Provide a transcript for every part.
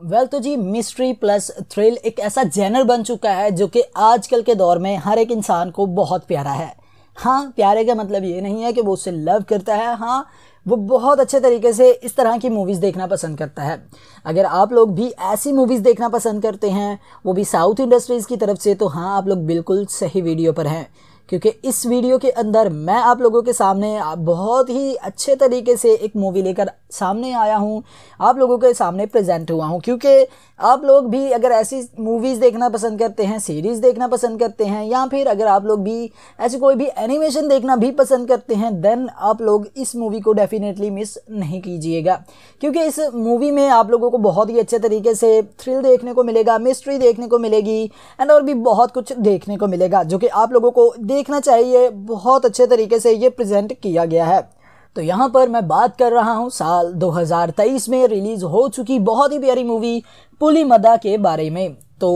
well well, तो जी mystery plus thrill एक ऐसा जैनर बन चुका है जो कि आजकल के दौर में हर एक इंसान को बहुत प्यारा है हाँ प्यारे का मतलब ये नहीं है कि वो उससे लव करता है हाँ वो बहुत अच्छे तरीके से इस तरह की मूवीज़ देखना पसंद करता है अगर आप लोग भी ऐसी मूवीज़ देखना पसंद करते हैं वो भी साउथ इंडस्ट्रीज़ की तरफ से तो हाँ आप लोग बिल्कुल सही वीडियो पर हैं क्योंकि इस वीडियो के अंदर मैं आप लोगों के सामने बहुत ही अच्छे तरीके से एक मूवी लेकर सामने आया हूँ आप लोगों के सामने प्रेजेंट हुआ हूँ क्योंकि आप लोग भी अगर ऐसी मूवीज़ देखना पसंद करते हैं सीरीज़ देखना पसंद करते हैं या फिर अगर आप लोग भी ऐसी कोई भी एनिमेशन देखना भी पसंद करते हैं देन आप लोग इस मूवी को डेफिनेटली मिस नहीं कीजिएगा क्योंकि इस मूवी में आप लोगों को बहुत ही अच्छे तरीके से थ्रिल देखने को मिलेगा मिस्ट्री देखने को मिलेगी एंड और भी बहुत कुछ देखने को मिलेगा जो कि आप लोगों को देखना चाहिए बहुत अच्छे तरीके से ये प्रेजेंट किया गया है तो यहाँ पर मैं बात कर रहा हूँ साल 2023 में रिलीज़ हो चुकी बहुत ही प्यारी मूवी पुली मदा के बारे में तो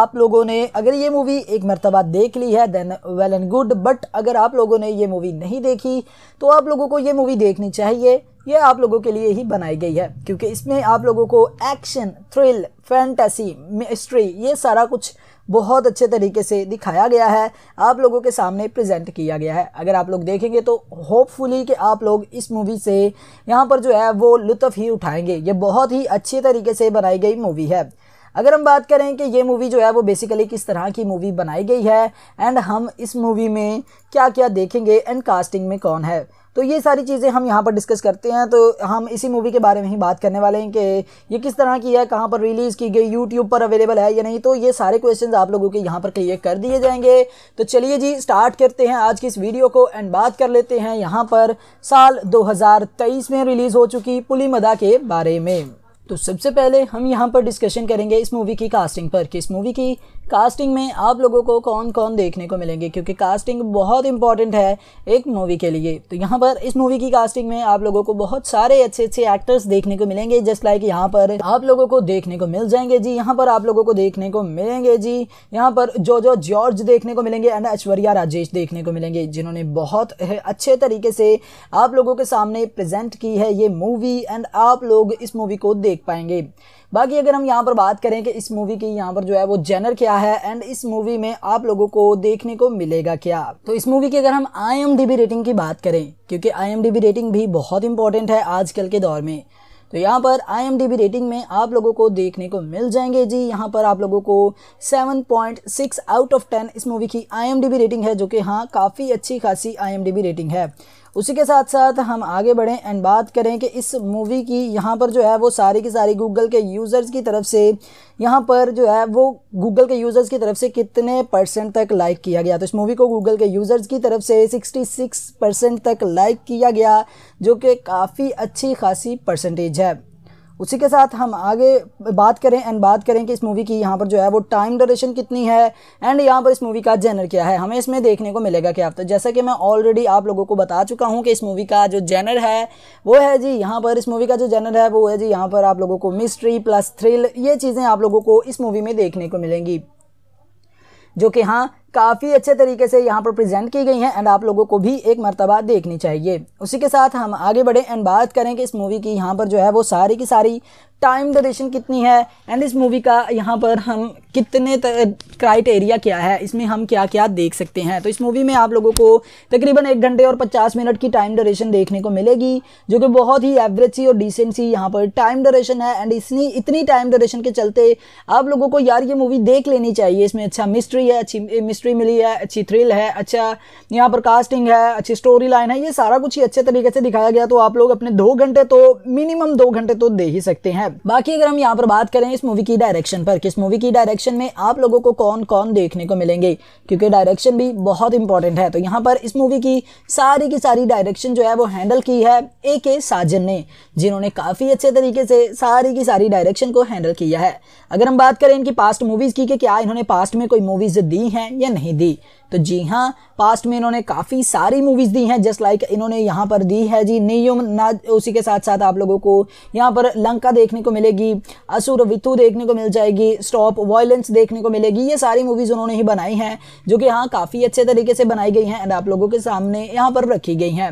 आप लोगों ने अगर ये मूवी एक मरतबा देख ली है then well and good but अगर आप लोगों ने ये मूवी नहीं देखी तो आप लोगों को ये मूवी देखनी चाहिए ये आप लोगों के लिए ही बनाई गई है क्योंकि इसमें आप लोगों को एक्शन थ्रिल फैंटेसी मिस्ट्री ये सारा कुछ बहुत अच्छे तरीके से दिखाया गया है आप लोगों के सामने प्रेजेंट किया गया है अगर आप लोग देखेंगे तो होपफुली कि आप लोग इस मूवी से यहाँ पर जो है वो लुत्फ़ ही उठाएंगे ये बहुत ही अच्छे तरीके से बनाई गई मूवी है अगर हम बात करें कि ये मूवी जो है वो बेसिकली किस तरह की मूवी बनाई गई है एंड हम इस मूवी में क्या क्या देखेंगे एंड कास्टिंग में कौन है तो ये सारी चीज़ें हम यहाँ पर डिस्कस करते हैं तो हम इसी मूवी के बारे में ही बात करने वाले हैं कि ये किस तरह की है कहाँ पर रिलीज़ की गई यूट्यूब पर अवेलेबल है या नहीं तो ये सारे क्वेश्चन आप लोगों के यहाँ पर क्लियर कर दिए जाएंगे तो चलिए जी स्टार्ट करते हैं आज की इस वीडियो को एंड बात कर लेते हैं यहाँ पर साल दो में रिलीज़ हो चुकी पुली मदा के बारे में तो सबसे पहले हम यहाँ पर डिस्कशन करेंगे इस मूवी की कास्टिंग पर कि इस मूवी की कास्टिंग में आप लोगों को कौन कौन देखने को मिलेंगे क्योंकि कास्टिंग बहुत इंपॉर्टेंट है एक मूवी के लिए तो यहाँ पर इस मूवी की कास्टिंग में आप लोगों को बहुत सारे अच्छे अच्छे एक्टर्स देखने को मिलेंगे जस्ट लाइक यहाँ पर आप लोगों को देखने को मिल जाएंगे जी यहाँ पर आप लोगों को देखने को मिलेंगे जी यहाँ पर जो जो जॉर्ज देखने को मिलेंगे एंड ऐश्वर्या राजेश देखने को मिलेंगे जिन्होंने बहुत अच्छे तरीके से आप लोगों के सामने प्रेजेंट की है ये मूवी एंड आप लोग इस मूवी को देख पाएंगे बाकी अगर हम यहाँ पर बात करें कि इस मूवी की यहाँ पर जो है वो जेनर क्या है एंड इस मूवी में आप लोगों को देखने को मिलेगा क्या तो इस मूवी की अगर हम आई रेटिंग की बात करें क्योंकि आई रेटिंग भी बहुत इंपॉर्टेंट है आजकल के दौर में तो यहाँ पर आई रेटिंग में आप लोगों को देखने को मिल जाएंगे जी यहाँ पर आप लोगों को 7.6 आउट ऑफ 10 इस मूवी की आई रेटिंग है जो कि हाँ काफ़ी अच्छी खासी आई रेटिंग है उसी के साथ साथ हम आगे बढ़ें एंड बात करें कि इस मूवी की यहाँ पर जो है वो सारी की सारी गूगल के यूज़र्स की तरफ से यहाँ पर जो है वो गूगल के यूज़र्स की तरफ से कितने परसेंट तक लाइक किया गया तो इस मूवी को गूगल के यूज़र्स की तरफ से 66 परसेंट तक लाइक किया गया जो कि काफ़ी अच्छी खासी परसेंटेज है उसी के साथ हम आगे बात करें एंड बात करें कि इस मूवी की यहाँ पर जो है वो टाइम ड्यूरेशन कितनी है एंड यहाँ पर इस मूवी का जेनर क्या है हमें इसमें देखने को मिलेगा क्या तो जैसा कि मैं ऑलरेडी आप लोगों को बता चुका हूँ कि इस मूवी का जो जेनर है वो है जी यहाँ पर इस मूवी का जो जेनर है वो है जी यहाँ पर आप लोगों को मिस्ट्री प्लस थ्रिल ये चीज़ें आप लोगों को इस मूवी में देखने को मिलेंगी जो कि हाँ काफ़ी अच्छे तरीके से यहाँ पर प्रेजेंट की गई हैं एंड आप लोगों को भी एक मरतबा देखनी चाहिए उसी के साथ हम आगे बढ़ें एंड बात करें कि इस मूवी की यहाँ पर जो है वो सारी की सारी टाइम ड्यूरेशन कितनी है एंड इस मूवी का यहाँ पर हम कितने क्राइटेरिया क्या है इसमें हम क्या क्या देख सकते हैं तो इस मूवी में आप लोगों को तकरीबन एक घंटे और पचास मिनट की टाइम ड्यूरेशन देखने को मिलेगी जो कि बहुत ही एवरेज सी और डिसेंट सी यहाँ पर टाइम ड्यूरेशन है एंड इसनी इतनी टाइम ड्यूरेशन के चलते आप लोगों को यार ये मूवी देख लेनी चाहिए इसमें अच्छा मिस्ट्री है अच्छी केमिस्ट्री मिली है अच्छी थ्रिल है अच्छा यहाँ पर कास्टिंग है अच्छी स्टोरी लाइन है ये सारा कुछ ही अच्छे तरीके से दिखाया गया तो आप लोग अपने दो घंटे तो मिनिमम दो घंटे तो दे ही सकते हैं बाकी अगर हम यहाँ पर बात करें इस मूवी की डायरेक्शन पर किस मूवी की डायरेक्शन में आप लोगों को कौन कौन देखने को मिलेंगे क्योंकि डायरेक्शन भी बहुत इंपॉर्टेंट है तो यहाँ पर इस मूवी की सारी की सारी डायरेक्शन जो है वो हैंडल की है ए के साजन ने जिन्होंने काफ़ी अच्छे तरीके से सारी की सारी डायरेक्शन को हैंडल किया है अगर हम बात करें इनकी पास्ट मूवीज़ की कि क्या इन्होंने पास्ट में कोई मूवीज़ दी हैं या नहीं दी तो जी हाँ पास्ट में इन्होंने काफ़ी सारी मूवीज़ दी हैं जस्ट लाइक इन्होंने यहाँ पर दी है जी नियम ना उसी के साथ साथ आप लोगों को यहाँ पर लंका देखने को मिलेगी असुर वितु देखने को मिल जाएगी स्टॉप वायलेंस देखने को मिलेगी ये सारी मूवीज़ उन्होंने ही बनाई हैं जो कि हाँ काफ़ी अच्छे तरीके से बनाई गई हैं एंड आप लोगों के सामने यहाँ पर रखी गई हैं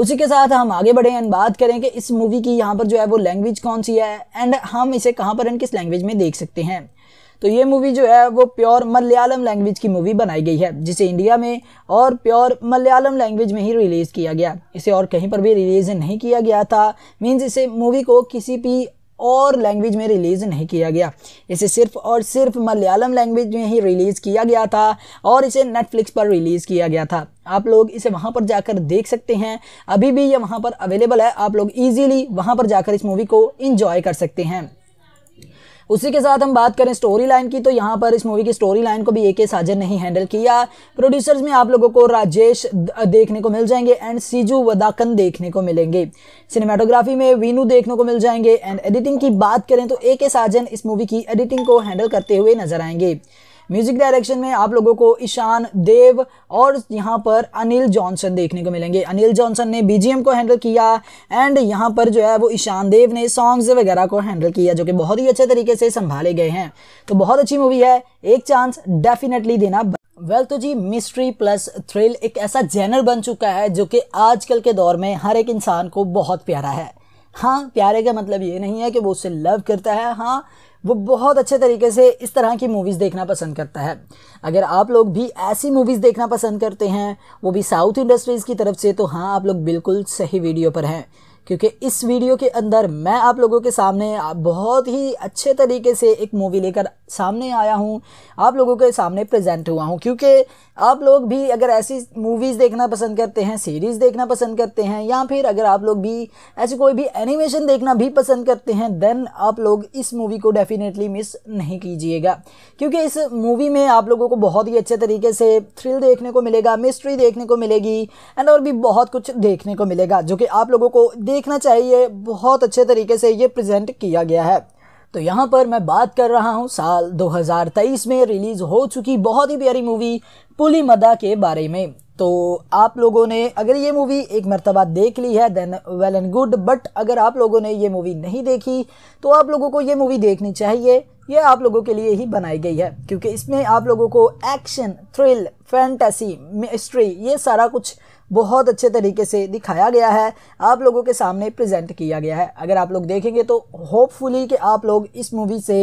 उसी के साथ हम आगे बढ़े एंड बात करें कि इस मूवी की यहाँ पर जो है वो लैंग्वेज कौन सी है एंड हम इसे कहाँ पर एंड किस लैंग्वेज में देख सकते हैं तो ये मूवी जो है वो प्योर मलयालम लैंग्वेज की मूवी बनाई गई है जिसे इंडिया में और प्योर मलयालम लैंग्वेज में ही रिलीज़ किया गया इसे और कहीं पर भी रिलीज़ नहीं किया गया था मीन्स इसे मूवी को किसी भी और लैंग्वेज में रिलीज़ नहीं किया गया इसे सिर्फ और सिर्फ मलयालम लैंग्वेज में ही रिलीज़ किया गया था और इसे नेटफ्लिक्स पर रिलीज़ किया गया था आप लोग इसे वहाँ पर जाकर देख सकते हैं अभी भी ये वहाँ पर अवेलेबल है आप लोग ईजिली वहाँ पर जाकर इस मूवी को इंजॉय कर सकते हैं उसी के साथ हम बात करें स्टोरी लाइन की तो यहाँ पर इस मूवी की स्टोरी लाइन को भी ए के साजन ने ही हैंडल किया प्रोड्यूसर्स में आप लोगों को राजेश देखने को मिल जाएंगे एंड सीजू वदाकन देखने को मिलेंगे सिनेमाटोग्राफी में वीनू देखने को मिल जाएंगे एंड एडिटिंग की बात करें तो ए के साजन इस मूवी की एडिटिंग को हैंडल करते हुए नजर आएंगे म्यूजिक डायरेक्शन में आप लोगों को ईशान देव और यहाँ पर अनिल जॉनसन देखने को मिलेंगे अनिल जॉनसन ने बीजीएम को हैंडल किया एंड यहाँ पर जो है वो ईशान देव ने सॉन्ग्स वगैरह को हैंडल किया जो कि बहुत ही अच्छे तरीके से संभाले गए हैं तो बहुत अच्छी मूवी है एक चांस डेफिनेटली देना वेल well, तो जी मिस्ट्री प्लस थ्रिल एक ऐसा जैनर बन चुका है जो कि आजकल के दौर में हर एक इंसान को बहुत प्यारा है हाँ प्यारे का मतलब ये नहीं है कि वो उससे लव करता है हाँ वो बहुत अच्छे तरीके से इस तरह की मूवीज़ देखना पसंद करता है अगर आप लोग भी ऐसी मूवीज़ देखना पसंद करते हैं वो भी साउथ इंडस्ट्रीज़ की तरफ से तो हाँ आप लोग बिल्कुल सही वीडियो पर हैं क्योंकि इस वीडियो के अंदर मैं आप लोगों के सामने बहुत ही अच्छे तरीके से एक मूवी लेकर सामने आया हूँ आप लोगों के सामने प्रेजेंट हुआ हूँ क्योंकि आप लोग भी अगर ऐसी मूवीज़ देखना पसंद करते हैं सीरीज़ देखना पसंद करते हैं या फिर अगर आप लोग भी ऐसी कोई भी एनिमेशन देखना भी पसंद करते हैं देन आप लोग इस मूवी को डेफिनेटली मिस नहीं कीजिएगा क्योंकि इस मूवी में आप लोगों को बहुत ही अच्छे तरीके से थ्रिल देखने को मिलेगा मिस्ट्री देखने को मिलेगी एंड और भी बहुत कुछ देखने को मिलेगा जो कि आप लोगों को देखना चाहिए बहुत अच्छे तरीके से ये प्रेजेंट किया गया है तो यहाँ पर मैं बात कर रहा हूँ साल 2023 में रिलीज़ हो चुकी बहुत ही प्यारी मूवी पुली मदा के बारे में तो आप लोगों ने अगर ये मूवी एक मरतबा देख ली है then well and good but अगर आप लोगों ने ये मूवी नहीं देखी तो आप लोगों को ये मूवी देखनी चाहिए ये आप लोगों के लिए ही बनाई गई है क्योंकि इसमें आप लोगों को एक्शन थ्रिल फैंटेसी मिस्ट्री ये सारा कुछ बहुत अच्छे तरीके से दिखाया गया है आप लोगों के सामने प्रेजेंट किया गया है अगर आप लोग देखेंगे तो होपफुली कि आप लोग इस मूवी से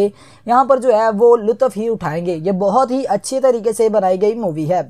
यहाँ पर जो है वो लुत्फ़ ही उठाएंगे ये बहुत ही अच्छे तरीके से बनाई गई मूवी है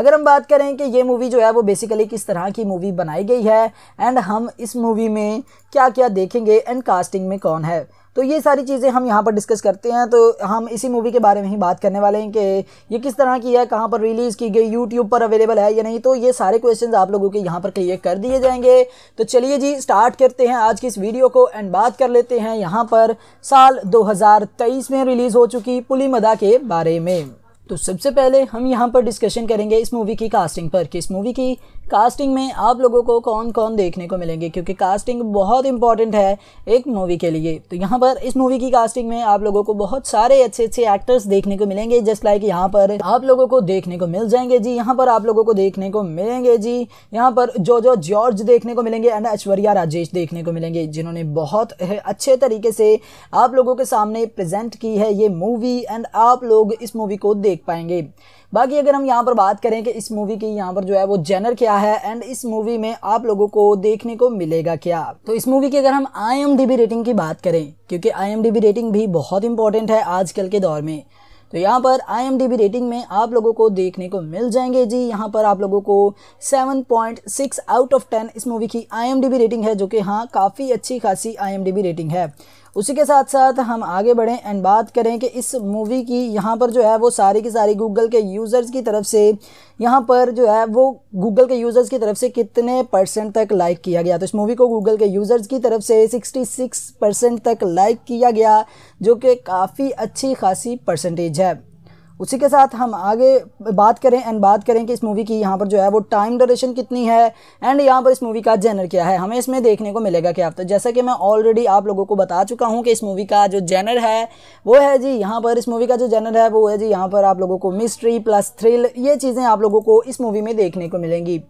अगर हम बात करें कि ये मूवी जो है वो बेसिकली किस तरह की मूवी बनाई गई है एंड हम इस मूवी में क्या क्या देखेंगे एंड कास्टिंग में कौन है तो ये सारी चीज़ें हम यहाँ पर डिस्कस करते हैं तो हम इसी मूवी के बारे में ही बात करने वाले हैं कि ये किस तरह की है कहाँ पर रिलीज़ की गई यूट्यूब पर अवेलेबल है या नहीं तो ये सारे क्वेश्चन आप लोगों के यहाँ पर क्लियर कर दिए जाएंगे तो चलिए जी स्टार्ट करते हैं आज की इस वीडियो को एंड बात कर लेते हैं यहाँ पर साल दो में रिलीज़ हो चुकी पुली मदा के बारे में तो सबसे पहले हम यहाँ पर डिस्कशन करेंगे इस मूवी की कास्टिंग पर कि इस मूवी की कास्टिंग में आप लोगों को कौन कौन देखने को मिलेंगे क्योंकि कास्टिंग बहुत इंपॉर्टेंट है एक मूवी के लिए तो यहाँ पर इस मूवी की कास्टिंग में आप लोगों को बहुत सारे अच्छे अच्छे एक्टर्स देखने को मिलेंगे जस्ट लाइक यहाँ पर आप लोगों को देखने को मिल जाएंगे जी यहाँ पर आप लोगों को देखने को मिलेंगे जी यहाँ पर जो जो जॉर्ज देखने को मिलेंगे एंड ऐश्वर्या राजेश देखने को मिलेंगे जिन्होंने बहुत अच्छे तरीके से आप लोगों के सामने प्रेजेंट की है ये मूवी एंड आप लोग इस मूवी को देख पाएंगे बाकी अगर हम यहाँ पर बात करें कि इस मूवी की यहाँ पर जो है वो जेनर क्या है एंड इस मूवी में आप लोगों को देखने को मिलेगा क्या तो इस मूवी की अगर हम आई रेटिंग की बात करें क्योंकि आई रेटिंग भी बहुत इंपॉर्टेंट है आजकल के दौर में तो यहाँ पर आई रेटिंग में आप लोगों को देखने को मिल जाएंगे जी यहाँ पर आप लोगों को 7.6 आउट ऑफ 10 इस मूवी की आई रेटिंग है जो कि हाँ काफ़ी अच्छी खासी आई रेटिंग है उसी के साथ साथ हम आगे बढ़ें एंड बात करें कि इस मूवी की यहाँ पर जो है वो सारी की सारी गूगल के यूज़र्स की तरफ से यहाँ पर जो है वो गूगल के यूज़र्स की तरफ से कितने परसेंट तक लाइक किया गया तो इस मूवी को गूगल के यूज़र्स की तरफ से 66 परसेंट तक लाइक किया गया जो कि काफ़ी अच्छी खासी परसेंटेज है उसी के साथ हम आगे बात करें एंड बात करें कि इस मूवी की यहाँ पर जो है वो टाइम ड्यूरेशन कितनी है एंड यहाँ पर इस मूवी का जेनर क्या है हमें इसमें देखने को मिलेगा क्या तो जैसा कि मैं ऑलरेडी आप लोगों को बता चुका हूँ कि इस मूवी का जो जेनर है वो है जी यहाँ पर इस मूवी का जो जेनर है वो है जी यहाँ पर आप लोगों को मिस्ट्री प्लस थ्रिल ये चीज़ें आप लोगों को इस मूवी में देखने को मिलेंगी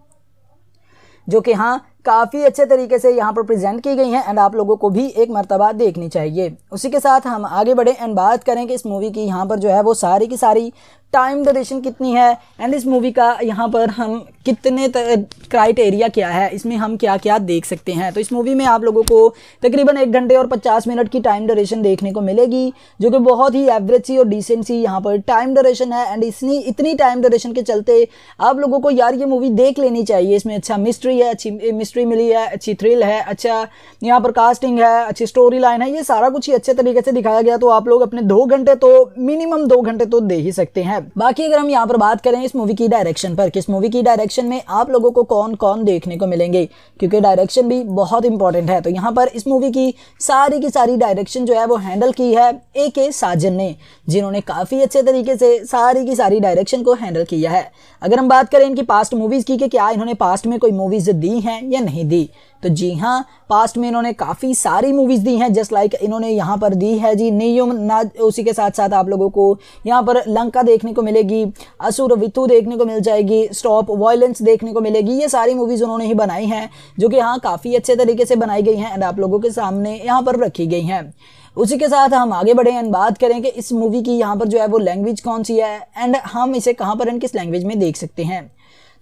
जो कि हाँ काफ़ी अच्छे तरीके से यहाँ पर प्रेजेंट की गई हैं एंड आप लोगों को भी एक मरतबा देखनी चाहिए उसी के साथ हम आगे बढ़ें एंड बात करें कि इस मूवी की यहाँ पर जो है वो सारी की सारी टाइम ड्यूरेशन कितनी है एंड इस मूवी का यहाँ पर हम कितने क्राइटेरिया क्या है इसमें हम क्या क्या देख सकते हैं तो इस मूवी में आप लोगों को तकरीबन एक घंटे और पचास मिनट की टाइम ड्यूरेशन देखने को मिलेगी जो कि बहुत ही एवरेज सी और डिसेंट सी यहाँ पर टाइम ड्यूरेशन है एंड इसनी इतनी टाइम ड्यूरेशन के चलते आप लोगों को यार ये मूवी देख लेनी चाहिए इसमें अच्छा मिस्ट्री है अच्छी केमिस्ट्री मिली है अच्छी थ्रिल है अच्छा यहाँ पर कास्टिंग है अच्छी स्टोरी लाइन है ये सारा कुछ ही अच्छे तरीके से दिखाया गया तो आप लोग अपने दो घंटे तो मिनिमम दो घंटे तो दे ही सकते हैं बाकी अगर हम यहाँ पर बात करें इस मूवी की डायरेक्शन पर किस मूवी की डायरेक्शन में आप लोगों को कौन कौन देखने को मिलेंगे क्योंकि डायरेक्शन भी बहुत इंपॉर्टेंट है तो यहाँ पर इस मूवी की सारी की सारी डायरेक्शन जो है वो हैंडल की है ए के साजन ने जिन्होंने काफ़ी अच्छे तरीके से सारी की सारी डायरेक्शन को हैंडल किया है अगर हम बात करें इनकी पास्ट मूवीज़ की कि क्या इन्होंने पास्ट में कोई मूवीज़ दी हैं या नहीं दी तो जी हाँ पास्ट में इन्होंने काफ़ी सारी मूवीज़ दी हैं जस्ट लाइक इन्होंने यहाँ पर दी है जी नियम ना उसी के साथ साथ आप लोगों को यहाँ पर लंका देखने को मिलेगी असुर वितु देखने को मिल जाएगी स्टॉप वायलेंस देखने को मिलेगी ये सारी मूवीज़ उन्होंने ही बनाई हैं जो कि हाँ काफ़ी अच्छे तरीके से बनाई गई हैं एंड आप लोगों के सामने यहाँ पर रखी गई हैं उसी के साथ हम आगे बढ़े एंड बात करें कि इस मूवी की यहाँ पर जो है वो लैंग्वेज कौन सी है एंड हम इसे कहाँ पर एंड किस लैंग्वेज में देख सकते हैं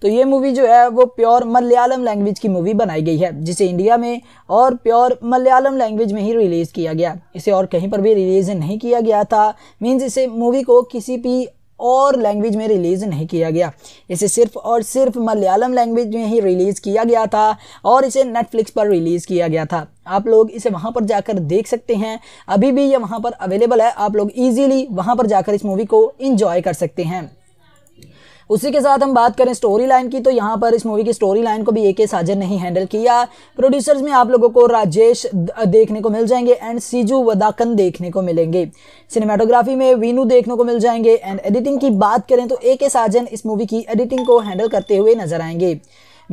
तो ये मूवी जो है वो प्योर मलयालम लैंग्वेज की मूवी बनाई गई है जिसे इंडिया में और प्योर मलयालम लैंग्वेज में ही रिलीज़ किया गया इसे और कहीं पर भी रिलीज़ नहीं किया गया था मीन्स इसे मूवी को किसी भी और लैंग्वेज में रिलीज़ नहीं किया गया इसे सिर्फ और सिर्फ मलयालम लैंग्वेज में ही रिलीज़ किया गया था और इसे नेटफ्लिक्स पर रिलीज़ किया गया था आप लोग इसे वहाँ पर जाकर देख सकते हैं अभी भी ये वहाँ पर अवेलेबल है आप लोग इजीली वहाँ पर जाकर इस मूवी को इन्जॉय कर सकते हैं उसी के साथ हम बात करें स्टोरी लाइन की तो यहाँ पर इस मूवी की स्टोरी लाइन को भी ए के साजन ने ही हैंडल किया प्रोड्यूसर्स में आप लोगों को राजेश देखने को मिल जाएंगे एंड सीजू वदाकन देखने को मिलेंगे सिनेमाटोग्राफी में वीनू देखने को मिल जाएंगे एंड एडिटिंग की बात करें तो ए के साजन इस मूवी की एडिटिंग को हैंडल करते हुए नजर आएंगे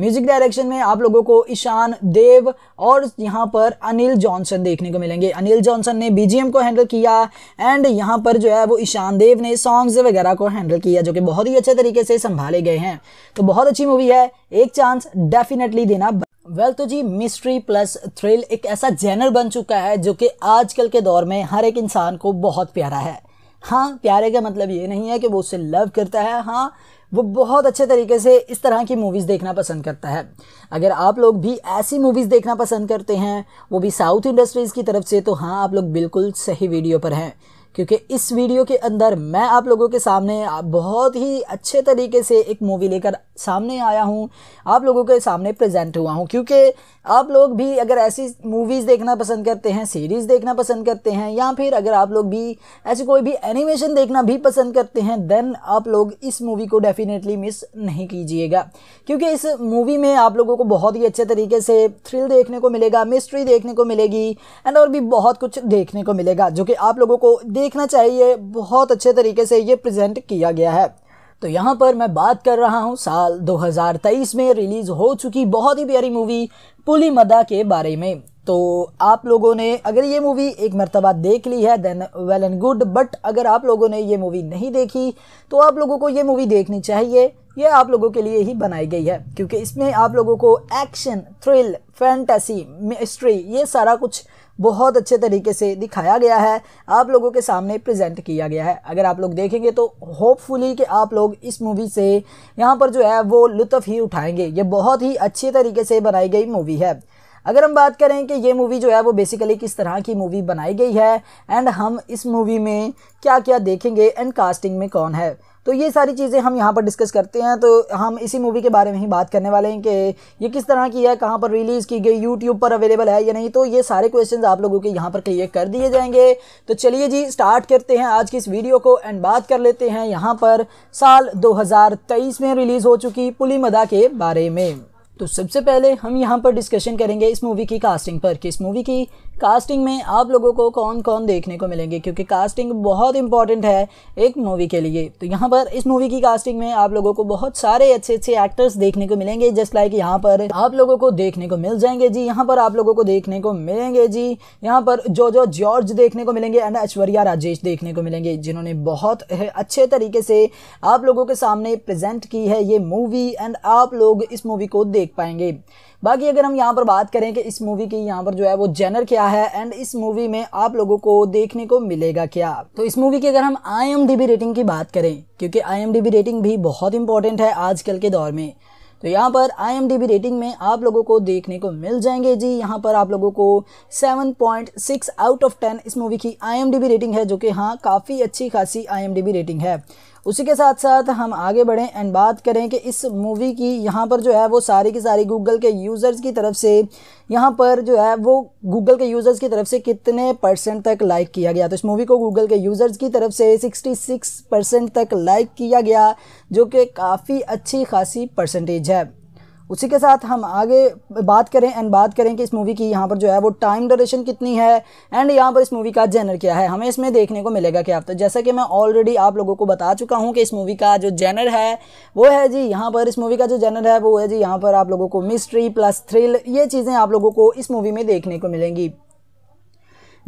म्यूजिक डायरेक्शन में आप लोगों को ईशान देव और यहाँ पर अनिल जॉनसन देखने को मिलेंगे अनिल जॉनसन ने बीजीएम को हैंडल किया एंड यहाँ पर जो है वो ईशान देव ने सॉन्ग्स वगैरह को हैंडल किया जो कि बहुत ही अच्छे तरीके से संभाले गए हैं तो बहुत अच्छी मूवी है एक चांस डेफिनेटली देना वेल well, तो जी मिस्ट्री प्लस थ्रिल एक ऐसा जैनर बन चुका है जो कि आजकल के दौर में हर एक इंसान को बहुत प्यारा है हाँ प्यारे का मतलब ये नहीं है कि वो उससे लव करता है हाँ वो बहुत अच्छे तरीके से इस तरह की मूवीज़ देखना पसंद करता है अगर आप लोग भी ऐसी मूवीज़ देखना पसंद करते हैं वो भी साउथ इंडस्ट्रीज़ की तरफ से तो हाँ आप लोग बिल्कुल सही वीडियो पर हैं क्योंकि इस वीडियो के अंदर मैं आप लोगों के सामने बहुत ही अच्छे तरीके से एक मूवी लेकर सामने आया हूँ आप लोगों के सामने प्रेजेंट हुआ हूँ क्योंकि आप लोग भी अगर ऐसी मूवीज़ देखना पसंद करते हैं सीरीज़ देखना पसंद करते हैं या फिर अगर आप लोग भी ऐसे कोई भी एनिमेशन देखना भी पसंद करते हैं देन आप लोग इस मूवी को डेफिनेटली मिस नहीं कीजिएगा क्योंकि इस मूवी में आप लोगों को बहुत ही अच्छे तरीके से थ्रिल देखने को मिलेगा मिस्ट्री देखने को मिलेगी एंड और भी बहुत कुछ देखने को मिलेगा जो कि आप लोगों को देखना चाहिए बहुत अच्छे तरीके से ये प्रेजेंट किया गया है तो यहाँ पर मैं बात कर रहा हूँ साल 2023 में रिलीज़ हो चुकी बहुत ही प्यारी मूवी पुली मदा के बारे में तो आप लोगों ने अगर ये मूवी एक मरतबा देख ली है then well and good but अगर आप लोगों ने ये मूवी नहीं देखी तो आप लोगों को ये मूवी देखनी चाहिए ये आप लोगों के लिए ही बनाई गई है क्योंकि इसमें आप लोगों को एक्शन थ्रिल फैंटेसी मिस्ट्री ये सारा कुछ बहुत अच्छे तरीके से दिखाया गया है आप लोगों के सामने प्रेजेंट किया गया है अगर आप लोग देखेंगे तो होपफुली कि आप लोग इस मूवी से यहाँ पर जो है वो लुत्फ़ ही उठाएंगे ये बहुत ही अच्छे तरीके से बनाई गई मूवी है अगर हम बात करें कि ये मूवी जो है वो बेसिकली किस तरह की मूवी बनाई गई है एंड हम इस मूवी में क्या क्या देखेंगे एंड कास्टिंग में कौन है तो ये सारी चीज़ें हम यहाँ पर डिस्कस करते हैं तो हम इसी मूवी के बारे में ही बात करने वाले हैं कि ये किस तरह की है कहाँ पर रिलीज़ की गई यूट्यूब पर अवेलेबल है या नहीं तो ये सारे क्वेश्चन आप लोगों के यहाँ पर क्लियर कर दिए जाएंगे तो चलिए जी स्टार्ट करते हैं आज की इस वीडियो को एंड बात कर लेते हैं यहाँ पर साल दो में रिलीज़ हो चुकी पुली मदा के बारे में तो सबसे पहले हम यहाँ पर डिस्कशन करेंगे इस मूवी की कास्टिंग पर कि इस मूवी की कास्टिंग में आप लोगों को कौन कौन देखने को मिलेंगे क्योंकि कास्टिंग बहुत इंपॉर्टेंट है एक मूवी के लिए तो यहाँ पर इस मूवी की कास्टिंग में आप लोगों को बहुत सारे अच्छे अच्छे एक्टर्स देखने को मिलेंगे जस्ट लाइक यहाँ पर आप लोगों को देखने को मिल जाएंगे जी यहाँ पर आप लोगों को देखने को मिलेंगे जी यहाँ पर जो जो जॉर्ज देखने को मिलेंगे एंड ऐश्वर्या राजेश देखने को मिलेंगे जिन्होंने बहुत अच्छे तरीके से आप लोगों के सामने प्रेजेंट की है ये मूवी एंड आप लोग इस मूवी को देख पाएंगे बाकी अगर हम यहाँ पर बात करें कि इस मूवी की यहाँ पर जो है वो जेनर क्या है एंड इस मूवी में आप लोगों को देखने को मिलेगा क्या तो इस मूवी की अगर हम आई रेटिंग की बात करें क्योंकि आई रेटिंग भी बहुत इंपॉर्टेंट है आजकल के दौर में तो यहाँ पर आई रेटिंग में आप लोगों को देखने को मिल जाएंगे जी यहाँ पर आप लोगों को 7.6 आउट ऑफ 10 इस मूवी की आई रेटिंग है जो कि हाँ काफ़ी अच्छी खासी आई रेटिंग है उसी के साथ साथ हम आगे बढ़ें एंड बात करें कि इस मूवी की यहाँ पर जो है वो सारी की सारी गूगल के यूज़र्स की तरफ से यहाँ पर जो है वो गूगल के यूज़र्स की तरफ से कितने परसेंट तक लाइक किया गया तो इस मूवी को गूगल के यूज़र्स की तरफ से 66 परसेंट तक लाइक किया गया जो कि काफ़ी अच्छी खासी परसेंटेज है उसी के साथ हम आगे बात करें एंड बात करें कि इस मूवी की यहाँ पर जो है वो टाइम ड्यूरेशन कितनी है एंड यहाँ पर इस मूवी का जेनर क्या है हमें इसमें देखने को मिलेगा क्या तो जैसा कि मैं ऑलरेडी आप लोगों को बता चुका हूँ कि इस मूवी का जो जेनर है वो है जी यहाँ पर इस मूवी का जो जेनर है वो है जी यहाँ पर आप लोगों को मिस्ट्री प्लस थ्रिल ये चीज़ें आप लोगों को इस मूवी में देखने को मिलेंगी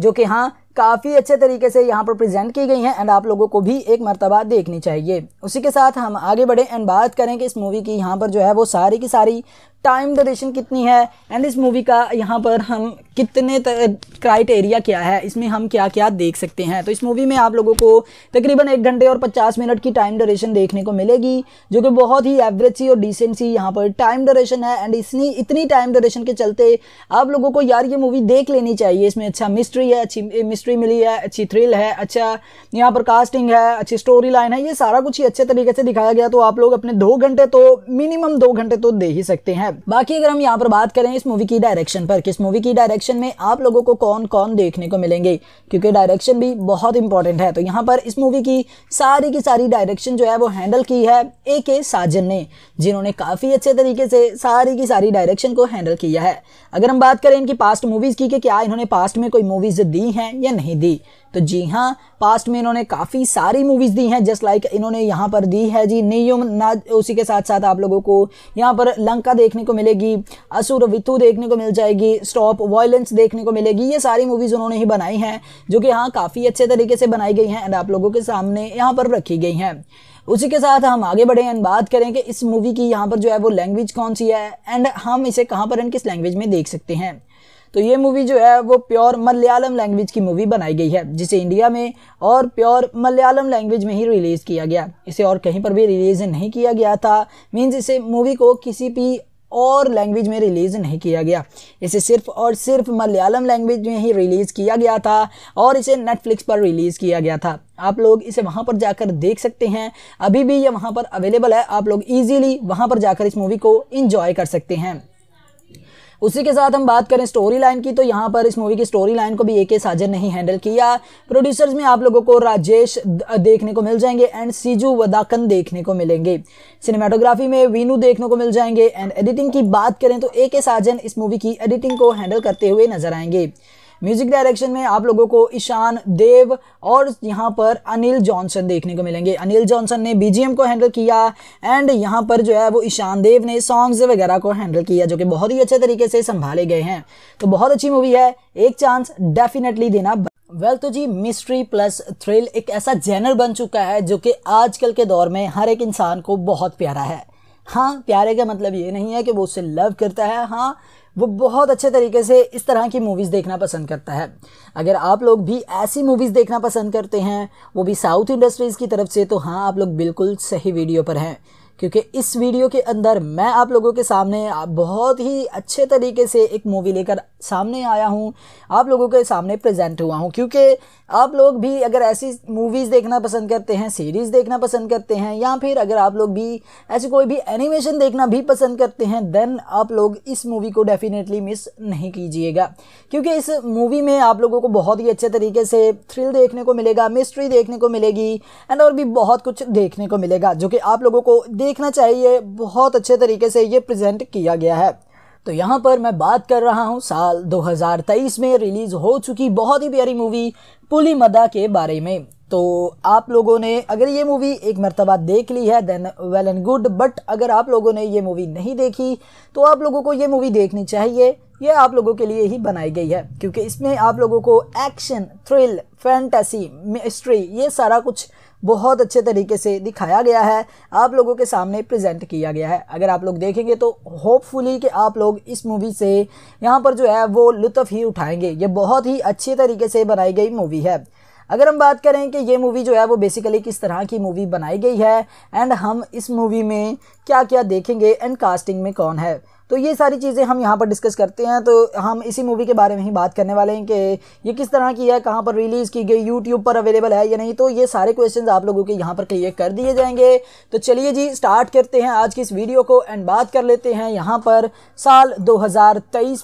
जो कि हाँ काफ़ी अच्छे तरीके से यहाँ पर प्रेजेंट की गई हैं एंड आप लोगों को भी एक मरतबा देखनी चाहिए उसी के साथ हम आगे बढ़े एंड बात करें कि इस मूवी की यहाँ पर जो है वो सारी की सारी टाइम ड्यूरेशन कितनी है एंड इस मूवी का यहाँ पर हम कितने क्राइटेरिया क्या है इसमें हम क्या क्या देख सकते हैं तो इस मूवी में आप लोगों को तकरीबन एक घंटे और पचास मिनट की टाइम ड्यूरेशन देखने को मिलेगी जो कि बहुत ही एवरेज सी और डिसेंट सी यहाँ पर टाइम ड्यूरेशन है एंड इसनी इतनी टाइम ड्यूरेशन के चलते आप लोगों को यार ये मूवी देख लेनी चाहिए इसमें अच्छा मिस्ट्री है अच्छी मिस्ट्री केमिस्ट्री मिली है अच्छी थ्रिल है अच्छा यहाँ पर कास्टिंग है अच्छी स्टोरी लाइन है ये सारा कुछ ही अच्छे तरीके से दिखाया गया तो आप लोग अपने दो घंटे तो मिनिमम दो घंटे तो दे ही सकते हैं बाकी अगर हम यहाँ पर बात करें इस मूवी की डायरेक्शन पर किस मूवी की डायरेक्शन में आप लोगों को कौन कौन देखने को मिलेंगे क्योंकि डायरेक्शन भी बहुत इंपॉर्टेंट है तो यहाँ पर इस मूवी की सारी की सारी डायरेक्शन जो है वो हैंडल की है ए के साजन ने जिन्होंने काफ़ी अच्छे तरीके से सारी की सारी डायरेक्शन को हैंडल किया है अगर हम बात करें इनकी पास्ट मूवीज़ की कि क्या इन्होंने पास्ट में कोई मूवीज़ दी हैं या या नहीं दी तो जी हाँ पास्ट में इन्होंने काफ़ी सारी मूवीज़ दी हैं जस्ट लाइक इन्होंने यहाँ पर दी है जी नियम ना उसी के साथ साथ आप लोगों को यहाँ पर लंका देखने को मिलेगी असुर वितु देखने को मिल जाएगी स्टॉप वॉयलेंस देखने को मिलेगी ये सारी मूवीज़ उन्होंने ही बनाई हैं जो कि हाँ काफ़ी अच्छे तरीके से बनाई गई हैं एंड आप लोगों के सामने यहाँ पर रखी गई हैं उसी के साथ हम आगे बढ़े एंड बात करें कि इस मूवी की यहाँ पर जो है वो लैंग्वेज कौन सी है एंड हम इसे कहाँ पर एंड किस लैंग्वेज में देख सकते हैं तो ये मूवी जो है वो प्योर मलयालम लैंग्वेज की मूवी बनाई गई है जिसे इंडिया में और प्योर मलयालम लैंग्वेज में ही रिलीज़ किया गया इसे और कहीं पर भी रिलीज़ नहीं किया गया था मीन्स इसे मूवी को किसी भी और लैंग्वेज में रिलीज़ नहीं किया गया इसे सिर्फ और सिर्फ मलयालम लैंग्वेज में ही रिलीज़ किया गया था और इसे नेटफ्लिक्स पर रिलीज़ किया गया था आप लोग इसे वहाँ पर जाकर देख सकते हैं अभी भी ये वहाँ पर अवेलेबल है आप लोग इजीली वहाँ पर जाकर इस मूवी को इन्जॉय कर सकते हैं उसी के साथ हम बात करें स्टोरी लाइन की तो यहाँ पर इस मूवी की स्टोरी लाइन को भी ए के साजन ने ही हैंडल किया प्रोड्यूसर्स में आप लोगों को राजेश देखने को मिल जाएंगे एंड सीजू वदाकन देखने को मिलेंगे सिनेमाटोग्राफी में वीनू देखने को मिल जाएंगे एंड एडिटिंग की बात करें तो ए के साजन इस मूवी की एडिटिंग को हैंडल करते हुए नजर आएंगे म्यूजिक डायरेक्शन में आप लोगों को ईशान देव और यहाँ पर अनिल जॉनसन देखने को मिलेंगे अनिल जॉनसन ने बीजीएम को हैंडल किया एंड यहाँ पर जो है वो ईशान देव ने सॉन्ग्स वगैरह को हैंडल किया जो कि बहुत ही अच्छे तरीके से संभाले गए हैं तो बहुत अच्छी मूवी है एक चांस डेफिनेटली देना वेल well, तो जी मिस्ट्री प्लस थ्रिल एक ऐसा जैनर बन चुका है जो कि आजकल के दौर में हर एक इंसान को बहुत प्यारा है हाँ प्यारे का मतलब ये नहीं है कि वो उससे लव करता है हाँ वो बहुत अच्छे तरीके से इस तरह की मूवीज़ देखना पसंद करता है अगर आप लोग भी ऐसी मूवीज़ देखना पसंद करते हैं वो भी साउथ इंडस्ट्रीज़ की तरफ से तो हाँ आप लोग बिल्कुल सही वीडियो पर हैं क्योंकि इस वीडियो के अंदर मैं आप लोगों के सामने बहुत ही अच्छे तरीके से एक मूवी लेकर सामने आया हूँ आप लोगों के सामने प्रेजेंट हुआ हूँ क्योंकि आप लोग भी अगर ऐसी मूवीज़ देखना पसंद करते हैं सीरीज़ देखना पसंद करते हैं या फिर अगर आप लोग भी ऐसे कोई भी एनिमेशन देखना भी पसंद करते हैं देन आप लोग इस मूवी को डेफिनेटली मिस नहीं कीजिएगा क्योंकि इस मूवी में आप लोगों को बहुत ही अच्छे तरीके से थ्रिल देखने को मिलेगा मिस्ट्री देखने को मिलेगी एंड और भी बहुत कुछ देखने को मिलेगा जो कि आप लोगों को देख देखना चाहिए बहुत अच्छे तरीके से ये प्रेजेंट किया गया है तो यहाँ पर मैं बात कर रहा हूँ साल 2023 में रिलीज़ हो चुकी बहुत ही प्यारी मूवी पुली मदा के बारे में तो आप लोगों ने अगर ये मूवी एक मरतबा देख ली है then well and good but अगर आप लोगों ने ये मूवी नहीं देखी तो आप लोगों को ये मूवी देखनी चाहिए ये आप लोगों के लिए ही बनाई गई है क्योंकि इसमें आप लोगों को एक्शन थ्रिल फैंटेसी मिस्ट्री ये सारा कुछ बहुत अच्छे तरीके से दिखाया गया है आप लोगों के सामने प्रेजेंट किया गया है अगर आप लोग देखेंगे तो होपफुली कि आप लोग इस मूवी से यहाँ पर जो है वो लुत्फ़ ही उठाएंगे ये बहुत ही अच्छे तरीके से बनाई गई मूवी है अगर हम बात करें कि ये मूवी जो है वो बेसिकली किस तरह की मूवी बनाई गई है एंड हम इस मूवी में क्या क्या देखेंगे एंड कास्टिंग में कौन है तो ये सारी चीज़ें हम यहाँ पर डिस्कस करते हैं तो हम इसी मूवी के बारे में ही बात करने वाले हैं कि ये किस तरह की है कहाँ पर रिलीज़ की गई यूट्यूब पर अवेलेबल है या नहीं तो ये सारे क्वेश्चन आप लोगों के यहाँ पर क्लियर कर दिए जाएंगे तो चलिए जी स्टार्ट करते हैं आज की इस वीडियो को एंड बात कर लेते हैं यहाँ पर साल दो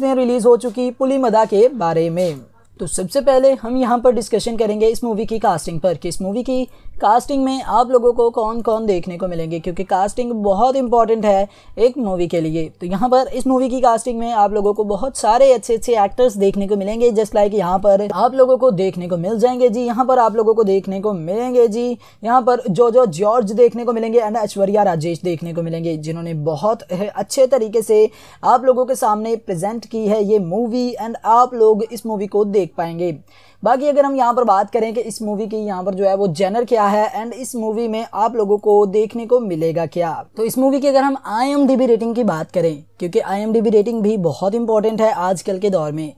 में रिलीज़ हो चुकी पुली मदा के बारे में तो सबसे पहले हम यहाँ पर डिस्कशन करेंगे इस मूवी की कास्टिंग पर कि इस मूवी की कास्टिंग में आप लोगों को कौन कौन देखने को मिलेंगे क्योंकि कास्टिंग बहुत इंपॉर्टेंट है एक मूवी के लिए तो यहाँ पर इस मूवी की कास्टिंग में आप लोगों को बहुत सारे अच्छे अच्छे एक्टर्स देखने को मिलेंगे जस्ट लाइक यहाँ पर आप लोगों को देखने को मिल जाएंगे जी यहाँ पर आप लोगों को देखने को मिलेंगे जी यहाँ पर जो जो जॉर्ज देखने को मिलेंगे एंड ऐश्वर्या राजेश देखने को मिलेंगे जिन्होंने बहुत अच्छे तरीके से आप लोगों के सामने प्रेजेंट की है ये मूवी एंड आप लोग इस मूवी को देख पाएंगे बाकी अगर हम यहाँ पर बात करें कि इस मूवी की यहाँ पर जो है वो जेनर क्या है एंड इस मूवी में आप लोगों को देखने को मिलेगा क्या तो इस मूवी की अगर हम आई रेटिंग की बात करें क्योंकि आई रेटिंग भी बहुत इंपॉर्टेंट है आजकल के दौर में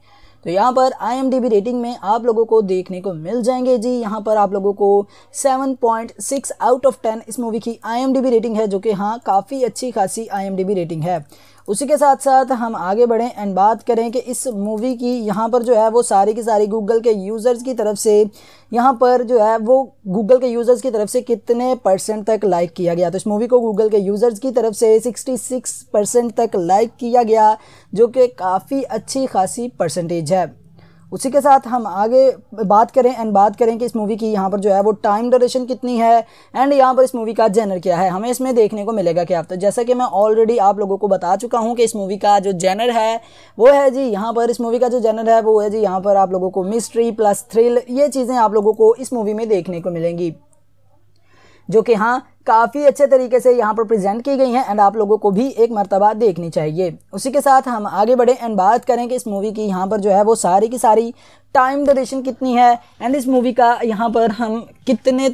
तो यहाँ पर आई रेटिंग में आप लोगों को देखने को मिल जाएंगे जी यहाँ पर आप लोगों को 7.6 आउट ऑफ 10 इस मूवी की आई रेटिंग है जो कि हाँ काफ़ी अच्छी खासी आई रेटिंग है उसी के साथ साथ हम आगे बढ़ें एंड बात करें कि इस मूवी की यहाँ पर जो है वो सारी की सारी गूगल के यूज़र्स की तरफ से यहाँ पर जो है वो गूगल के यूज़र्स की तरफ से कितने परसेंट तक लाइक किया गया तो इस मूवी को गूगल के यूज़र्स की तरफ से 66 परसेंट तक लाइक किया गया जो कि काफ़ी अच्छी खासी परसेंटेज है उसी के साथ हम आगे बात करें एंड बात करें कि इस मूवी की यहाँ पर जो है वो टाइम ड्यूरेशन कितनी है एंड यहाँ पर इस मूवी का जेनर क्या है हमें इसमें देखने को मिलेगा क्या तो जैसा कि मैं ऑलरेडी आप लोगों को बता चुका हूँ कि इस मूवी का जो जेनर है वो है जी यहाँ पर इस मूवी का जो जेनर है वो है जी यहाँ पर आप लोगों को मिस्ट्री प्लस थ्रिल ये चीज़ें आप लोगों को इस मूवी में देखने को मिलेंगी जो कि हाँ काफ़ी अच्छे तरीके से यहाँ पर प्रेजेंट की गई हैं एंड आप लोगों को भी एक मरतबा देखनी चाहिए उसी के साथ हम आगे बढ़े एंड बात करें कि इस मूवी की यहाँ पर जो है वो सारी की सारी टाइम ड्यूरेशन कितनी है एंड इस मूवी का यहाँ पर हम कितने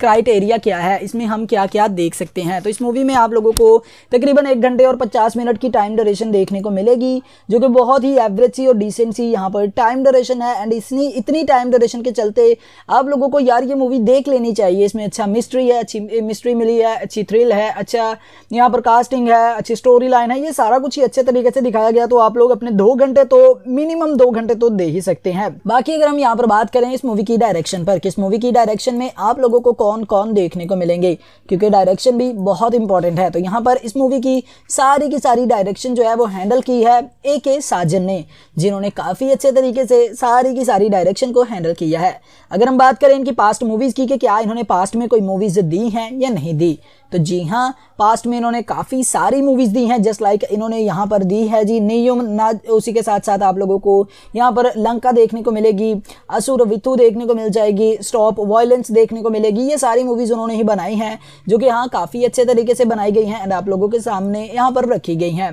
क्राइटेरिया क्या है इसमें हम क्या क्या देख सकते हैं तो इस मूवी में आप लोगों को तकरीबन एक घंटे और पचास मिनट की टाइम ड्यूरेशन देखने को मिलेगी जो कि बहुत ही एवरेज सी और डिसेंट सी यहाँ पर टाइम ड्यूरेशन है एंड इसनी इतनी टाइम ड्यूरेशन के चलते आप लोगों को यार ये मूवी देख लेनी चाहिए इसमें अच्छा मिस्ट्री है अच्छी मिस्ट्री केमिस्ट्री मिली है अच्छी थ्रिल है अच्छा यहाँ पर कास्टिंग है अच्छी स्टोरी लाइन है ये सारा कुछ ही अच्छे तरीके से दिखाया गया तो आप लोग अपने दो घंटे तो मिनिमम दो घंटे तो दे ही सकते हैं बाकी अगर हम यहाँ पर बात करें इस मूवी की डायरेक्शन पर किस मूवी की डायरेक्शन में आप लोगों को कौन कौन देखने को मिलेंगे क्योंकि डायरेक्शन भी बहुत इंपॉर्टेंट है तो यहाँ पर इस मूवी की सारी की सारी डायरेक्शन जो है वो हैंडल की है ए के साजन ने जिन्होंने काफ़ी अच्छे तरीके से सारी की सारी डायरेक्शन को हैंडल किया है अगर हम बात करें इनकी पास्ट मूवीज़ की कि क्या इन्होंने पास्ट में कोई मूवीज़ दी हैं या नहीं दी तो जी हाँ पास्ट में इन्होंने काफ़ी सारी मूवीज़ दी हैं जस्ट लाइक इन्होंने यहाँ पर दी है जी नियम ना उसी के साथ साथ आप लोगों को यहाँ पर लंका देखने को मिलेगी असुर वितु देखने को मिल जाएगी स्टॉप वॉयलेंस देखने को मिलेगी ये सारी मूवीज़ उन्होंने ही बनाई हैं जो कि हाँ काफ़ी अच्छे तरीके से बनाई गई हैं एंड आप लोगों के सामने यहाँ पर रखी गई हैं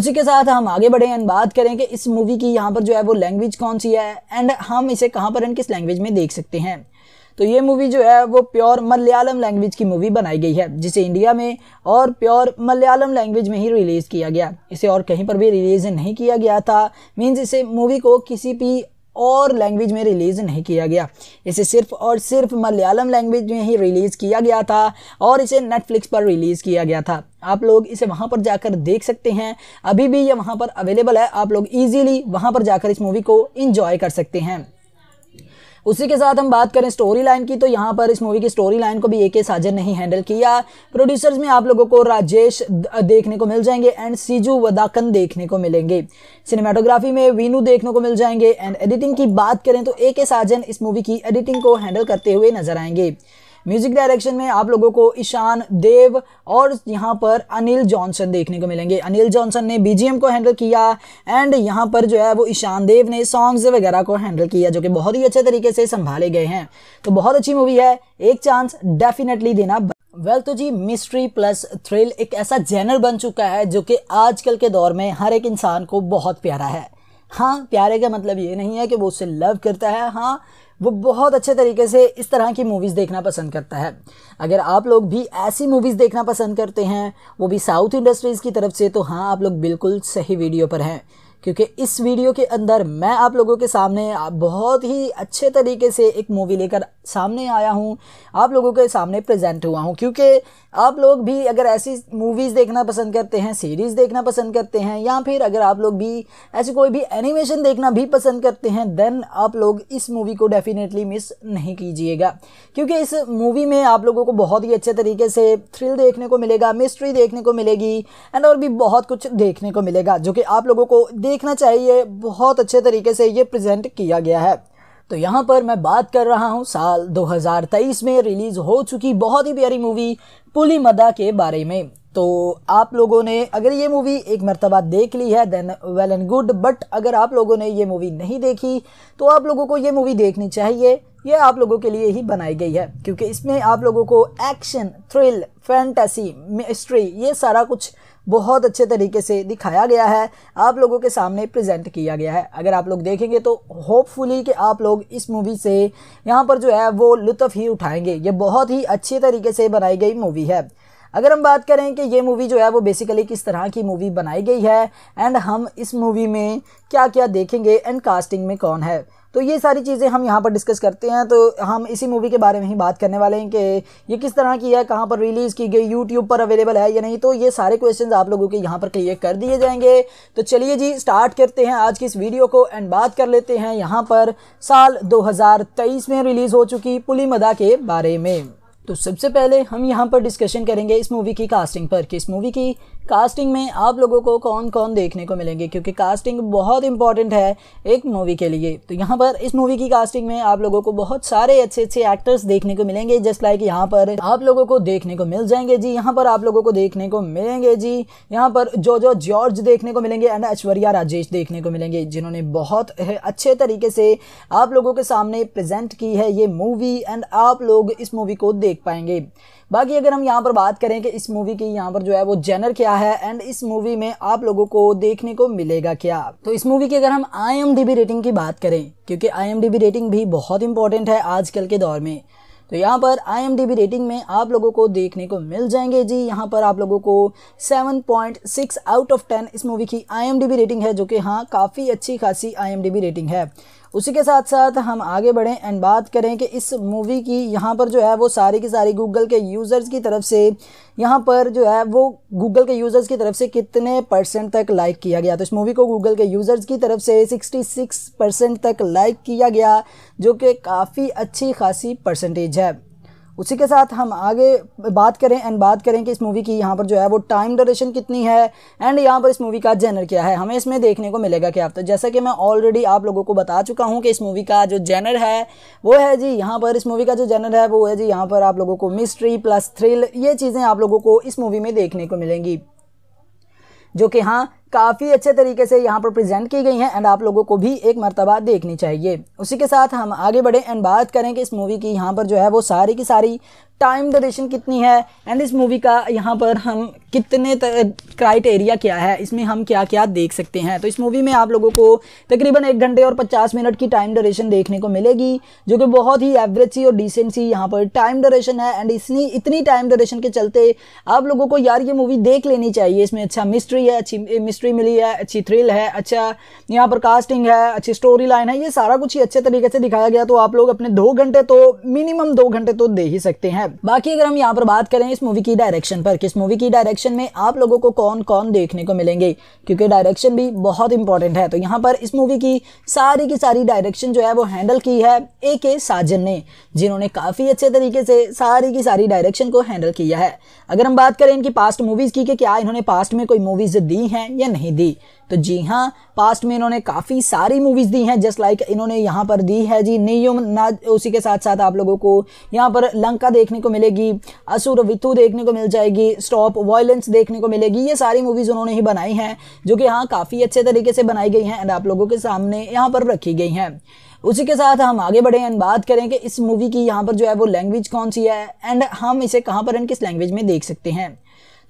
उसी के साथ हम आगे बढ़े एंड बात करें कि इस मूवी की यहाँ पर जो है वो लैंग्वेज कौन सी है एंड हम इसे कहाँ पर एंड किस लैंग्वेज में देख सकते हैं तो ये मूवी जो है वो प्योर मलयालम लैंग्वेज की मूवी बनाई गई है जिसे इंडिया में और प्योर मलयालम लैंग्वेज में ही रिलीज़ किया गया इसे और कहीं पर भी रिलीज़ नहीं किया गया था मीन्स इसे मूवी को किसी भी और लैंग्वेज में रिलीज़ नहीं किया गया इसे सिर्फ और सिर्फ मलयालम लैंग्वेज में ही रिलीज़ किया गया था और इसे नेटफ्लिक्स पर रिलीज़ किया गया था आप लोग इसे वहाँ पर जाकर देख सकते हैं अभी भी ये वहाँ पर अवेलेबल है आप लोग इजीली वहाँ पर जाकर इस मूवी को इंजॉय कर सकते हैं उसी के साथ हम बात करें स्टोरी लाइन की तो यहाँ पर इस मूवी की स्टोरी लाइन को भी ए के साजन ने ही हैंडल किया प्रोड्यूसर्स में आप लोगों को राजेश देखने को मिल जाएंगे एंड सीजू वदाकन देखने को मिलेंगे सिनेमाटोग्राफी में वीनू देखने को मिल जाएंगे एंड एडिटिंग की बात करें तो ए के साजन इस मूवी की एडिटिंग को हैंडल करते हुए नजर आएंगे म्यूजिक डायरेक्शन में आप लोगों को ईशान देव और यहाँ पर अनिल जॉनसन देखने को मिलेंगे अनिल जॉनसन ने बीजीएम को हैंडल किया एंड यहाँ पर जो है वो ईशान देव ने सॉन्ग्स वगैरह को हैंडल किया जो कि बहुत ही अच्छे तरीके से संभाले गए हैं तो बहुत अच्छी मूवी है एक चांस डेफिनेटली देना वेल well, तो जी मिस्ट्री प्लस थ्रिल एक ऐसा जैनर बन चुका है जो कि आजकल के दौर में हर एक इंसान को बहुत प्यारा है हाँ प्यारे का मतलब ये नहीं है कि वो उससे लव करता है हाँ वो बहुत अच्छे तरीके से इस तरह की मूवीज़ देखना पसंद करता है अगर आप लोग भी ऐसी मूवीज़ देखना पसंद करते हैं वो भी साउथ इंडस्ट्रीज़ की तरफ से तो हाँ आप लोग बिल्कुल सही वीडियो पर हैं क्योंकि इस वीडियो के अंदर मैं आप लोगों के सामने बहुत ही अच्छे तरीके से एक मूवी लेकर सामने आया हूँ आप लोगों के सामने प्रेजेंट हुआ हूँ क्योंकि आप लोग भी अगर ऐसी मूवीज़ देखना पसंद करते हैं सीरीज़ देखना पसंद करते हैं या फिर अगर आप लोग भी ऐसे कोई भी एनिमेशन देखना भी पसंद करते हैं देन आप लोग इस मूवी को डेफिनेटली मिस नहीं कीजिएगा क्योंकि इस मूवी में आप लोगों को बहुत ही अच्छे तरीके से थ्रिल देखने को मिलेगा मिस्ट्री देखने को मिलेगी एंड और भी बहुत कुछ देखने को मिलेगा जो कि आप लोगों को देखना चाहिए बहुत अच्छे तरीके से ये प्रेजेंट किया गया है तो यहाँ पर मैं बात कर रहा हूँ साल 2023 में रिलीज़ हो चुकी बहुत ही प्यारी मूवी पुली मदा के बारे में तो आप लोगों ने अगर ये मूवी एक मरतबा देख ली है then well and good but अगर आप लोगों ने ये मूवी नहीं देखी तो आप लोगों को ये मूवी देखनी चाहिए ये आप लोगों के लिए ही बनाई गई है क्योंकि इसमें आप लोगों को एक्शन थ्रिल फैंटेसी मिस्ट्री ये सारा कुछ बहुत अच्छे तरीके से दिखाया गया है आप लोगों के सामने प्रेजेंट किया गया है अगर आप लोग देखेंगे तो होपफुली कि आप लोग इस मूवी से यहाँ पर जो है वो लुत्फ़ ही उठाएंगे ये बहुत ही अच्छे तरीके से बनाई गई मूवी है अगर हम बात करें कि ये मूवी जो है वो बेसिकली किस तरह की मूवी बनाई गई है एंड हम इस मूवी में क्या क्या देखेंगे एंड कास्टिंग में कौन है तो ये सारी चीज़ें हम यहाँ पर डिस्कस करते हैं तो हम इसी मूवी के बारे में ही बात करने वाले हैं कि ये किस तरह की है कहाँ पर रिलीज़ की गई यूट्यूब पर अवेलेबल है या नहीं तो ये सारे क्वेश्चन आप लोगों के यहाँ पर क्लियर कर दिए जाएंगे तो चलिए जी स्टार्ट करते हैं आज की इस वीडियो को एंड बात कर लेते हैं यहाँ पर साल दो में रिलीज़ हो चुकी पुली मदा के बारे में तो सबसे पहले हम यहाँ पर डिस्कशन करेंगे इस मूवी की कास्टिंग पर कि इस मूवी की कास्टिंग में आप लोगों को कौन कौन देखने को मिलेंगे क्योंकि कास्टिंग बहुत इंपॉर्टेंट है एक मूवी के लिए तो यहाँ पर इस मूवी की कास्टिंग में आप लोगों को बहुत सारे अच्छे अच्छे एक्टर्स देखने को मिलेंगे जस्ट लाइक यहाँ पर आप लोगों को देखने को मिल जाएंगे जी यहाँ पर आप लोगों को देखने को मिलेंगे जी यहाँ पर जो जो जॉर्ज देखने को मिलेंगे एंड ऐश्वर्या राजेश देखने को मिलेंगे जिन्होंने बहुत अच्छे तरीके से आप लोगों के सामने प्रजेंट की है ये मूवी एंड आप लोग इस मूवी को देख पाएंगे बाकी अगर हम यहाँ पर बात करें कि इस मूवी की यहाँ पर जो है वो जेनर क्या है एंड इस मूवी में आप लोगों को देखने को मिलेगा क्या तो इस मूवी की अगर हम आई रेटिंग की बात करें क्योंकि आई रेटिंग भी बहुत इंपॉर्टेंट है आजकल के दौर में तो यहाँ पर आई रेटिंग में आप लोगों को देखने को मिल जाएंगे जी यहाँ पर आप लोगों को 7.6 आउट ऑफ 10 इस मूवी की आई रेटिंग है जो कि हाँ काफ़ी अच्छी खासी आई रेटिंग है उसी के साथ साथ हम आगे बढ़ें एंड बात करें कि इस मूवी की यहाँ पर जो है वो सारी की सारी गूगल के यूज़र्स की तरफ से यहाँ पर जो है वो गूगल के यूज़र्स की तरफ से कितने परसेंट तक लाइक किया गया तो इस मूवी को गूगल के यूज़र्स की तरफ से 66 परसेंट तक लाइक किया गया जो कि काफ़ी अच्छी खासी परसेंटेज है उसी के साथ हम आगे बात करें एंड बात करें कि इस मूवी की यहाँ पर जो है वो टाइम ड्यूरेशन कितनी है एंड यहाँ पर इस मूवी का जेनर क्या है हमें इसमें देखने को मिलेगा क्या तो जैसा कि मैं ऑलरेडी आप लोगों को बता चुका हूँ कि इस मूवी का जो जेनर है वो है जी यहाँ पर इस मूवी का जो जेनर है वो है जी यहाँ पर आप लोगों को मिस्ट्री प्लस थ्रिल ये चीज़ें आप लोगों को इस मूवी में देखने को मिलेंगी जो कि हाँ काफ़ी अच्छे तरीके से यहाँ पर प्रेजेंट की गई हैं एंड आप लोगों को भी एक मरतबा देखनी चाहिए उसी के साथ हम आगे बढ़ें एंड बात करें कि इस मूवी की यहाँ पर जो है वो सारी की सारी टाइम ड्यूरेशन कितनी है एंड इस मूवी का यहाँ पर हम कितने क्राइटेरिया क्या है इसमें हम क्या क्या देख सकते हैं तो इस मूवी में आप लोगों को तकरीबन एक घंटे और पचास मिनट की टाइम ड्यूरेशन देखने को मिलेगी जो कि बहुत ही एवरेज सी और डिसेंट सी यहाँ पर टाइम ड्यूरेशन है एंड इसनी इतनी टाइम ड्यूरेशन के चलते आप लोगों को यार ये मूवी देख लेनी चाहिए इसमें अच्छा मिस्ट्री है अच्छी केमिस्ट्री मिली है अच्छी थ्रिल है अच्छा यहाँ पर कास्टिंग है अच्छी स्टोरी लाइन है ये सारा कुछ ही अच्छे तरीके से दिखाया गया तो आप लोग अपने दो घंटे तो मिनिमम दो घंटे तो दे ही सकते हैं बाकी अगर हम यहाँ पर बात करें इस मूवी की डायरेक्शन पर किस मूवी की डायरेक्शन में आप लोगों को कौन कौन देखने को मिलेंगे क्योंकि डायरेक्शन भी बहुत इंपॉर्टेंट है तो यहाँ पर इस मूवी की सारी की सारी डायरेक्शन जो है वो हैंडल की है ए के साजन ने जिन्होंने काफ़ी अच्छे तरीके से सारी की सारी डायरेक्शन को हैंडल किया है अगर हम बात करें इनकी पास्ट मूवीज़ की कि क्या इन्होंने पास्ट में कोई मूवीज़ दी हैं या नहीं दी तो जी हाँ पास्ट में इन्होंने काफ़ी सारी मूवीज़ दी हैं जस्ट लाइक इन्होंने यहाँ पर दी है जी नियम ना उसी के साथ साथ आप लोगों को यहाँ पर लंका देखने को मिलेगी असुर वितु देखने को मिल जाएगी स्टॉप वायलेंस देखने को मिलेगी ये सारी मूवीज़ उन्होंने ही बनाई हैं जो कि हाँ काफ़ी अच्छे तरीके से बनाई गई हैं एंड आप लोगों के सामने यहाँ पर रखी गई हैं उसी के साथ हम आगे बढ़े एंड बात करें कि इस मूवी की यहाँ पर जो है वो लैंग्वेज कौन सी है एंड हम इसे कहाँ पर एंड किस लैंग्वेज में देख सकते हैं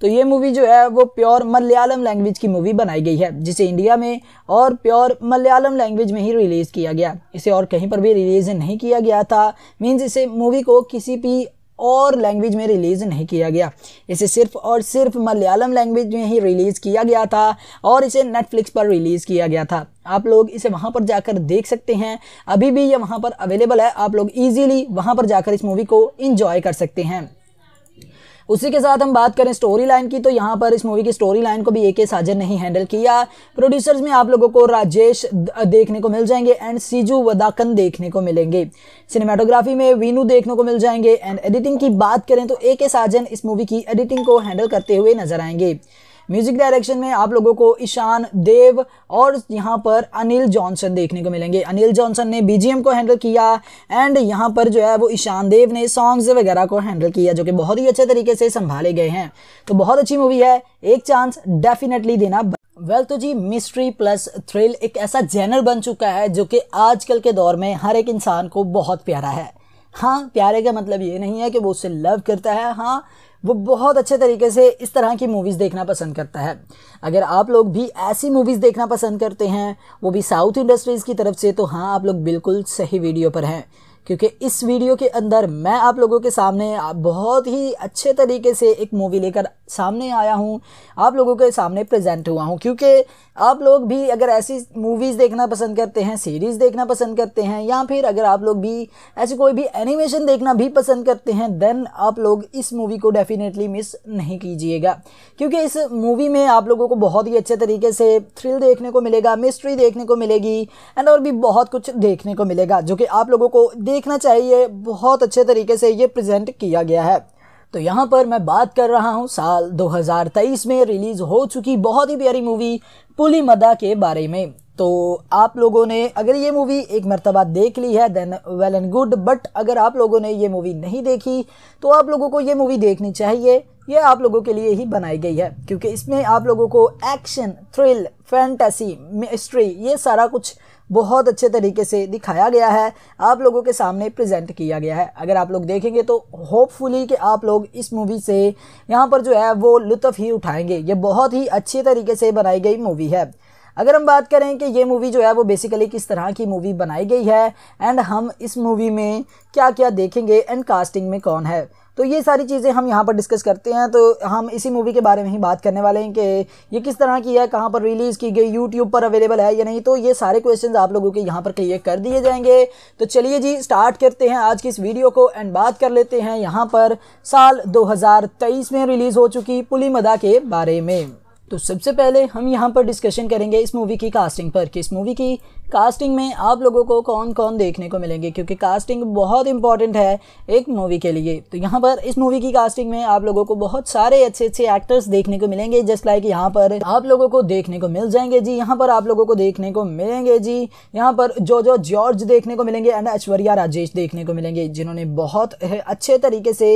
तो ये मूवी जो है वो प्योर मलयालम लैंग्वेज की मूवी बनाई गई है जिसे इंडिया में और प्योर मलयालम लैंग्वेज में ही रिलीज़ किया गया इसे और कहीं पर भी रिलीज़ नहीं किया गया था मीन्स इसे मूवी को किसी भी और लैंग्वेज में रिलीज़ नहीं किया गया इसे सिर्फ और सिर्फ मलयालम लैंग्वेज में ही रिलीज़ किया गया था और इसे नेटफ्लिक्स पर रिलीज़ किया गया था आप लोग इसे वहाँ पर जाकर देख सकते हैं अभी भी ये वहाँ पर अवेलेबल है आप लोग ईजिली वहाँ पर जाकर इस मूवी को इन्जॉय कर सकते हैं उसी के साथ हम बात करें स्टोरी लाइन की तो यहाँ पर इस मूवी की स्टोरी लाइन को भी ए के साजन ने ही हैंडल किया प्रोड्यूसर्स में आप लोगों को राजेश देखने को मिल जाएंगे एंड सीजू वदाकन देखने को मिलेंगे सिनेमाटोग्राफी में वीनू देखने को मिल जाएंगे एंड एडिटिंग की बात करें तो ए के साजन इस मूवी की एडिटिंग को हैंडल करते हुए नजर आएंगे म्यूजिक डायरेक्शन में आप लोगों को ईशान देव और यहाँ पर अनिल जॉनसन देखने को मिलेंगे अनिल जॉनसन ने बीजीएम को हैंडल किया एंड यहाँ पर जो है वो ईशान देव ने सॉन्ग्स वगैरह को हैंडल किया जो कि बहुत ही अच्छे तरीके से संभाले गए हैं तो बहुत अच्छी मूवी है एक चांस डेफिनेटली देना वेल well, तो जी मिस्ट्री प्लस थ्रिल एक ऐसा जैनर बन चुका है जो कि आजकल के दौर में हर एक इंसान को बहुत प्यारा है हाँ प्यारे का मतलब ये नहीं है कि वो उससे लव करता है हाँ वो बहुत अच्छे तरीके से इस तरह की मूवीज़ देखना पसंद करता है अगर आप लोग भी ऐसी मूवीज़ देखना पसंद करते हैं वो भी साउथ इंडस्ट्रीज़ की तरफ से तो हाँ आप लोग बिल्कुल सही वीडियो पर हैं क्योंकि इस वीडियो के अंदर मैं आप लोगों के सामने बहुत ही अच्छे तरीके से एक मूवी लेकर सामने आया हूँ आप लोगों के सामने प्रेजेंट हुआ हूँ क्योंकि आप लोग भी अगर ऐसी मूवीज़ देखना पसंद करते हैं सीरीज़ देखना पसंद करते हैं या फिर अगर आप लोग भी ऐसे कोई भी एनिमेशन देखना भी पसंद करते हैं देन आप लोग इस मूवी को डेफिनेटली मिस नहीं कीजिएगा क्योंकि इस मूवी में आप लोगों को बहुत ही अच्छे तरीके से थ्रिल देखने को मिलेगा मिस्ट्री देखने को मिलेगी एंड और भी बहुत कुछ देखने को मिलेगा जो कि आप लोगों को देखना चाहिए बहुत अच्छे तरीके से ये प्रेजेंट किया गया है तो यहाँ पर मैं बात कर रहा हूँ साल 2023 में रिलीज़ हो चुकी बहुत ही प्यारी मूवी पुली मदा के बारे में तो आप लोगों ने अगर ये मूवी एक मरतबा देख ली है then well and good but अगर आप लोगों ने ये मूवी नहीं देखी तो आप लोगों को ये मूवी देखनी चाहिए ये आप लोगों के लिए ही बनाई गई है क्योंकि इसमें आप लोगों को एक्शन थ्रिल फैंटेसी मिस्ट्री ये सारा कुछ बहुत अच्छे तरीके से दिखाया गया है आप लोगों के सामने प्रेजेंट किया गया है अगर आप लोग देखेंगे तो होपफुली कि आप लोग इस मूवी से यहाँ पर जो है वो लुत्फ़ ही उठाएंगे ये बहुत ही अच्छे तरीके से बनाई गई मूवी है अगर हम बात करें कि ये मूवी जो है वो बेसिकली किस तरह की मूवी बनाई गई है एंड हम इस मूवी में क्या क्या देखेंगे एंड कास्टिंग में कौन है तो ये सारी चीज़ें हम यहाँ पर डिस्कस करते हैं तो हम इसी मूवी के बारे में ही बात करने वाले हैं कि ये किस तरह की है कहाँ पर रिलीज़ की गई यूट्यूब पर अवेलेबल है या नहीं तो ये सारे क्वेश्चन आप लोगों के यहाँ पर क्लियर कर दिए जाएंगे तो चलिए जी स्टार्ट करते हैं आज की इस वीडियो को एंड बात कर लेते हैं यहाँ पर साल दो में रिलीज़ हो चुकी पुली मदा के बारे में तो सबसे पहले हम यहाँ पर डिस्कशन करेंगे इस मूवी की कास्टिंग पर कि इस मूवी की कास्टिंग में आप लोगों को कौन कौन देखने को मिलेंगे क्योंकि कास्टिंग बहुत इंपॉर्टेंट है एक मूवी के लिए तो यहाँ पर इस मूवी की कास्टिंग में आप लोगों को बहुत सारे अच्छे अच्छे एक्टर्स देखने को मिलेंगे जस्ट लाइक यहाँ पर आप लोगों को देखने को मिल जाएंगे जी यहाँ पर आप लोगों को देखने को मिलेंगे जी यहाँ पर जो जो जॉर्ज देखने को मिलेंगे एंड ऐश्वर्या राजेश देखने को मिलेंगे जिन्होंने बहुत अच्छे तरीके से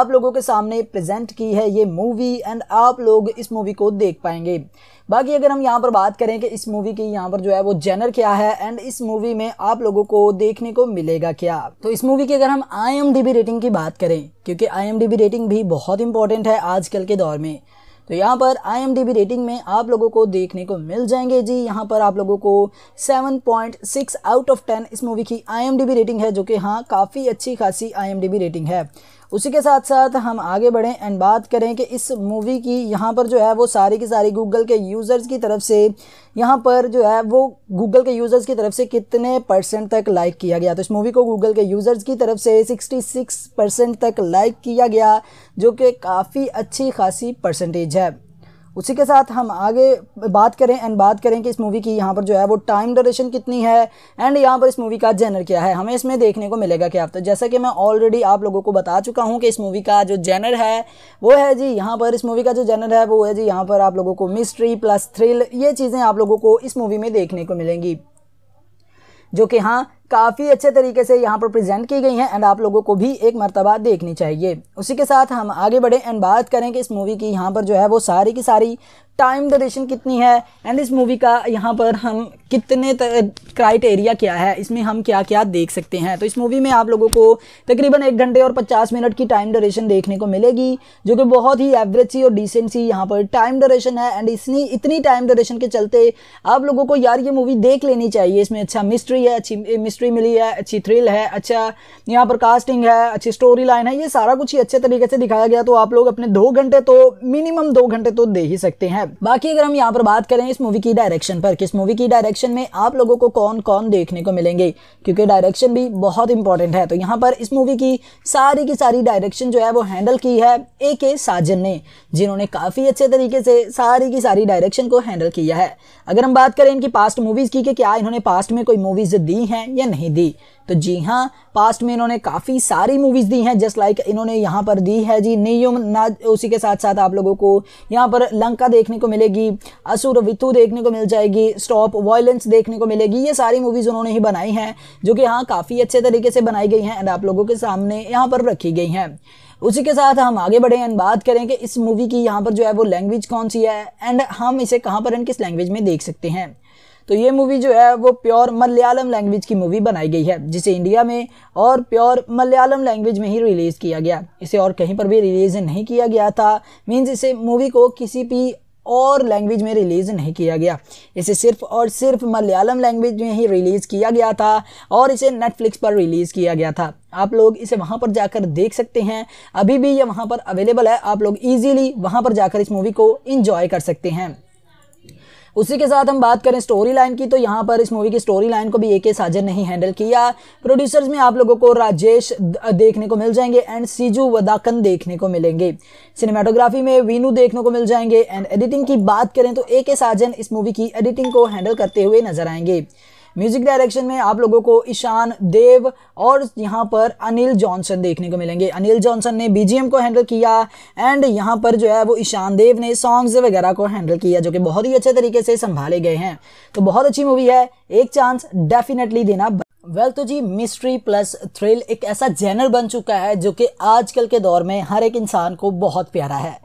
आप लोगों के सामने प्रेजेंट की है ये मूवी एंड आप लोग इस मूवी को देख पाएंगे बाकी अगर हम यहाँ पर बात करें कि इस मूवी की यहाँ पर जो है वो जेनर क्या है एंड इस मूवी में आप लोगों को देखने को मिलेगा क्या तो इस मूवी की अगर हम आई रेटिंग की बात करें क्योंकि आई रेटिंग भी बहुत इंपॉर्टेंट है आजकल के दौर में तो यहाँ पर आई रेटिंग में आप लोगों को देखने को मिल जाएंगे जी यहाँ पर आप लोगों को 7.6 आउट ऑफ 10 इस मूवी की आई रेटिंग है जो कि हाँ काफ़ी अच्छी खासी आई रेटिंग है उसी के साथ साथ हम आगे बढ़ें एंड बात करें कि इस मूवी की यहाँ पर जो है वो सारी की सारी गूगल के यूज़र्स की तरफ से यहाँ पर जो है वो गूगल के यूज़र्स की तरफ से कितने परसेंट तक लाइक किया गया तो इस मूवी को गूगल के यूज़र्स की तरफ से 66 परसेंट तक लाइक किया गया जो कि काफ़ी अच्छी खासी परसेंटेज है उसी के साथ हम आगे बात करें एंड बात करें कि इस मूवी की यहाँ पर जो है वो टाइम ड्यूरेशन कितनी है एंड यहाँ पर इस मूवी का जेनर क्या है हमें इसमें देखने को मिलेगा क्या तो जैसा कि मैं ऑलरेडी आप लोगों को बता चुका हूँ कि इस मूवी का जो जेनर है वो है जी यहाँ पर इस मूवी का जो जेनर है वो है जी यहाँ पर आप लोगों को मिस्ट्री प्लस थ्रिल ये चीज़ें आप लोगों को इस मूवी में देखने को मिलेंगी जो कि हाँ काफ़ी अच्छे तरीके से यहाँ पर प्रेजेंट की गई हैं एंड आप लोगों को भी एक मरतबा देखनी चाहिए उसी के साथ हम आगे बढ़ें एंड बात करें कि इस मूवी की यहाँ पर जो है वो सारी की सारी टाइम ड्यूरेशन कितनी है एंड इस मूवी का यहाँ पर हम कितने क्राइटेरिया क्या है इसमें हम क्या क्या देख सकते हैं तो इस मूवी में आप लोगों को तकरीबन एक घंटे और पचास मिनट की टाइम ड्यूरेशन देखने को मिलेगी जो कि बहुत ही एवरेज सी और डिसेंट सी यहाँ पर टाइम ड्यूरेशन है एंड इसनी इतनी टाइम ड्यूरेशन के चलते आप लोगों को यार ये मूवी देख लेनी चाहिए इसमें अच्छा मिस्ट्री है अच्छी मिस्ट्री मिली है अच्छी थ्रिल है अच्छा यहाँ पर कास्टिंग है अच्छी स्टोरी लाइन है ये सारा कुछ ही अच्छे तरीके से दिखाया गया तो आप लोग अपने दो घंटे तो मिनिमम दो घंटे तो दे ही सकते हैं बाद बाकी अगर हम यहाँ पर बात करें इस मूवी की डायरेक्शन पर किस मूवी की डायरेक्शन में आप लोगों को कौन कौन देखने को मिलेंगे क्योंकि डायरेक्शन भी बहुत इंपॉर्टेंट है तो यहाँ पर इस मूवी की सारी की सारी डायरेक्शन जो है वो हैंडल की है ए के साजन ने जिन्होंने काफ़ी अच्छे तरीके से सारी की सारी डायरेक्शन को हैंडल किया है अगर हम बात करें इनकी पास्ट मूवीज़ की कि क्या इन्होंने पास्ट में कोई मूवीज़ दी हैं या नहीं दी तो जी हाँ पास्ट में इन्होंने काफ़ी सारी मूवीज़ दी हैं जस्ट लाइक इन्होंने यहाँ पर दी है जी नियम ना उसी के साथ साथ आप लोगों को यहाँ पर लंका देखने को मिलेगी असुर वितु देखने को मिल जाएगी स्टॉप वायलेंस देखने को मिलेगी ये सारी मूवीज़ उन्होंने ही बनाई हैं जो कि हाँ काफ़ी अच्छे तरीके से बनाई गई हैं एंड आप लोगों के सामने यहाँ पर रखी गई हैं उसी के साथ हम आगे बढ़े एंड बात करें कि इस मूवी की यहाँ पर जो है वो लैंग्वेज कौन सी है एंड हम इसे कहाँ पर एंड किस लैंग्वेज में देख सकते हैं तो ये मूवी जो है वो प्योर मलयालम लैंग्वेज की मूवी बनाई गई है जिसे इंडिया में और प्योर मलयालम लैंग्वेज में ही रिलीज़ किया गया इसे और कहीं पर भी रिलीज़ नहीं किया गया था मीन्स इसे मूवी को किसी भी और लैंग्वेज में रिलीज़ नहीं किया गया इसे सिर्फ और सिर्फ मलयालम लैंग्वेज में ही रिलीज़ किया गया था और इसे नेटफ्लिक्स पर रिलीज़ किया गया था आप लोग इसे वहाँ पर जाकर देख सकते हैं अभी भी ये वहाँ पर अवेलेबल है आप लोग ईजिली वहाँ पर जाकर इस मूवी को इन्जॉय कर सकते हैं उसी के साथ हम बात करें स्टोरी लाइन की तो यहाँ पर इस मूवी की स्टोरी लाइन को भी ए के साजन ने ही हैंडल किया प्रोड्यूसर्स में आप लोगों को राजेश देखने को मिल जाएंगे एंड सीजू वदाकन देखने को मिलेंगे सिनेमाटोग्राफी में वीनू देखने को मिल जाएंगे एंड एडिटिंग की बात करें तो ए के साजन इस मूवी की एडिटिंग को हैंडल करते हुए नजर आएंगे म्यूजिक डायरेक्शन में आप लोगों को ईशान देव और यहाँ पर अनिल जॉनसन देखने को मिलेंगे अनिल जॉनसन ने बीजीएम को हैंडल किया एंड यहाँ पर जो है वो ईशान देव ने सॉन्ग्स वगैरह को हैंडल किया जो कि बहुत ही अच्छे तरीके से संभाले गए हैं तो बहुत अच्छी मूवी है एक चांस डेफिनेटली देना वेल well, तो जी मिस्ट्री प्लस थ्रिल एक ऐसा जैनर बन चुका है जो कि आजकल के दौर में हर एक इंसान को बहुत प्यारा है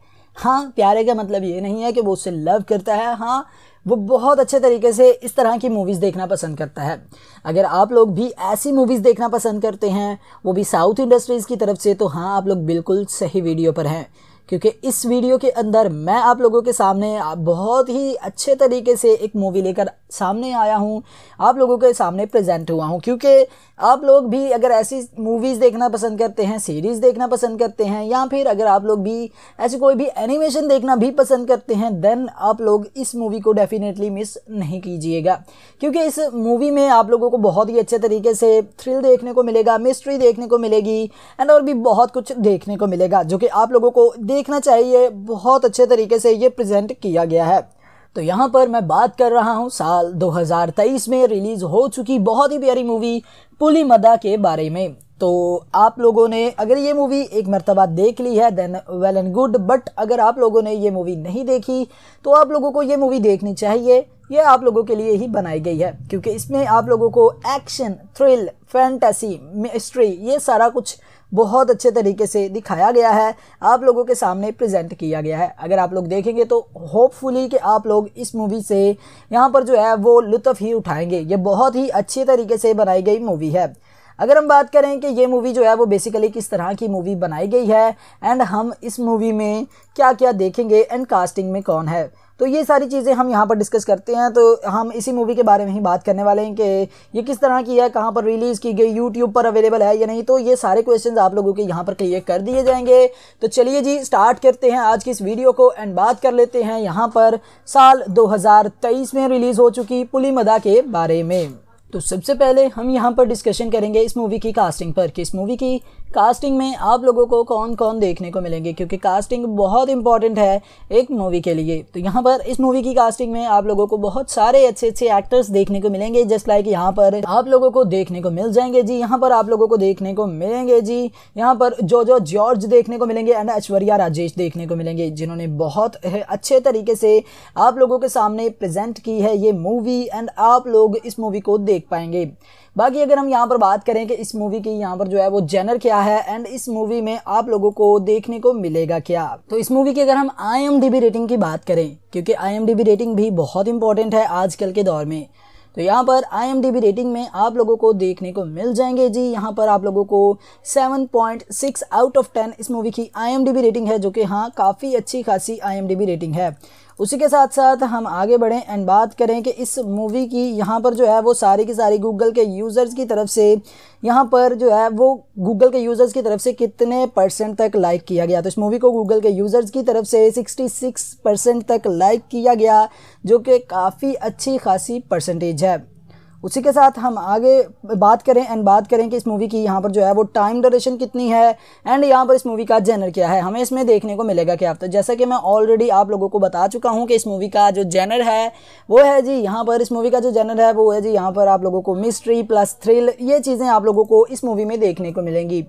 हाँ प्यारे का मतलब ये नहीं है कि वो उससे लव करता है हाँ वो बहुत अच्छे तरीके से इस तरह की मूवीज़ देखना पसंद करता है अगर आप लोग भी ऐसी मूवीज़ देखना पसंद करते हैं वो भी साउथ इंडस्ट्रीज़ की तरफ से तो हाँ आप लोग बिल्कुल सही वीडियो पर हैं क्योंकि इस वीडियो के अंदर मैं आप लोगों के सामने बहुत ही अच्छे तरीके से एक मूवी लेकर सामने आया हूँ आप लोगों के सामने प्रेजेंट हुआ हूँ क्योंकि आप लोग भी अगर ऐसी मूवीज़ देखना पसंद करते हैं सीरीज़ देखना पसंद करते हैं या फिर अगर आप लोग भी ऐसी कोई भी एनिमेशन देखना भी पसंद करते हैं देन आप लोग इस मूवी को डेफिनेटली मिस नहीं कीजिएगा क्योंकि इस मूवी में आप लोगों को बहुत ही अच्छे तरीके से थ्रिल देखने को मिलेगा मिस्ट्री देखने को मिलेगी एंड और भी बहुत कुछ देखने को मिलेगा जो कि आप लोगों को देखना चाहिए बहुत अच्छे तरीके से ये प्रेजेंट किया गया है तो यहाँ पर मैं बात कर रहा हूँ साल 2023 में रिलीज़ हो चुकी बहुत ही प्यारी मूवी पुली मदा के बारे में तो आप लोगों ने अगर ये मूवी एक मरतबा देख ली है then well and good but अगर आप लोगों ने ये मूवी नहीं देखी तो आप लोगों को ये मूवी देखनी चाहिए ये आप लोगों के लिए ही बनाई गई है क्योंकि इसमें आप लोगों को एक्शन थ्रिल फैंटेसी मिस्ट्री ये सारा कुछ बहुत अच्छे तरीके से दिखाया गया है आप लोगों के सामने प्रेजेंट किया गया है अगर आप लोग देखेंगे तो होपफुली कि आप लोग इस मूवी से यहाँ पर जो है वो लुत्फ़ ही उठाएंगे ये बहुत ही अच्छे तरीके से बनाई गई मूवी है अगर हम बात करें कि ये मूवी जो है वो बेसिकली किस तरह की मूवी बनाई गई है एंड हम इस मूवी में क्या क्या देखेंगे एंड कास्टिंग में कौन है तो ये सारी चीज़ें हम यहाँ पर डिस्कस करते हैं तो हम इसी मूवी के बारे में ही बात करने वाले हैं कि ये किस तरह की है कहाँ पर रिलीज़ की गई यूट्यूब पर अवेलेबल है या नहीं तो ये सारे क्वेश्चन आप लोगों के यहाँ पर क्लियर कर दिए जाएंगे तो चलिए जी स्टार्ट करते हैं आज की इस वीडियो को एंड बात कर लेते हैं यहाँ पर साल दो में रिलीज़ हो चुकी पुली मदा के बारे में तो सबसे पहले हम यहाँ पर डिस्कशन करेंगे इस मूवी की कास्टिंग पर कि इस मूवी की कास्टिंग में आप लोगों को कौन कौन देखने को मिलेंगे क्योंकि कास्टिंग बहुत इंपॉर्टेंट है एक मूवी के लिए तो यहाँ पर इस मूवी की कास्टिंग में आप लोगों को बहुत सारे अच्छे अच्छे एक्टर्स देखने को मिलेंगे जस्ट लाइक यहाँ पर आप लोगों को देखने को मिल जाएंगे जी यहाँ पर आप लोगों को देखने को मिलेंगे जी यहाँ पर जो जो जॉर्ज देखने को मिलेंगे एंड ऐश्वर्या राजेश देखने को मिलेंगे जिन्होंने बहुत अच्छे तरीके से आप लोगों के सामने प्रेजेंट की है ये मूवी एंड आप लोग इस मूवी को देख पाएंगे बाकी अगर हम यहाँ पर बात करें कि इस मूवी की यहाँ पर जो है वो जेनर क्या है एंड इस मूवी में आप लोगों को देखने को मिलेगा क्या तो इस मूवी की अगर हम आई रेटिंग की बात करें क्योंकि आई रेटिंग भी बहुत इंपॉर्टेंट है आजकल के दौर में तो यहाँ पर आई रेटिंग में आप लोगों को देखने को मिल जाएंगे जी यहाँ पर आप लोगों को 7.6 आउट ऑफ 10 इस मूवी की आई रेटिंग है जो कि हाँ काफ़ी अच्छी खासी आई रेटिंग है उसी के साथ साथ हम आगे बढ़ें एंड बात करें कि इस मूवी की यहाँ पर जो है वो सारी की सारी गूगल के यूज़र्स की तरफ से यहाँ पर जो है वो गूगल के यूज़र्स की तरफ से कितने परसेंट तक लाइक किया गया तो इस मूवी को गूगल के यूज़र्स की तरफ से 66 परसेंट तक लाइक किया गया जो कि काफ़ी अच्छी खासी परसेंटेज है उसी के साथ हम आगे बात करें एंड बात करें कि इस मूवी की यहाँ पर जो है वो टाइम ड्यूरेशन कितनी है एंड यहाँ पर इस मूवी का जेनर क्या है हमें इसमें देखने को मिलेगा क्या तो जैसा कि मैं ऑलरेडी आप लोगों को बता चुका हूँ कि इस मूवी का जो जेनर है वो है जी यहाँ पर इस मूवी का जो जेनर है वो है जी यहाँ पर आप लोगों को मिस्ट्री प्लस थ्रिल ये चीज़ें आप लोगों को इस मूवी में देखने को मिलेंगी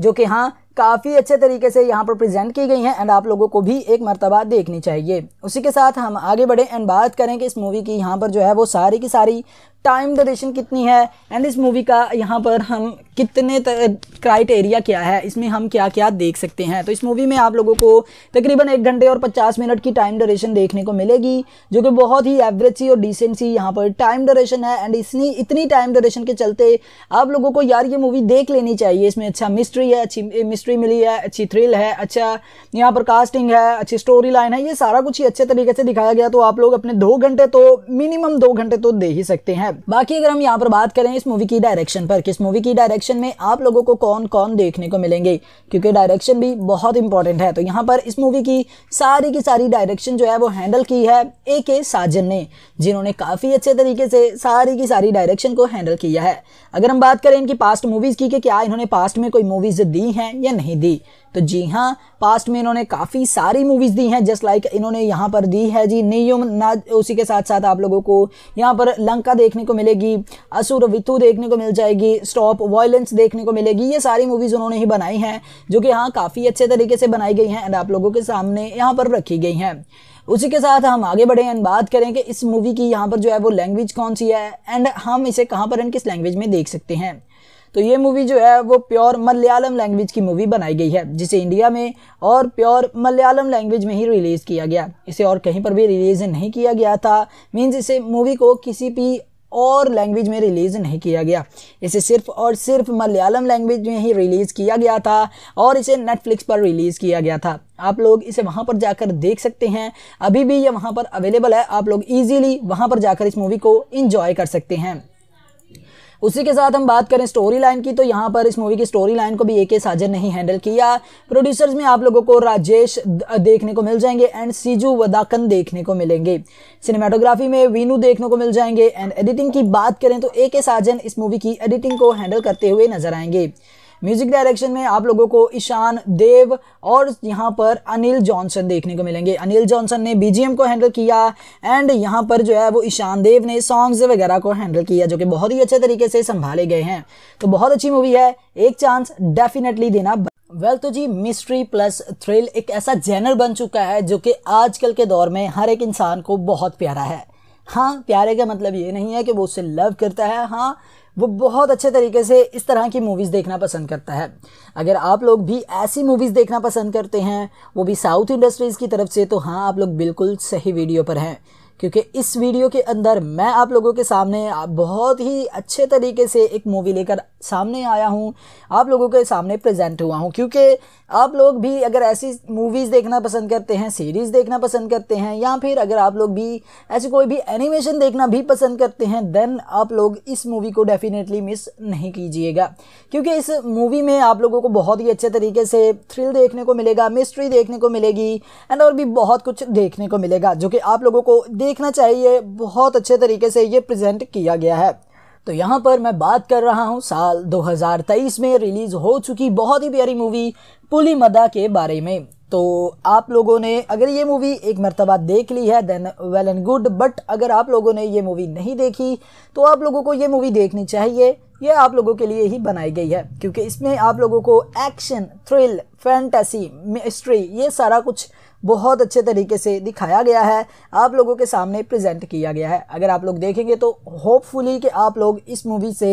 जो कि हाँ काफ़ी अच्छे तरीके से यहाँ पर प्रेजेंट की गई हैं एंड आप लोगों को भी एक मरतबा देखनी चाहिए उसी के साथ हम आगे बढ़ें एंड बात करें कि इस मूवी की यहाँ पर जो है वो सारी की सारी टाइम ड्यूरेशन कितनी है एंड इस मूवी का यहाँ पर हम कितने क्राइटेरिया क्या है इसमें हम क्या क्या देख सकते हैं तो इस मूवी में आप लोगों को तकरीबन एक घंटे और पचास मिनट की टाइम ड्यूरेशन देखने को मिलेगी जो कि बहुत ही एवरेज सी और डिसेंट सी यहाँ पर टाइम ड्यूरेशन है एंड इसनी इतनी टाइम ड्यूरेशन के चलते आप लोगों को यार ये मूवी देख लेनी चाहिए इसमें अच्छा मिस्ट्री है अच्छी मिस्ट्री मिली है अच्छी थ्रिल है अच्छा यहाँ पर कास्टिंग है अच्छी स्टोरी लाइन है ये सारा कुछ ही अच्छे तरीके से दिखाया गया तो आप लोग अपने दो घंटे तो मिनिमम दो घंटे तो दे ही सकते हैं बाकी अगर हम यहाँ पर बात करें इस मूवी की डायरेक्शन पर किस मूवी की डायरेक्शन में आप लोगों को कौन कौन देखने को मिलेंगे क्योंकि डायरेक्शन भी बहुत इंपॉर्टेंट है तो यहाँ पर इस मूवी की सारी की सारी डायरेक्शन जो है वो हैंडल की है ए के साजन ने जिन्होंने काफ़ी अच्छे तरीके से सारी की सारी डायरेक्शन को हैंडल किया है अगर हम बात करें इनकी पास्ट मूवीज़ की कि क्या इन्होंने पास्ट में कोई मूवीज़ दी हैं या नहीं दी तो जी हाँ पास्ट में इन्होंने काफ़ी सारी मूवीज़ दी हैं जस्ट लाइक इन्होंने यहाँ पर दी है जी नियम ना उसी के साथ साथ आप लोगों को यहाँ पर लंका देखने को मिलेगी असुर वितु देखने को मिल जाएगी स्टॉप वॉयलेंस देखने को मिलेगी ये सारी मूवीज़ उन्होंने ही बनाई हैं जो कि हाँ काफ़ी अच्छे तरीके से बनाई गई हैं एंड आप लोगों के सामने यहाँ पर रखी गई हैं उसी के साथ हम आगे बढ़े एंड बात करें कि इस मूवी की यहाँ पर जो है वो लैंग्वेज कौन सी है एंड हम इसे कहाँ पर एंड किस लैंग्वेज में देख सकते हैं तो ये मूवी जो है वो प्योर मलयालम लैंग्वेज की मूवी बनाई गई है जिसे इंडिया में और प्योर मलयालम लैंग्वेज में ही रिलीज़ किया गया इसे और कहीं पर भी रिलीज़ नहीं किया गया था मीन्स इसे मूवी को किसी भी और लैंग्वेज में रिलीज़ नहीं किया गया इसे सिर्फ और सिर्फ मलयालम लैंग्वेज में ही रिलीज़ किया गया था और इसे नेटफ्लिक्स पर रिलीज़ किया गया था आप लोग इसे वहाँ पर जाकर देख सकते हैं अभी भी ये वहाँ पर अवेलेबल है आप लोग इजीली वहाँ पर जाकर इस मूवी को इंजॉय कर सकते हैं उसी के साथ हम बात करें स्टोरी लाइन की तो यहाँ पर इस मूवी की स्टोरी लाइन को भी ए के साजन ने ही हैंडल किया प्रोड्यूसर्स में आप लोगों को राजेश देखने को मिल जाएंगे एंड सीजू वदाकन देखने को मिलेंगे सिनेमाटोग्राफी में वीनू देखने को मिल जाएंगे एंड एडिटिंग की बात करें तो ए के साजन इस मूवी की एडिटिंग को हैंडल करते हुए नजर आएंगे म्यूजिक डायरेक्शन में आप लोगों को ईशान देव और यहाँ पर अनिल जॉनसन देखने को मिलेंगे अनिल जॉनसन ने बीजीएम को हैंडल किया एंड यहाँ पर जो है वो ईशान देव ने सॉन्ग्स वगैरह को हैंडल किया जो कि बहुत ही अच्छे तरीके से संभाले गए हैं तो बहुत अच्छी मूवी है एक चांस डेफिनेटली देना वेल well, तो जी मिस्ट्री प्लस थ्रिल एक ऐसा जैनर बन चुका है जो कि आजकल के दौर में हर एक इंसान को बहुत प्यारा है हाँ प्यारे का मतलब ये नहीं है कि वो उससे लव करता है हाँ वो बहुत अच्छे तरीके से इस तरह की मूवीज़ देखना पसंद करता है अगर आप लोग भी ऐसी मूवीज़ देखना पसंद करते हैं वो भी साउथ इंडस्ट्रीज़ की तरफ से तो हाँ आप लोग बिल्कुल सही वीडियो पर हैं क्योंकि इस वीडियो के अंदर मैं आप लोगों के सामने बहुत ही अच्छे तरीके से एक मूवी लेकर सामने आया हूँ आप लोगों के सामने प्रेजेंट हुआ हूँ क्योंकि आप लोग भी अगर ऐसी मूवीज़ देखना पसंद करते हैं सीरीज़ देखना पसंद करते हैं या फिर अगर आप लोग भी ऐसी कोई भी एनिमेशन देखना भी पसंद करते हैं देन आप लोग इस मूवी को डेफिनेटली मिस नहीं कीजिएगा क्योंकि इस मूवी में आप लोगों को बहुत ही अच्छे तरीके से थ्रिल देखने को मिलेगा मिस्ट्री देखने को मिलेगी एंड और भी बहुत कुछ देखने को मिलेगा जो कि आप लोगों को देखना चाहिए बहुत अच्छे तरीके से ये प्रेजेंट किया गया है तो यहाँ पर मैं बात कर रहा हूँ साल 2023 में रिलीज़ हो चुकी बहुत ही प्यारी मूवी पुली मदा के बारे में तो आप लोगों ने अगर ये मूवी एक मरतबा देख ली है then well and good but अगर आप लोगों ने ये मूवी नहीं देखी तो आप लोगों को ये मूवी देखनी चाहिए ये आप लोगों के लिए ही बनाई गई है क्योंकि इसमें आप लोगों को एक्शन थ्रिल फैंटेसी मिस्ट्री ये सारा कुछ बहुत अच्छे तरीके से दिखाया गया है आप लोगों के सामने प्रेजेंट किया गया है अगर आप लोग देखेंगे तो होपफुली कि आप लोग इस मूवी से